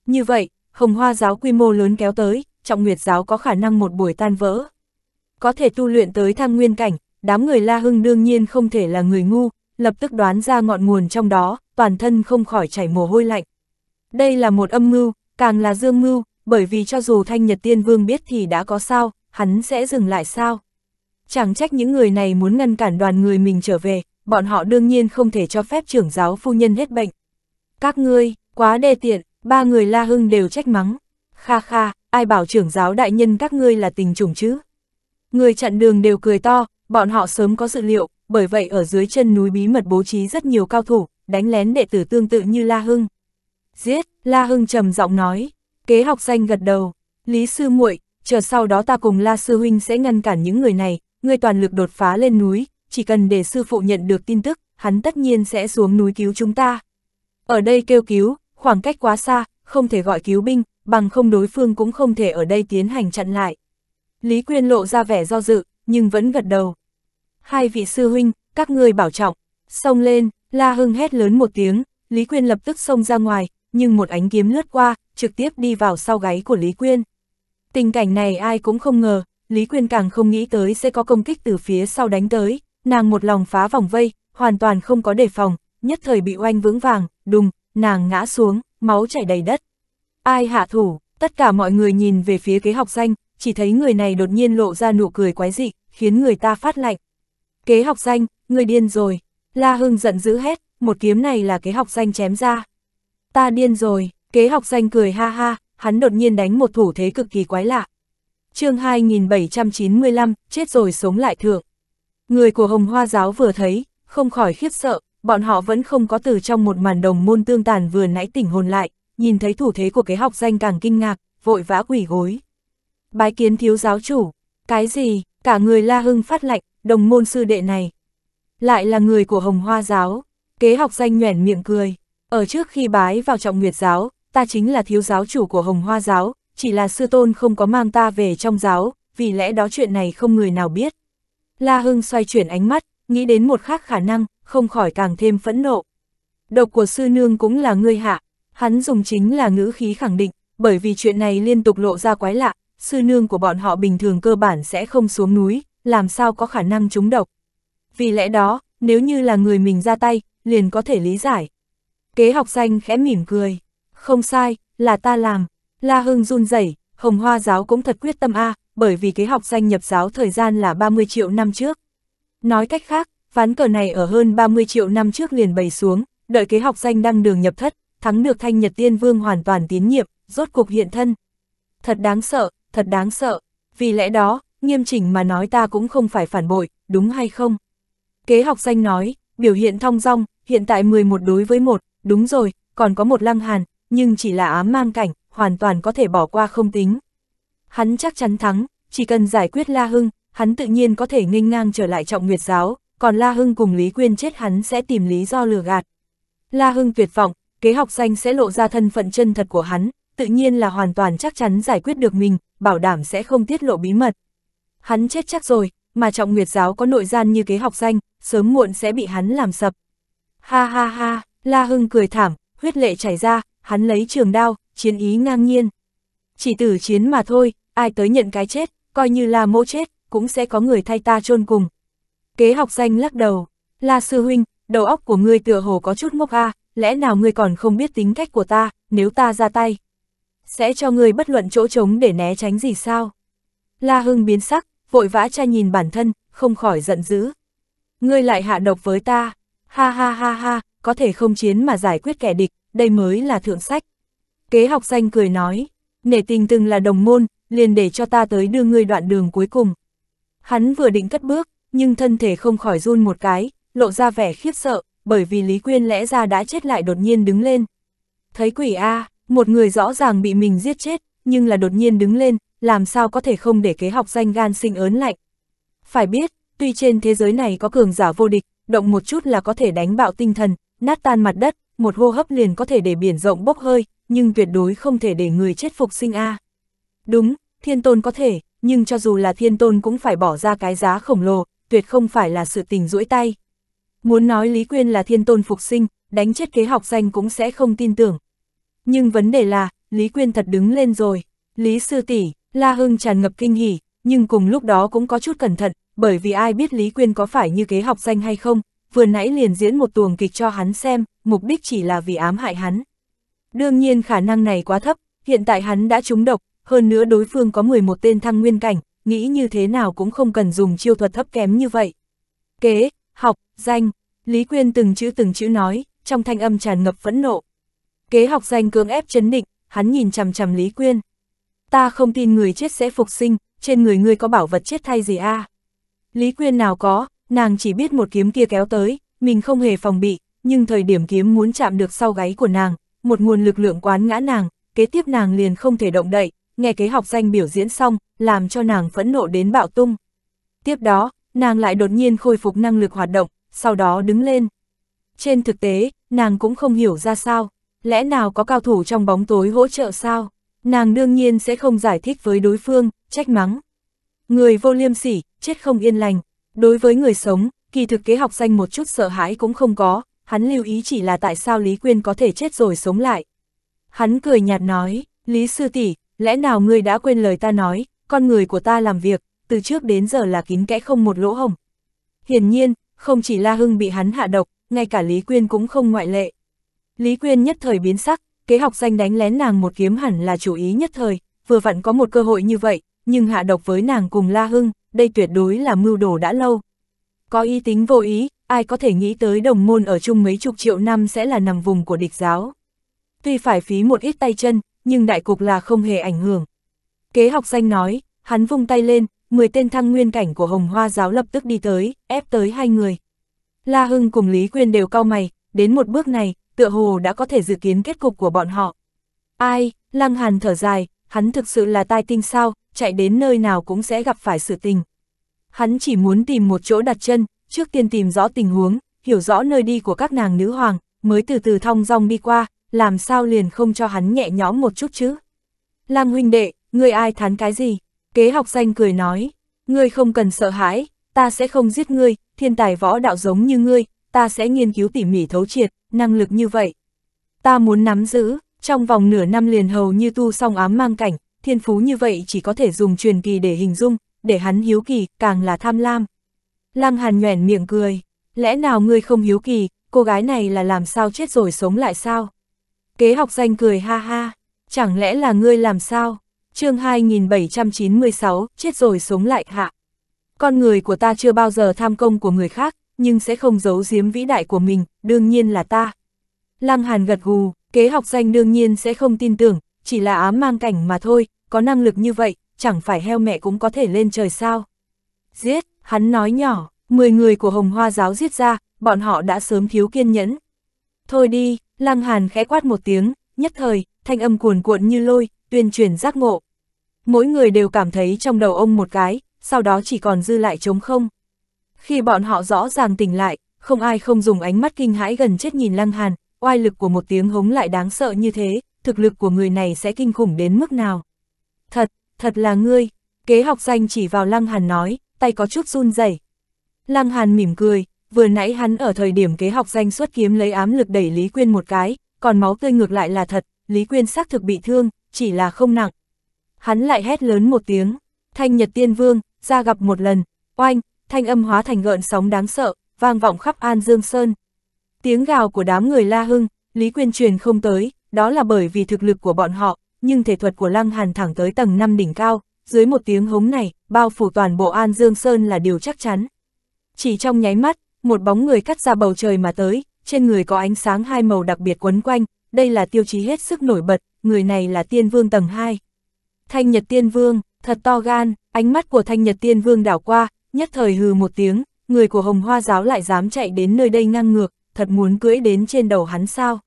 [SPEAKER 1] Như vậy, Hồng Hoa giáo quy mô lớn kéo tới, Trọng Nguyệt giáo có khả năng một buổi tan vỡ. Có thể tu luyện tới thăng nguyên cảnh, đám người La Hưng đương nhiên không thể là người ngu, lập tức đoán ra ngọn nguồn trong đó, toàn thân không khỏi chảy mồ hôi lạnh. Đây là một âm mưu, càng là dương mưu, bởi vì cho dù Thanh Nhật Tiên Vương biết thì đã có sao, hắn sẽ dừng lại sao. Chẳng trách những người này muốn ngăn cản đoàn người mình trở về, bọn họ đương nhiên không thể cho phép trưởng giáo phu nhân hết bệnh. Các ngươi, quá đê tiện, ba người La Hưng đều trách mắng. Kha kha, ai bảo trưởng giáo đại nhân các ngươi là tình chủng chứ? Người chặn đường đều cười to, bọn họ sớm có dự liệu, bởi vậy ở dưới chân núi bí mật bố trí rất nhiều cao thủ, đánh lén đệ tử tương tự như La Hưng. Giết, La Hưng trầm giọng nói, Kế học danh gật đầu, Lý Sư muội chờ sau đó ta cùng La Sư Huynh sẽ ngăn cản những người này, ngươi toàn lực đột phá lên núi, chỉ cần để Sư Phụ nhận được tin tức, hắn tất nhiên sẽ xuống núi cứu chúng ta. Ở đây kêu cứu, khoảng cách quá xa, không thể gọi cứu binh, bằng không đối phương cũng không thể ở đây tiến hành chặn lại. Lý Quyên lộ ra vẻ do dự, nhưng vẫn gật đầu. Hai vị sư huynh, các ngươi bảo trọng, xông lên, La Hưng hét lớn một tiếng, Lý Quyên lập tức xông ra ngoài, nhưng một ánh kiếm lướt qua, trực tiếp đi vào sau gáy của Lý Quyên. Tình cảnh này ai cũng không ngờ, Lý Quyên càng không nghĩ tới sẽ có công kích từ phía sau đánh tới, nàng một lòng phá vòng vây, hoàn toàn không có đề phòng, nhất thời bị oanh vững vàng, đùng, nàng ngã xuống, máu chảy đầy đất. Ai hạ thủ, tất cả mọi người nhìn về phía kế học danh, chỉ thấy người này đột nhiên lộ ra nụ cười quái dị, khiến người ta phát lạnh. Kế học danh, người điên rồi, La Hưng giận dữ hết, một kiếm này là kế học danh chém ra. Ta điên rồi, Kế học danh cười ha ha, hắn đột nhiên đánh một thủ thế cực kỳ quái lạ. chương 2795, chết rồi sống lại thượng. Người của Hồng Hoa Giáo vừa thấy, không khỏi khiếp sợ, bọn họ vẫn không có từ trong một màn đồng môn tương tàn vừa nãy tỉnh hồn lại, nhìn thấy thủ thế của kế học danh càng kinh ngạc, vội vã quỷ gối. Bái kiến thiếu giáo chủ, cái gì, cả người la hưng phát lạnh, đồng môn sư đệ này. Lại là người của Hồng Hoa Giáo, kế học danh nhoẻn miệng cười. Ở trước khi bái vào trọng nguyệt giáo, ta chính là thiếu giáo chủ của Hồng Hoa giáo, chỉ là sư tôn không có mang ta về trong giáo, vì lẽ đó chuyện này không người nào biết. La Hưng xoay chuyển ánh mắt, nghĩ đến một khác khả năng, không khỏi càng thêm phẫn nộ. Độc của sư nương cũng là ngươi hạ, hắn dùng chính là ngữ khí khẳng định, bởi vì chuyện này liên tục lộ ra quái lạ, sư nương của bọn họ bình thường cơ bản sẽ không xuống núi, làm sao có khả năng trúng độc. Vì lẽ đó, nếu như là người mình ra tay, liền có thể lý giải. Kế học danh khẽ mỉm cười. Không sai, là ta làm. La Hưng run rẩy, Hồng Hoa giáo cũng thật quyết tâm A, bởi vì kế học danh nhập giáo thời gian là 30 triệu năm trước. Nói cách khác, ván cờ này ở hơn 30 triệu năm trước liền bày xuống, đợi kế học danh đăng đường nhập thất, thắng được thanh nhật tiên vương hoàn toàn tín nhiệm, rốt cuộc hiện thân. Thật đáng sợ, thật đáng sợ, vì lẽ đó, nghiêm chỉnh mà nói ta cũng không phải phản bội, đúng hay không? Kế học danh nói, biểu hiện thong dong, hiện tại 11 đối với một đúng rồi, còn có một lăng hàn, nhưng chỉ là ám mang cảnh, hoàn toàn có thể bỏ qua không tính. Hắn chắc chắn thắng, chỉ cần giải quyết La Hưng, hắn tự nhiên có thể nghênh ngang trở lại trọng nguyệt giáo, còn La Hưng cùng Lý Quyên chết hắn sẽ tìm lý do lừa gạt. La Hưng tuyệt vọng, kế học danh sẽ lộ ra thân phận chân thật của hắn, tự nhiên là hoàn toàn chắc chắn giải quyết được mình, bảo đảm sẽ không tiết lộ bí mật. Hắn chết chắc rồi, mà trọng nguyệt giáo có nội gian như kế học danh, sớm muộn sẽ bị hắn làm sập. Ha ha ha, La Hưng cười thảm, huyết lệ chảy ra, hắn lấy trường đao, chiến ý ngang nhiên. Chỉ tử chiến mà thôi, ai tới nhận cái chết, coi như là mỗ chết, cũng sẽ có người thay ta chôn cùng. Kế học danh lắc đầu, là sư huynh, đầu óc của ngươi tựa hồ có chút ngốc a, à, lẽ nào ngươi còn không biết tính cách của ta, nếu ta ra tay. Sẽ cho ngươi bất luận chỗ trống để né tránh gì sao? La Hưng biến sắc, vội vã trai nhìn bản thân, không khỏi giận dữ. Ngươi lại hạ độc với ta, ha ha ha ha, có thể không chiến mà giải quyết kẻ địch, đây mới là thượng sách. Kế học xanh cười nói, nể tình từng là đồng môn, liền để cho ta tới đưa ngươi đoạn đường cuối cùng. Hắn vừa định cất bước, nhưng thân thể không khỏi run một cái, lộ ra vẻ khiếp sợ, bởi vì Lý Quyên lẽ ra đã chết lại đột nhiên đứng lên. Thấy quỷ A, một người rõ ràng bị mình giết chết, nhưng là đột nhiên đứng lên, làm sao có thể không để kế học danh gan sinh ớn lạnh. Phải biết, tuy trên thế giới này có cường giả vô địch, động một chút là có thể đánh bạo tinh thần, nát tan mặt đất, một hô hấp liền có thể để biển rộng bốc hơi, nhưng tuyệt đối không thể để người chết phục sinh a. Đúng, thiên tôn có thể, nhưng cho dù là thiên tôn cũng phải bỏ ra cái giá khổng lồ, tuyệt không phải là sự tình duỗi tay. Muốn nói Lý Quyên là thiên tôn phục sinh, đánh chết kế học danh cũng sẽ không tin tưởng. Nhưng vấn đề là, Lý Quyên thật đứng lên rồi. Lý Sư tỷ La Hưng tràn ngập kinh hỉ, nhưng cùng lúc đó cũng có chút cẩn thận, bởi vì ai biết Lý Quyên có phải như kế học danh hay không, vừa nãy liền diễn một tuồng kịch cho hắn xem, mục đích chỉ là vì ám hại hắn. Đương nhiên khả năng này quá thấp, hiện tại hắn đã trúng độc, hơn nữa đối phương có 11 tên thăng nguyên cảnh, nghĩ như thế nào cũng không cần dùng chiêu thuật thấp kém như vậy. Kế, học, danh, Lý Quyên từng chữ từng chữ nói, trong thanh âm tràn ngập phẫn nộ. Kế học danh cưỡng ép chấn định, hắn nhìn chằm chằm Lý Quyên. Ta không tin người chết sẽ phục sinh, trên người ngươi có bảo vật chết thay gì a? À? Lý Quyên nào có, nàng chỉ biết một kiếm kia kéo tới, mình không hề phòng bị, nhưng thời điểm kiếm muốn chạm được sau gáy của nàng, một nguồn lực lượng quán ngã nàng, kế tiếp nàng liền không thể động đậy, nghe kế học danh biểu diễn xong, làm cho nàng phẫn nộ đến bạo tung. Tiếp đó, nàng lại đột nhiên khôi phục năng lực hoạt động, sau đó đứng lên. Trên thực tế, nàng cũng không hiểu ra sao, lẽ nào có cao thủ trong bóng tối hỗ trợ sao? Nàng đương nhiên sẽ không giải thích với đối phương, trách mắng. Người vô liêm sỉ, chết không yên lành, Đối với người sống, kỳ thực kế học danh một chút sợ hãi cũng không có, hắn lưu ý chỉ là tại sao Lý Quyên có thể chết rồi sống lại. Hắn cười nhạt nói, Lý Sư tỷ lẽ nào ngươi đã quên lời ta nói, con người của ta làm việc, từ trước đến giờ là kín kẽ không một lỗ hồng. Hiển nhiên, không chỉ La Hưng bị hắn hạ độc, ngay cả Lý Quyên cũng không ngoại lệ. Lý Quyên nhất thời biến sắc, kế học danh đánh lén nàng một kiếm hẳn là chủ ý nhất thời, vừa vặn có một cơ hội như vậy, nhưng hạ độc với nàng cùng La Hưng, đây tuyệt đối là mưu đồ đã lâu. Có ý tính vô ý, ai có thể nghĩ tới đồng môn ở chung mấy chục triệu năm sẽ là nằm vùng của địch giáo. Tuy phải phí một ít tay chân, nhưng đại cục là không hề ảnh hưởng. Kế học danh nói, hắn vung tay lên, 10 tên thăng nguyên cảnh của Hồng Hoa giáo lập tức đi tới, ép tới hai người. La Hưng cùng Lý Quyên đều cau mày, đến một bước này, tựa hồ đã có thể dự kiến kết cục của bọn họ. Ai, Lăng Hàn thở dài, hắn thực sự là tai tinh sao, chạy đến nơi nào cũng sẽ gặp phải sự tình. Hắn chỉ muốn tìm một chỗ đặt chân, trước tiên tìm rõ tình huống, hiểu rõ nơi đi của các nàng nữ hoàng, mới từ từ thong dong đi qua, làm sao liền không cho hắn nhẹ nhõm một chút chứ. Lam huynh đệ, ngươi ai thán cái gì? Kế học danh cười nói, ngươi không cần sợ hãi, ta sẽ không giết ngươi, thiên tài võ đạo giống như ngươi, ta sẽ nghiên cứu tỉ mỉ thấu triệt, năng lực như vậy. Ta muốn nắm giữ, trong vòng nửa năm liền hầu như tu xong ám mang cảnh, thiên phú như vậy chỉ có thể dùng truyền kỳ để hình dung, để hắn hiếu kỳ, càng là tham lam. Lăng Hàn nhoẻn miệng cười, lẽ nào ngươi không hiếu kỳ, cô gái này là làm sao chết rồi sống lại sao? Kế học danh cười ha ha, chẳng lẽ là ngươi làm sao? chương 2796, chết rồi sống lại hạ. Con người của ta chưa bao giờ tham công của người khác, nhưng sẽ không giấu giếm vĩ đại của mình, đương nhiên là ta. Lăng Hàn gật gù, kế học danh đương nhiên sẽ không tin tưởng, chỉ là ám mang cảnh mà thôi, có năng lực như vậy, chẳng phải heo mẹ cũng có thể lên trời sao. Giết, hắn nói nhỏ, 10 người của Hồng Hoa giáo giết ra, bọn họ đã sớm thiếu kiên nhẫn. Thôi đi, Lăng Hàn khẽ quát một tiếng, nhất thời, thanh âm cuồn cuộn như lôi, tuyên truyền giác ngộ. Mỗi người đều cảm thấy trong đầu ông một cái, sau đó chỉ còn dư lại trống không. Khi bọn họ rõ ràng tỉnh lại, không ai không dùng ánh mắt kinh hãi gần chết nhìn Lăng Hàn, oai lực của một tiếng hống lại đáng sợ như thế, thực lực của người này sẽ kinh khủng đến mức nào. Thật, thật là ngươi, kế học danh chỉ vào Lăng Hàn nói, tay có chút run rẩy. Lăng Hàn mỉm cười, vừa nãy hắn ở thời điểm kế học danh xuất kiếm lấy ám lực đẩy Lý Quyên một cái, còn máu tươi ngược lại là thật, Lý Quyên xác thực bị thương, chỉ là không nặng. Hắn lại hét lớn một tiếng, thanh nhật tiên vương, ra gặp một lần, oanh, thanh âm hóa thành gợn sóng đáng sợ, vang vọng khắp An Dương Sơn. Tiếng gào của đám người La Hưng, Lý Quyên truyền không tới, đó là bởi vì thực lực của bọn họ, nhưng thể thuật của Lăng Hàn thẳng tới tầng 5 đỉnh cao, dưới một tiếng hống này, bao phủ toàn bộ An Dương Sơn là điều chắc chắn. Chỉ trong nháy mắt, một bóng người cắt ra bầu trời mà tới, trên người có ánh sáng hai màu đặc biệt quấn quanh, đây là tiêu chí hết sức nổi bật, người này là tiên vương tầng 2. Thanh Nhật Tiên Vương, thật to gan, ánh mắt của Thanh Nhật Tiên Vương đảo qua, nhất thời hừ một tiếng, người của Hồng Hoa Giáo lại dám chạy đến nơi đây ngang ngược, thật muốn cưỡi đến trên đầu hắn sao.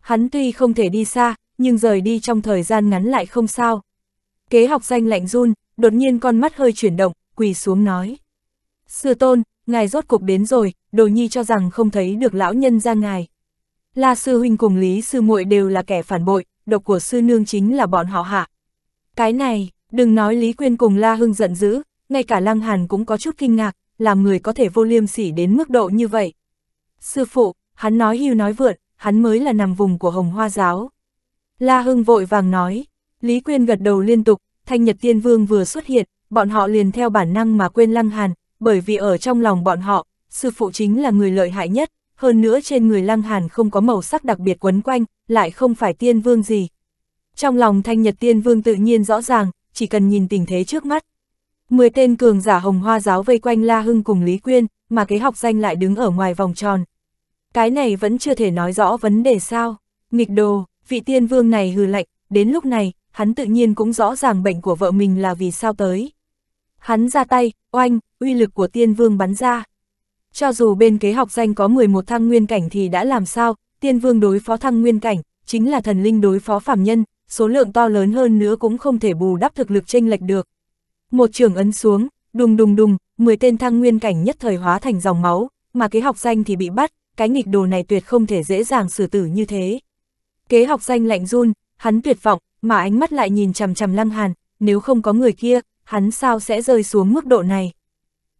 [SPEAKER 1] Hắn tuy không thể đi xa, nhưng rời đi trong thời gian ngắn lại không sao. Kế học danh lạnh run, đột nhiên con mắt hơi chuyển động, quỳ xuống nói. Sư tôn, ngài rốt cuộc đến rồi, đồ nhi cho rằng không thấy được lão nhân ra ngài. La sư huynh cùng lý sư muội đều là kẻ phản bội, độc của sư nương chính là bọn họ hạ. Cái này, đừng nói Lý Quyên cùng La Hưng giận dữ, ngay cả Lăng Hàn cũng có chút kinh ngạc, làm người có thể vô liêm sỉ đến mức độ như vậy. Sư phụ, hắn nói hưu nói vượn, hắn mới là nằm vùng của Hồng Hoa Giáo. La Hưng vội vàng nói, Lý Quyên gật đầu liên tục, Thanh Nhật Tiên Vương vừa xuất hiện, bọn họ liền theo bản năng mà quên Lăng Hàn, bởi vì ở trong lòng bọn họ, sư phụ chính là người lợi hại nhất, hơn nữa trên người Lăng Hàn không có màu sắc đặc biệt quấn quanh, lại không phải Tiên Vương gì. Trong lòng Thanh Nhật Tiên Vương tự nhiên rõ ràng, chỉ cần nhìn tình thế trước mắt. Mười tên cường giả hồng hoa giáo vây quanh La Hưng cùng Lý Quyên, mà kế học danh lại đứng ở ngoài vòng tròn. Cái này vẫn chưa thể nói rõ vấn đề sao, nghịch đồ, vị tiên vương này hừ lạnh, đến lúc này, hắn tự nhiên cũng rõ ràng bệnh của vợ mình là vì sao tới. Hắn ra tay, oanh, uy lực của tiên vương bắn ra. Cho dù bên kế học danh có 11 thăng nguyên cảnh thì đã làm sao, tiên vương đối phó thăng nguyên cảnh, chính là thần linh đối phó phàm nhân, số lượng to lớn hơn nữa cũng không thể bù đắp thực lực chênh lệch được. Một trường ấn xuống, đùng đùng đùng, 10 tên thăng nguyên cảnh nhất thời hóa thành dòng máu, mà kế học danh thì bị bắt, cái nghịch đồ này tuyệt không thể dễ dàng xử tử như thế. Kế học danh lạnh run, hắn tuyệt vọng, mà ánh mắt lại nhìn chằm chằm Lăng Hàn, nếu không có người kia, hắn sao sẽ rơi xuống mức độ này.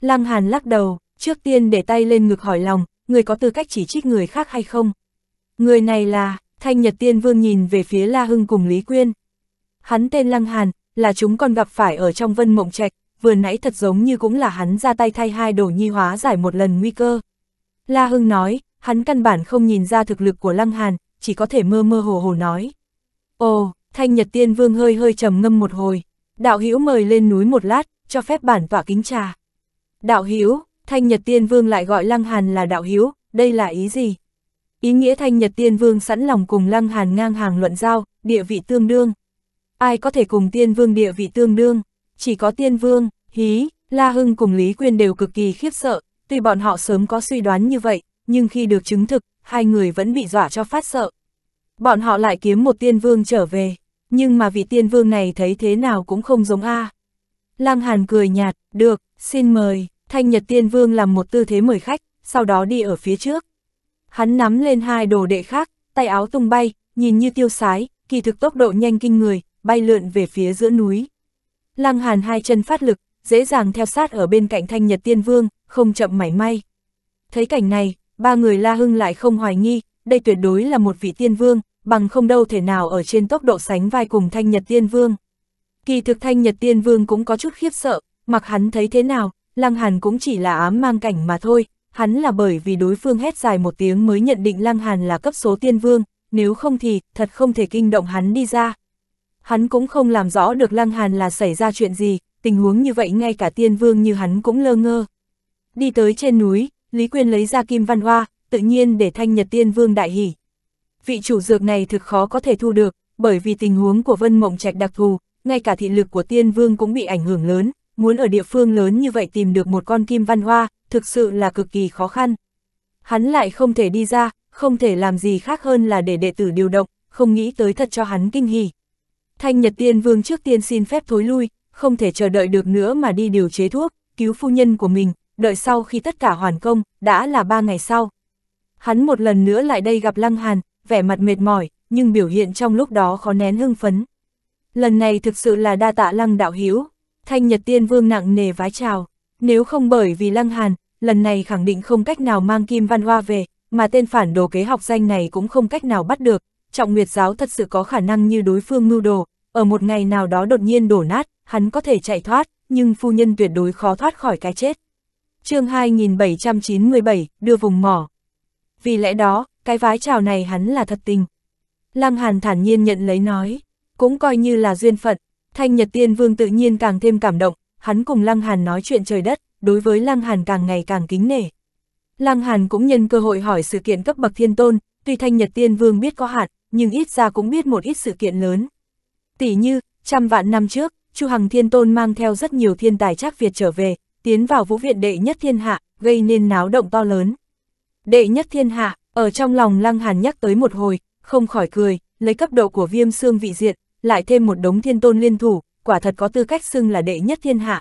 [SPEAKER 1] Lăng Hàn lắc đầu, trước tiên để tay lên ngực hỏi lòng, người có tư cách chỉ trích người khác hay không? Người này là, Thanh Nhật Tiên Vương nhìn về phía La Hưng cùng Lý Quyên. Hắn tên Lăng Hàn, là chúng còn gặp phải ở trong vân mộng trạch, vừa nãy thật giống như cũng là hắn ra tay thay hai đồ nhi hóa giải một lần nguy cơ. La Hưng nói, hắn căn bản không nhìn ra thực lực của Lăng Hàn, chỉ có thể mơ mơ hồ hồ nói. Ồ, thanh nhật tiên vương hơi hơi trầm ngâm một hồi, đạo hữu mời lên núi một lát, cho phép bản tỏa kính trà. Đạo hữu thanh nhật tiên vương lại gọi lăng hàn là đạo hữu đây là ý gì? Ý nghĩa thanh nhật tiên vương sẵn lòng cùng lăng hàn ngang hàng luận giao, địa vị tương đương. Ai có thể cùng tiên vương địa vị tương đương? Chỉ có tiên vương, hí, La Hưng cùng Lý Quyên đều cực kỳ khiếp sợ, tuy bọn họ sớm có suy đoán như vậy, nhưng khi được chứng thực, hai người vẫn bị dọa cho phát sợ. Bọn họ lại kiếm một tiên vương trở về, nhưng mà vị tiên vương này thấy thế nào cũng không giống A. À. Lăng Hàn cười nhạt, được, xin mời, thanh nhật tiên vương làm một tư thế mời khách, sau đó đi ở phía trước. Hắn nắm lên hai đồ đệ khác, tay áo tung bay, nhìn như tiêu sái, kỳ thực tốc độ nhanh kinh người, bay lượn về phía giữa núi. Lăng Hàn hai chân phát lực, dễ dàng theo sát ở bên cạnh thanh nhật tiên vương, không chậm mảy may. Thấy cảnh này, ba người La Hưng lại không hoài nghi, đây tuyệt đối là một vị tiên vương, bằng không đâu thể nào ở trên tốc độ sánh vai cùng Thanh Nhật Tiên Vương. Kỳ thực Thanh Nhật Tiên Vương cũng có chút khiếp sợ, mặc hắn thấy thế nào, Lăng Hàn cũng chỉ là ám mang cảnh mà thôi, hắn là bởi vì đối phương hét dài một tiếng mới nhận định Lăng Hàn là cấp số Tiên Vương, nếu không thì thật không thể kinh động hắn đi ra. Hắn cũng không làm rõ được Lăng Hàn là xảy ra chuyện gì, tình huống như vậy ngay cả Tiên Vương như hắn cũng lơ ngơ. Đi tới trên núi, Lý Quyên lấy ra kim văn hoa, tự nhiên để Thanh Nhật Tiên Vương đại hỉ. Vị chủ dược này thực khó có thể thu được, bởi vì tình huống của Vân Mộng Trạch đặc thù, ngay cả thị lực của Tiên Vương cũng bị ảnh hưởng lớn, muốn ở địa phương lớn như vậy tìm được một con kim văn hoa, thực sự là cực kỳ khó khăn. Hắn lại không thể đi ra, không thể làm gì khác hơn là để đệ tử điều động, không nghĩ tới thật cho hắn kinh hỉ. Thanh Nhật Tiên Vương trước tiên xin phép thối lui, không thể chờ đợi được nữa mà đi điều chế thuốc, cứu phu nhân của mình, đợi sau khi tất cả hoàn công, đã là ba ngày sau. Hắn một lần nữa lại đây gặp Lăng Hàn, vẻ mặt mệt mỏi, nhưng biểu hiện trong lúc đó khó nén hưng phấn. Lần này thực sự là đa tạ Lăng đạo hiếu, thanh nhật tiên vương nặng nề vái chào, nếu không bởi vì Lăng Hàn, lần này khẳng định không cách nào mang Kim Văn Hoa về, mà tên phản đồ kế học danh này cũng không cách nào bắt được, trọng nguyệt giáo thật sự có khả năng như đối phương mưu đồ, ở một ngày nào đó đột nhiên đổ nát, hắn có thể chạy thoát, nhưng phu nhân tuyệt đối khó thoát khỏi cái chết chương 2797, đưa vùng mỏ. Vì lẽ đó, cái vái chào này hắn là thật tình. Lăng Hàn thản nhiên nhận lấy nói, cũng coi như là duyên phận, Thanh Nhật Tiên Vương tự nhiên càng thêm cảm động, hắn cùng Lăng Hàn nói chuyện trời đất, đối với Lăng Hàn càng ngày càng kính nể. Lăng Hàn cũng nhân cơ hội hỏi sự kiện cấp bậc thiên tôn, tuy Thanh Nhật Tiên Vương biết có hạn, nhưng ít ra cũng biết một ít sự kiện lớn. Tỷ như, trăm vạn năm trước, Chu Hằng Thiên Tôn mang theo rất nhiều thiên tài chắc Việt trở về, tiến vào vũ viện đệ nhất thiên hạ, gây nên náo động to lớn. Đệ nhất thiên hạ, ở trong lòng Lăng Hàn nhắc tới một hồi, không khỏi cười, lấy cấp độ của viêm xương vị diện, lại thêm một đống thiên tôn liên thủ, quả thật có tư cách xưng là đệ nhất thiên hạ.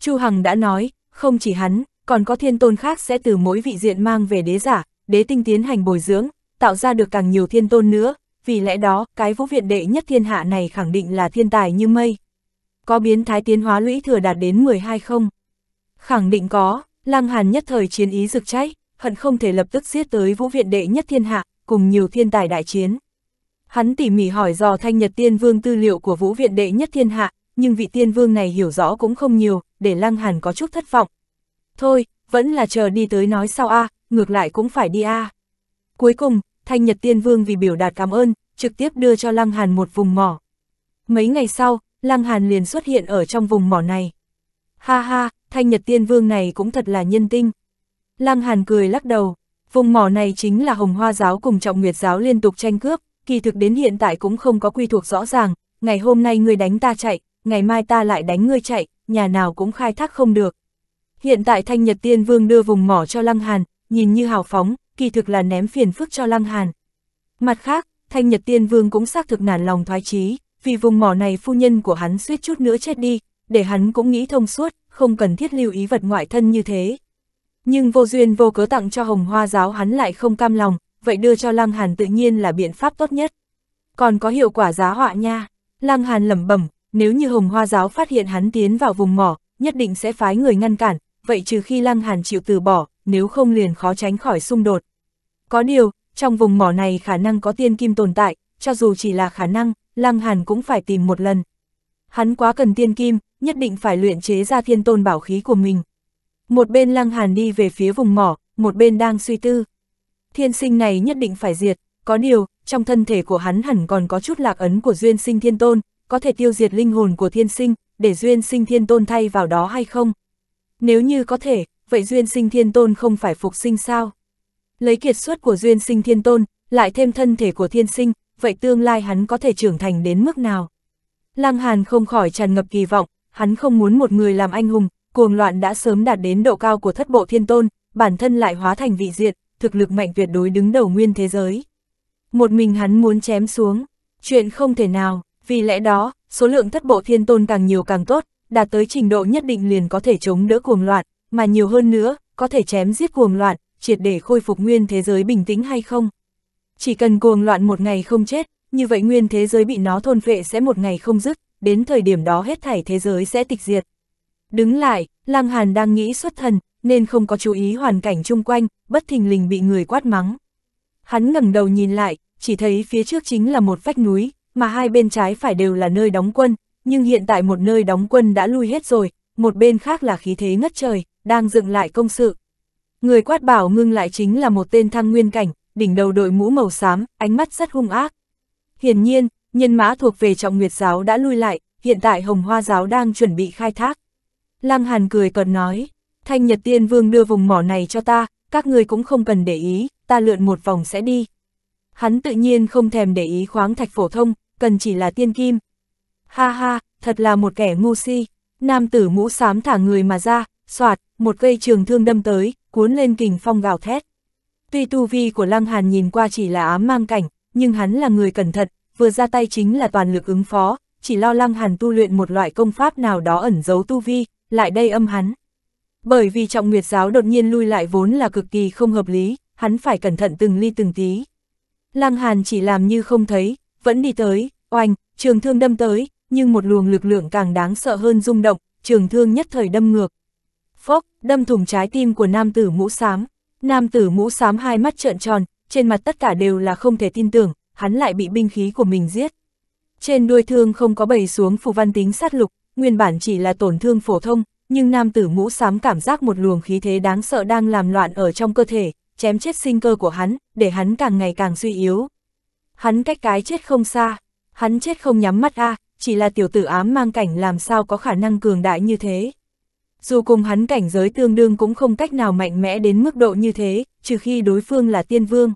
[SPEAKER 1] Chu Hằng đã nói, không chỉ hắn, còn có thiên tôn khác sẽ từ mỗi vị diện mang về đế giả, đế tinh tiến hành bồi dưỡng, tạo ra được càng nhiều thiên tôn nữa, vì lẽ đó, cái vũ viện đệ nhất thiên hạ này khẳng định là thiên tài như mây. Có biến thái tiến hóa lũy thừa đạt đến 12 không? Khẳng định có, Lăng Hàn nhất thời chiến ý rực cháy, hận không thể lập tức giết tới vũ viện đệ nhất thiên hạ, cùng nhiều thiên tài đại chiến. Hắn tỉ mỉ hỏi dò thanh nhật tiên vương tư liệu của vũ viện đệ nhất thiên hạ, nhưng vị tiên vương này hiểu rõ cũng không nhiều, để Lăng Hàn có chút thất vọng. Thôi, vẫn là chờ đi tới nói sau a ngược lại cũng phải đi a Cuối cùng, thanh nhật tiên vương vì biểu đạt cảm ơn, trực tiếp đưa cho Lăng Hàn một vùng mỏ. Mấy ngày sau, Lăng Hàn liền xuất hiện ở trong vùng mỏ này. Ha ha, thanh nhật tiên vương này cũng thật là nhân tinh. Lăng Hàn cười lắc đầu, vùng mỏ này chính là hồng hoa giáo cùng trọng nguyệt giáo liên tục tranh cướp, kỳ thực đến hiện tại cũng không có quy thuộc rõ ràng, ngày hôm nay ngươi đánh ta chạy, ngày mai ta lại đánh ngươi chạy, nhà nào cũng khai thác không được. Hiện tại Thanh Nhật Tiên Vương đưa vùng mỏ cho Lăng Hàn, nhìn như hào phóng, kỳ thực là ném phiền phức cho Lăng Hàn. Mặt khác, Thanh Nhật Tiên Vương cũng xác thực nản lòng thoái chí, vì vùng mỏ này phu nhân của hắn suýt chút nữa chết đi, để hắn cũng nghĩ thông suốt, không cần thiết lưu ý vật ngoại thân như thế. Nhưng vô duyên vô cớ tặng cho hồng hoa giáo hắn lại không cam lòng, vậy đưa cho Lăng Hàn tự nhiên là biện pháp tốt nhất. Còn có hiệu quả giá họa nha, Lăng Hàn lẩm bẩm, nếu như hồng hoa giáo phát hiện hắn tiến vào vùng mỏ, nhất định sẽ phái người ngăn cản, vậy trừ khi Lăng Hàn chịu từ bỏ, nếu không liền khó tránh khỏi xung đột. Có điều, trong vùng mỏ này khả năng có tiên kim tồn tại, cho dù chỉ là khả năng, Lăng Hàn cũng phải tìm một lần. Hắn quá cần tiên kim, nhất định phải luyện chế ra thiên tôn bảo khí của mình. Một bên lăng hàn đi về phía vùng mỏ, một bên đang suy tư. Thiên sinh này nhất định phải diệt, có điều, trong thân thể của hắn hẳn còn có chút lạc ấn của duyên sinh thiên tôn, có thể tiêu diệt linh hồn của thiên sinh, để duyên sinh thiên tôn thay vào đó hay không? Nếu như có thể, vậy duyên sinh thiên tôn không phải phục sinh sao? Lấy kiệt xuất của duyên sinh thiên tôn, lại thêm thân thể của thiên sinh, vậy tương lai hắn có thể trưởng thành đến mức nào? Lăng Hàn không khỏi tràn ngập kỳ vọng, hắn không muốn một người làm anh hùng, cuồng loạn đã sớm đạt đến độ cao của thất bộ thiên tôn, bản thân lại hóa thành vị diệt, thực lực mạnh tuyệt đối đứng đầu nguyên thế giới. Một mình hắn muốn chém xuống, chuyện không thể nào, vì lẽ đó, số lượng thất bộ thiên tôn càng nhiều càng tốt, đạt tới trình độ nhất định liền có thể chống đỡ cuồng loạn, mà nhiều hơn nữa, có thể chém giết cuồng loạn, triệt để khôi phục nguyên thế giới bình tĩnh hay không. Chỉ cần cuồng loạn một ngày không chết, như vậy nguyên thế giới bị nó thôn phệ sẽ một ngày không dứt, đến thời điểm đó hết thảy thế giới sẽ tịch diệt. Đứng lại, Lăng Hàn đang nghĩ xuất thần, nên không có chú ý hoàn cảnh chung quanh, bất thình lình bị người quát mắng. Hắn ngẩng đầu nhìn lại, chỉ thấy phía trước chính là một vách núi, mà hai bên trái phải đều là nơi đóng quân, nhưng hiện tại một nơi đóng quân đã lui hết rồi, một bên khác là khí thế ngất trời, đang dựng lại công sự. Người quát bảo ngưng lại chính là một tên thăng nguyên cảnh, đỉnh đầu đội mũ màu xám, ánh mắt rất hung ác. Hiển nhiên, nhân mã thuộc về trọng nguyệt giáo đã lui lại, hiện tại hồng hoa giáo đang chuẩn bị khai thác. Lăng Hàn cười cợt nói, thanh nhật tiên vương đưa vùng mỏ này cho ta, các ngươi cũng không cần để ý, ta lượn một vòng sẽ đi. Hắn tự nhiên không thèm để ý khoáng thạch phổ thông, cần chỉ là tiên kim. Ha ha, thật là một kẻ ngu si, nam tử mũ xám thả người mà ra, soạt, một cây trường thương đâm tới, cuốn lên kình phong gào thét. Tuy tu vi của Lăng Hàn nhìn qua chỉ là ám mang cảnh, nhưng hắn là người cẩn thận, vừa ra tay chính là toàn lực ứng phó, chỉ lo lăng hàn tu luyện một loại công pháp nào đó ẩn giấu tu vi, lại đây âm hắn. Bởi vì trọng nguyệt giáo đột nhiên lui lại vốn là cực kỳ không hợp lý, hắn phải cẩn thận từng ly từng tí. Lăng hàn chỉ làm như không thấy, vẫn đi tới, oanh, trường thương đâm tới, nhưng một luồng lực lượng càng đáng sợ hơn rung động, trường thương nhất thời đâm ngược. Phốc, đâm thủng trái tim của nam tử mũ xám. Nam tử mũ xám hai mắt trợn tròn, trên mặt tất cả đều là không thể tin tưởng, hắn lại bị binh khí của mình giết. Trên đuôi thương không có bầy xuống phù văn tính sát lục, nguyên bản chỉ là tổn thương phổ thông, nhưng nam tử mũ xám cảm giác một luồng khí thế đáng sợ đang làm loạn ở trong cơ thể, chém chết sinh cơ của hắn, để hắn càng ngày càng suy yếu. Hắn cách cái chết không xa, hắn chết không nhắm mắt a chỉ là tiểu tử ám mang cảnh làm sao có khả năng cường đại như thế. Dù cùng hắn cảnh giới tương đương cũng không cách nào mạnh mẽ đến mức độ như thế, trừ khi đối phương là tiên vương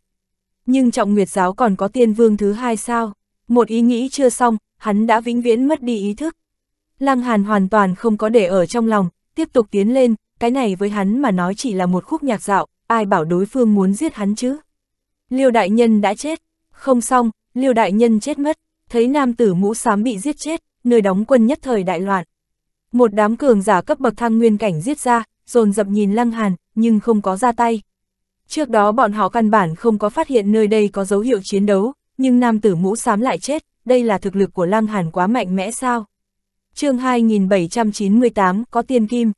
[SPEAKER 1] nhưng trọng nguyệt giáo còn có tiên vương thứ hai sao? Một ý nghĩ chưa xong, hắn đã vĩnh viễn mất đi ý thức. Lăng Hàn hoàn toàn không có để ở trong lòng, tiếp tục tiến lên, cái này với hắn mà nói chỉ là một khúc nhạc dạo, ai bảo đối phương muốn giết hắn chứ? Liêu đại nhân đã chết, không xong, Liêu đại nhân chết mất, thấy nam tử mũ xám bị giết chết, nơi đóng quân nhất thời đại loạn. Một đám cường giả cấp bậc thăng nguyên cảnh giết ra, dồn dập nhìn Lăng Hàn, nhưng không có ra tay. Trước đó bọn họ căn bản không có phát hiện nơi đây có dấu hiệu chiến đấu, nhưng nam tử mũ xám lại chết, đây là thực lực của Lăng Hàn quá mạnh mẽ sao? chương 2798 có tiên kim.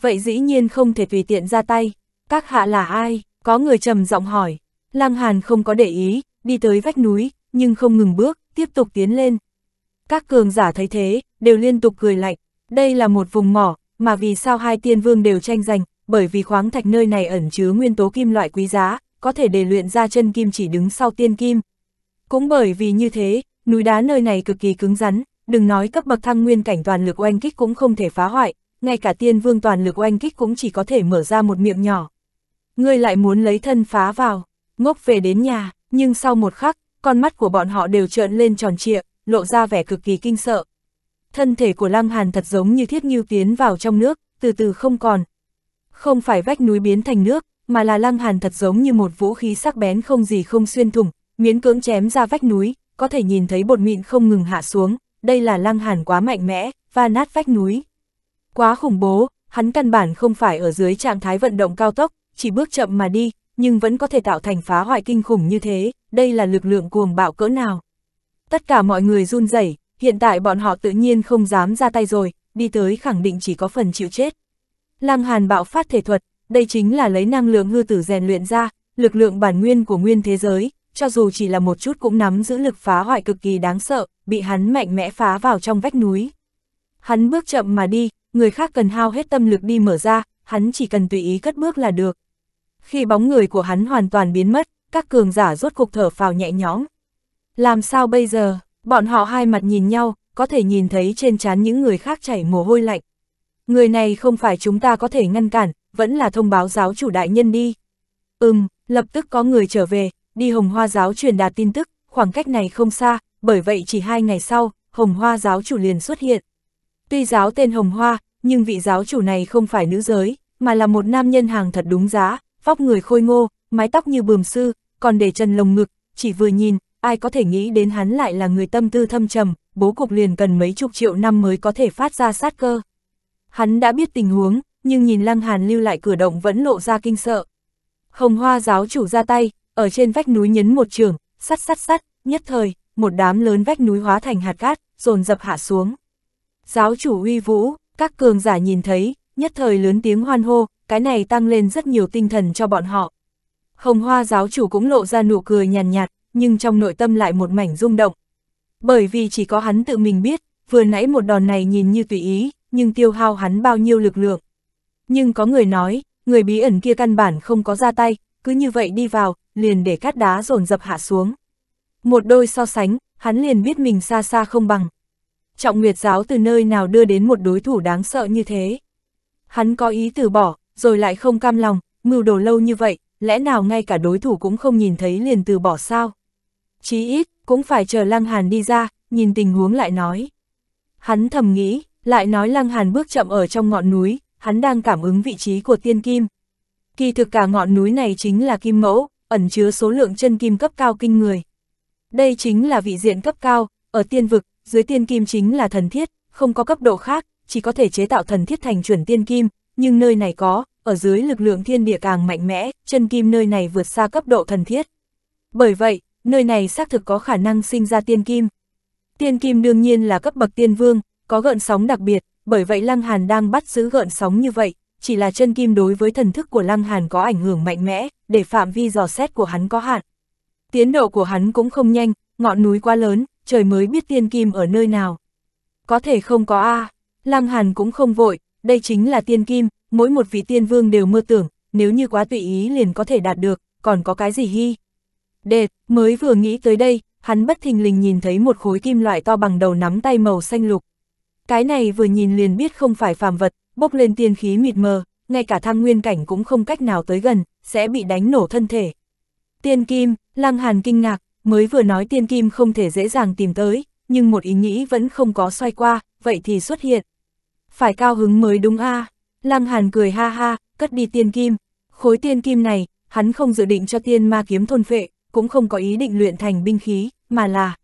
[SPEAKER 1] Vậy dĩ nhiên không thể tùy tiện ra tay, các hạ là ai? Có người trầm giọng hỏi, Lăng Hàn không có để ý, đi tới vách núi, nhưng không ngừng bước, tiếp tục tiến lên. Các cường giả thấy thế, đều liên tục cười lạnh, đây là một vùng mỏ, mà vì sao hai tiên vương đều tranh giành, bởi vì khoáng thạch nơi này ẩn chứa nguyên tố kim loại quý giá, có thể để luyện ra chân kim chỉ đứng sau tiên kim. Cũng bởi vì như thế, núi đá nơi này cực kỳ cứng rắn, đừng nói cấp bậc thăng nguyên cảnh toàn lực oanh kích cũng không thể phá hoại, ngay cả tiên vương toàn lực oanh kích cũng chỉ có thể mở ra một miệng nhỏ. Ngươi lại muốn lấy thân phá vào, ngốc về đến nhà, nhưng sau một khắc, con mắt của bọn họ đều trợn lên tròn trịa, lộ ra vẻ cực kỳ kinh sợ. Thân thể của Lăng Hàn thật giống như thiết như tiến vào trong nước, từ từ không còn, không phải vách núi biến thành nước, mà là Lăng Hàn thật giống như một vũ khí sắc bén không gì không xuyên thủng, miễn cưỡng chém ra vách núi, có thể nhìn thấy bột mịn không ngừng hạ xuống, đây là Lăng Hàn quá mạnh mẽ, và nát vách núi. Quá khủng bố, hắn căn bản không phải ở dưới trạng thái vận động cao tốc, chỉ bước chậm mà đi, nhưng vẫn có thể tạo thành phá hoại kinh khủng như thế, đây là lực lượng cuồng bạo cỡ nào. Tất cả mọi người run rẩy, hiện tại bọn họ tự nhiên không dám ra tay rồi, đi tới khẳng định chỉ có phần chịu chết, Lang Hàn bạo phát thể thuật, đây chính là lấy năng lượng hư tử rèn luyện ra, lực lượng bản nguyên của nguyên thế giới, cho dù chỉ là một chút cũng nắm giữ lực phá hoại cực kỳ đáng sợ, bị hắn mạnh mẽ phá vào trong vách núi. Hắn bước chậm mà đi, người khác cần hao hết tâm lực đi mở ra, hắn chỉ cần tùy ý cất bước là được. Khi bóng người của hắn hoàn toàn biến mất, các cường giả rốt cục thở phào nhẹ nhõm. Làm sao bây giờ, bọn họ hai mặt nhìn nhau, có thể nhìn thấy trên trán những người khác chảy mồ hôi lạnh. Người này không phải chúng ta có thể ngăn cản, vẫn là thông báo giáo chủ đại nhân đi. Ừm, lập tức có người trở về, đi Hồng Hoa giáo truyền đạt tin tức, khoảng cách này không xa, bởi vậy chỉ hai ngày sau, Hồng Hoa giáo chủ liền xuất hiện. Tuy giáo tên Hồng Hoa, nhưng vị giáo chủ này không phải nữ giới, mà là một nam nhân hàng thật đúng giá, vóc người khôi ngô, mái tóc như bườm sư, còn để chân lồng ngực, chỉ vừa nhìn, ai có thể nghĩ đến hắn lại là người tâm tư thâm trầm, bố cục liền cần mấy chục triệu năm mới có thể phát ra sát cơ. Hắn đã biết tình huống, nhưng nhìn Lăng Hàn lưu lại cửa động vẫn lộ ra kinh sợ. Hồng Hoa giáo chủ ra tay, ở trên vách núi nhấn một trường, sắt sắt sắt, nhất thời, một đám lớn vách núi hóa thành hạt cát, dồn dập hạ xuống. Giáo chủ uy vũ, các cường giả nhìn thấy, nhất thời lớn tiếng hoan hô, cái này tăng lên rất nhiều tinh thần cho bọn họ. Hồng Hoa giáo chủ cũng lộ ra nụ cười nhàn nhạt, nhạt, nhưng trong nội tâm lại một mảnh rung động. Bởi vì chỉ có hắn tự mình biết, vừa nãy một đòn này nhìn như tùy ý, nhưng tiêu hao hắn bao nhiêu lực lượng. Nhưng có người nói, người bí ẩn kia căn bản không có ra tay, cứ như vậy đi vào, liền để cát đá dồn dập hạ xuống. Một đôi so sánh, hắn liền biết mình xa xa không bằng. Trọng Nguyệt giáo từ nơi nào đưa đến một đối thủ đáng sợ như thế. Hắn có ý từ bỏ, rồi lại không cam lòng, mưu đồ lâu như vậy, lẽ nào ngay cả đối thủ cũng không nhìn thấy liền từ bỏ sao? Chí ít, cũng phải chờ Lăng Hàn đi ra, nhìn tình huống lại nói. Hắn thầm nghĩ, lại nói Lăng Hàn bước chậm ở trong ngọn núi, hắn đang cảm ứng vị trí của tiên kim. Kỳ thực cả ngọn núi này chính là kim mẫu, ẩn chứa số lượng chân kim cấp cao kinh người. Đây chính là vị diện cấp cao, ở tiên vực, dưới tiên kim chính là thần thiết, không có cấp độ khác, chỉ có thể chế tạo thần thiết thành chuẩn tiên kim, nhưng nơi này có, ở dưới lực lượng thiên địa càng mạnh mẽ, chân kim nơi này vượt xa cấp độ thần thiết. Bởi vậy, nơi này xác thực có khả năng sinh ra tiên kim. Tiên kim đương nhiên là cấp bậc tiên vương, có gợn sóng đặc biệt, bởi vậy Lăng Hàn đang bắt giữ gợn sóng như vậy, chỉ là chân kim đối với thần thức của Lăng Hàn có ảnh hưởng mạnh mẽ, để phạm vi dò xét của hắn có hạn. Tiến độ của hắn cũng không nhanh, ngọn núi quá lớn, trời mới biết tiên kim ở nơi nào. Có thể không có A, Lăng Hàn cũng không vội, đây chính là tiên kim, mỗi một vị tiên vương đều mơ tưởng, nếu như quá tùy ý liền có thể đạt được, còn có cái gì hy. Đệt, mới vừa nghĩ tới đây, hắn bất thình lình nhìn thấy một khối kim loại to bằng đầu nắm tay màu xanh lục, cái này vừa nhìn liền biết không phải phàm vật, bốc lên tiên khí mịt mờ, ngay cả thăng nguyên cảnh cũng không cách nào tới gần, sẽ bị đánh nổ thân thể. Tiên kim, Lăng Hàn kinh ngạc, mới vừa nói tiên kim không thể dễ dàng tìm tới, nhưng một ý nghĩ vẫn không có xoay qua, vậy thì xuất hiện. Phải cao hứng mới đúng a à. Lăng Hàn cười ha ha, cất đi tiên kim. Khối tiên kim này, hắn không dự định cho tiên ma kiếm thôn phệ, cũng không có ý định luyện thành binh khí, mà là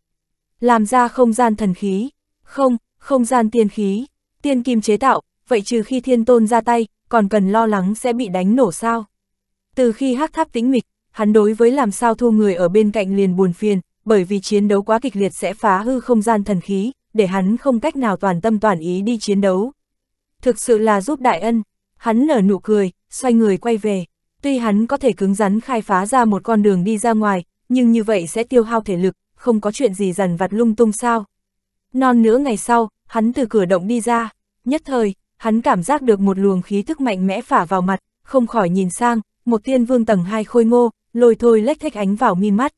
[SPEAKER 1] làm ra không gian thần khí. Không, không gian tiên khí, tiên kim chế tạo, vậy trừ khi thiên tôn ra tay, còn cần lo lắng sẽ bị đánh nổ sao. Từ khi hắc tháp tĩnh mịch, hắn đối với làm sao thu người ở bên cạnh liền buồn phiền, bởi vì chiến đấu quá kịch liệt sẽ phá hư không gian thần khí, để hắn không cách nào toàn tâm toàn ý đi chiến đấu. Thực sự là giúp đại ân, hắn nở nụ cười, xoay người quay về. Tuy hắn có thể cứng rắn khai phá ra một con đường đi ra ngoài, nhưng như vậy sẽ tiêu hao thể lực, không có chuyện gì dần vặt lung tung sao. Non nữa ngày sau, hắn từ cửa động đi ra, nhất thời, hắn cảm giác được một luồng khí thức mạnh mẽ phả vào mặt, không khỏi nhìn sang, một tiên vương tầng hai khôi ngô, lôi thôi lách thách ánh vào mi mắt.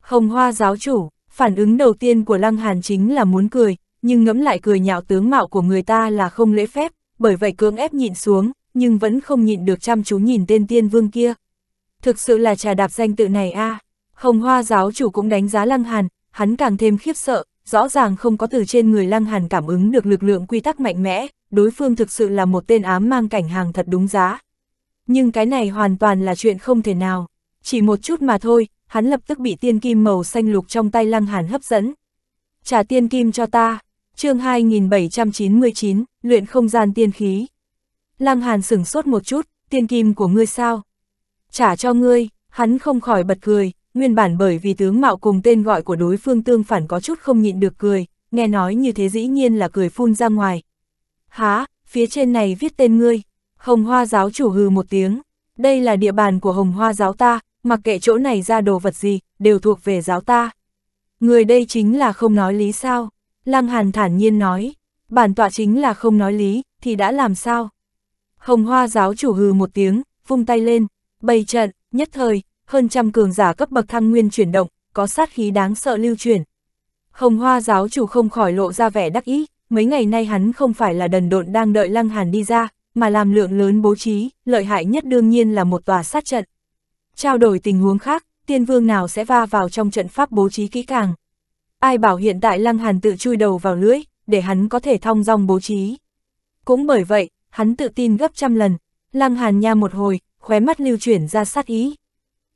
[SPEAKER 1] Hồng hoa giáo chủ, phản ứng đầu tiên của Lăng Hàn chính là muốn cười, nhưng ngẫm lại cười nhạo tướng mạo của người ta là không lễ phép, bởi vậy cưỡng ép nhịn xuống, nhưng vẫn không nhịn được chăm chú nhìn tên tiên vương kia. Thực sự là trà đạp danh tự này a à. Hồng hoa giáo chủ cũng đánh giá Lăng Hàn, hắn càng thêm khiếp sợ, rõ ràng không có từ trên người Lăng Hàn cảm ứng được lực lượng quy tắc mạnh mẽ, đối phương thực sự là một tên ám mang cảnh hàng thật đúng giá. Nhưng cái này hoàn toàn là chuyện không thể nào, chỉ một chút mà thôi, hắn lập tức bị tiên kim màu xanh lục trong tay Lăng Hàn hấp dẫn. Trả tiên kim cho ta, chương 2799, luyện không gian tiên khí. Lăng Hàn sửng sốt một chút, tiên kim của ngươi sao? Trả cho ngươi, hắn không khỏi bật cười, nguyên bản bởi vì tướng mạo cùng tên gọi của đối phương tương phản có chút không nhịn được cười, nghe nói như thế dĩ nhiên là cười phun ra ngoài. Há, phía trên này viết tên ngươi, hồng hoa giáo chủ hừ một tiếng, đây là địa bàn của hồng hoa giáo ta, mặc kệ chỗ này ra đồ vật gì, đều thuộc về giáo ta. Người đây chính là không nói lý sao, Lăng Hàn thản nhiên nói, bản tọa chính là không nói lý, thì đã làm sao? Hồng hoa giáo chủ hừ một tiếng, vung tay lên, bày trận, nhất thời, hơn trăm cường giả cấp bậc thăng nguyên chuyển động, có sát khí đáng sợ lưu truyền. Hồng Hoa giáo chủ không khỏi lộ ra vẻ đắc ý, mấy ngày nay hắn không phải là đần độn đang đợi Lăng Hàn đi ra, mà làm lượng lớn bố trí, lợi hại nhất đương nhiên là một tòa sát trận. Trao đổi tình huống khác, tiên vương nào sẽ va vào trong trận pháp bố trí kỹ càng. Ai bảo hiện tại Lăng Hàn tự chui đầu vào lưỡi, để hắn có thể thong dong bố trí. Cũng bởi vậy, hắn tự tin gấp trăm lần, Lăng Hàn nha một hồi, khóe mắt lưu chuyển ra sát ý,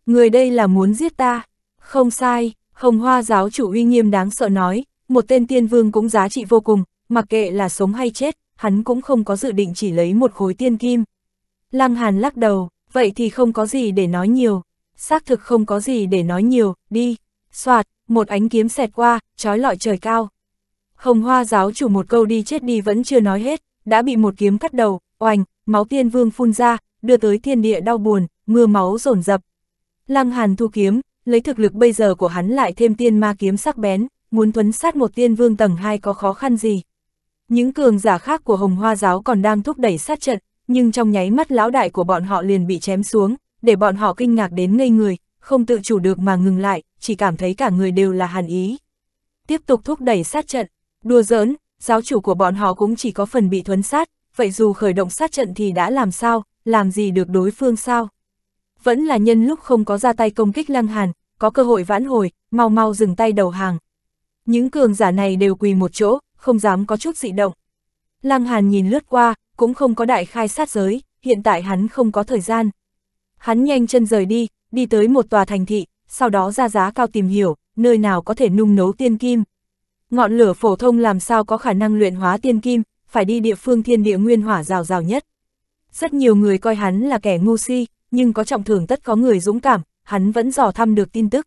[SPEAKER 1] người đây là muốn giết ta. Không sai, Hồng Hoa giáo chủ uy nghiêm đáng sợ nói, một tên tiên vương cũng giá trị vô cùng, mặc kệ là sống hay chết, hắn cũng không có dự định chỉ lấy một khối tiên kim. Lăng Hàn lắc đầu, vậy thì không có gì để nói nhiều, xác thực không có gì để nói nhiều, đi, soạt, một ánh kiếm xẹt qua, trói lọi trời cao. Hồng Hoa giáo chủ một câu đi chết đi vẫn chưa nói hết, đã bị một kiếm cắt đầu, oành, máu tiên vương phun ra, đưa tới thiên địa đau buồn, mưa máu rồn rập, Lăng Hàn thu kiếm, lấy thực lực bây giờ của hắn lại thêm tiên ma kiếm sắc bén, muốn thuấn sát một tiên vương tầng 2 có khó khăn gì. Những cường giả khác của Hồng Hoa giáo còn đang thúc đẩy sát trận, nhưng trong nháy mắt lão đại của bọn họ liền bị chém xuống, để bọn họ kinh ngạc đến ngây người, không tự chủ được mà ngừng lại, chỉ cảm thấy cả người đều là hàn ý. Tiếp tục thúc đẩy sát trận, đùa giỡn, giáo chủ của bọn họ cũng chỉ có phần bị thuấn sát, vậy dù khởi động sát trận thì đã làm sao, làm gì được đối phương sao? vẫn là nhân lúc không có ra tay công kích Lăng Hàn, có cơ hội vãn hồi, mau mau dừng tay đầu hàng. Những cường giả này đều quỳ một chỗ, không dám có chút dị động. Lăng Hàn nhìn lướt qua, cũng không có đại khai sát giới, hiện tại hắn không có thời gian. Hắn nhanh chân rời đi, đi tới một tòa thành thị, sau đó ra giá cao tìm hiểu, nơi nào có thể nung nấu tiên kim. Ngọn lửa phổ thông làm sao có khả năng luyện hóa tiên kim, phải đi địa phương thiên địa nguyên hỏa rào rào nhất. Rất nhiều người coi hắn là kẻ ngu si, nhưng có trọng thưởng tất có người dũng cảm, hắn vẫn dò thăm được tin tức.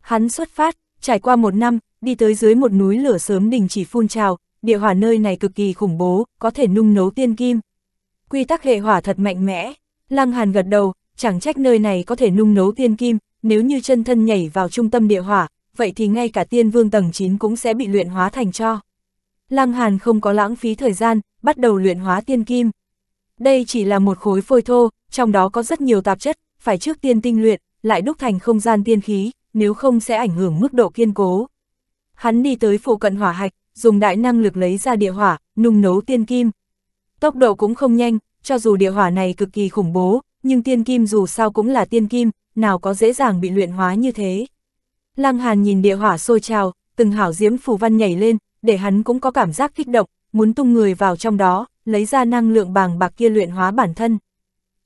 [SPEAKER 1] Hắn xuất phát, trải qua một năm, đi tới dưới một núi lửa sớm đình chỉ phun trào, địa hỏa nơi này cực kỳ khủng bố, có thể nung nấu tiên kim. Quy tắc hệ hỏa thật mạnh mẽ, Lăng Hàn gật đầu, chẳng trách nơi này có thể nung nấu tiên kim, nếu như chân thân nhảy vào trung tâm địa hỏa, vậy thì ngay cả tiên vương tầng 9 cũng sẽ bị luyện hóa thành cho. Lăng Hàn không có lãng phí thời gian, bắt đầu luyện hóa tiên kim. Đây chỉ là một khối phôi thô, trong đó có rất nhiều tạp chất, phải trước tiên tinh luyện, lại đúc thành không gian tiên khí, nếu không sẽ ảnh hưởng mức độ kiên cố. Hắn đi tới phụ cận hỏa hạch, dùng đại năng lực lấy ra địa hỏa, nung nấu tiên kim. Tốc độ cũng không nhanh, cho dù địa hỏa này cực kỳ khủng bố, nhưng tiên kim dù sao cũng là tiên kim, nào có dễ dàng bị luyện hóa như thế. Lăng Hàn nhìn địa hỏa sôi trào, từng hảo diễm phù văn nhảy lên, để hắn cũng có cảm giác kích động, muốn tung người vào trong đó, lấy ra năng lượng bàng bạc kia luyện hóa bản thân.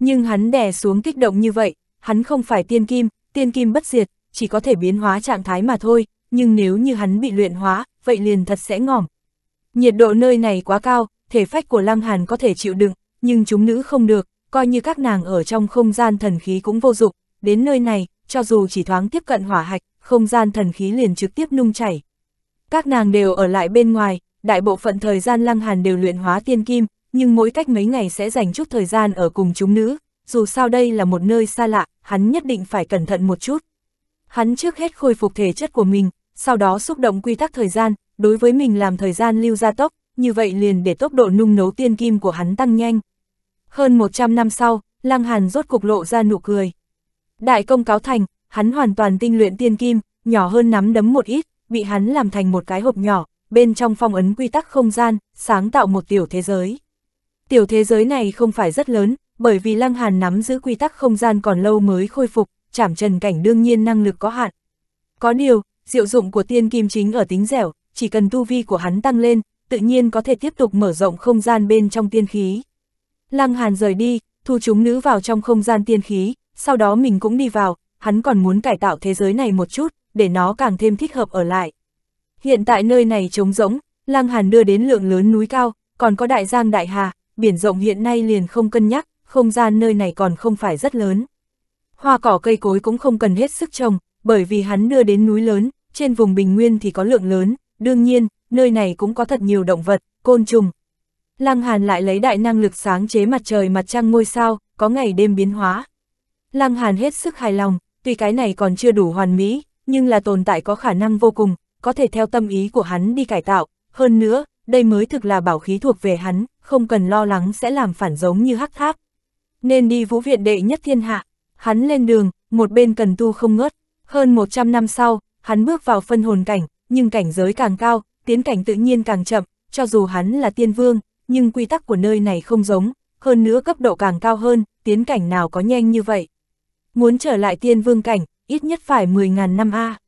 [SPEAKER 1] Nhưng hắn đè xuống kích động như vậy, hắn không phải tiên kim, tiên kim bất diệt, chỉ có thể biến hóa trạng thái mà thôi, nhưng nếu như hắn bị luyện hóa, vậy liền thật sẽ ngỏm. Nhiệt độ nơi này quá cao, thể phách của Lăng Hàn có thể chịu đựng, nhưng chúng nữ không được, coi như các nàng ở trong không gian thần khí cũng vô dụng, đến nơi này, cho dù chỉ thoáng tiếp cận hỏa hạch, không gian thần khí liền trực tiếp nung chảy. Các nàng đều ở lại bên ngoài, đại bộ phận thời gian Lăng Hàn đều luyện hóa tiên kim, nhưng mỗi cách mấy ngày sẽ dành chút thời gian ở cùng chúng nữ, dù sao đây là một nơi xa lạ, hắn nhất định phải cẩn thận một chút. Hắn trước hết khôi phục thể chất của mình, sau đó xúc động quy tắc thời gian, đối với mình làm thời gian lưu gia tốc, như vậy liền để tốc độ nung nấu tiên kim của hắn tăng nhanh. Hơn 100 năm sau, Lăng Hàn rốt cục lộ ra nụ cười. Đại công cáo thành, hắn hoàn toàn tinh luyện tiên kim, nhỏ hơn nắm đấm một ít, bị hắn làm thành một cái hộp nhỏ, bên trong phong ấn quy tắc không gian, sáng tạo một tiểu thế giới. Tiểu thế giới này không phải rất lớn, bởi vì Lăng Hàn nắm giữ quy tắc không gian còn lâu mới khôi phục, chảm trần cảnh đương nhiên năng lực có hạn. Có điều, diệu dụng của tiên kim chính ở tính dẻo, chỉ cần tu vi của hắn tăng lên, tự nhiên có thể tiếp tục mở rộng không gian bên trong tiên khí. Lăng Hàn rời đi, thu chúng nữ vào trong không gian tiên khí, sau đó mình cũng đi vào, hắn còn muốn cải tạo thế giới này một chút, để nó càng thêm thích hợp ở lại. Hiện tại nơi này trống rỗng, Lăng Hàn đưa đến lượng lớn núi cao, còn có đại giang đại hà, biển rộng hiện nay liền không cân nhắc, không gian nơi này còn không phải rất lớn. Hoa cỏ cây cối cũng không cần hết sức trồng, bởi vì hắn đưa đến núi lớn, trên vùng bình nguyên thì có lượng lớn, đương nhiên, nơi này cũng có thật nhiều động vật, côn trùng. Lăng Hàn lại lấy đại năng lực sáng chế mặt trời mặt trăng ngôi sao, có ngày đêm biến hóa. Lăng Hàn hết sức hài lòng, tuy cái này còn chưa đủ hoàn mỹ, nhưng là tồn tại có khả năng vô cùng, có thể theo tâm ý của hắn đi cải tạo, hơn nữa, đây mới thực là bảo khí thuộc về hắn, không cần lo lắng sẽ làm phản giống như hắc tháp. Nên đi vũ viện đệ nhất thiên hạ, hắn lên đường, một bên cần tu không ngớt, hơn 100 năm sau, hắn bước vào phân hồn cảnh, nhưng cảnh giới càng cao, tiến cảnh tự nhiên càng chậm, cho dù hắn là tiên vương, nhưng quy tắc của nơi này không giống, hơn nữa cấp độ càng cao hơn, tiến cảnh nào có nhanh như vậy. Muốn trở lại tiên vương cảnh, ít nhất phải 10.000 năm A. À.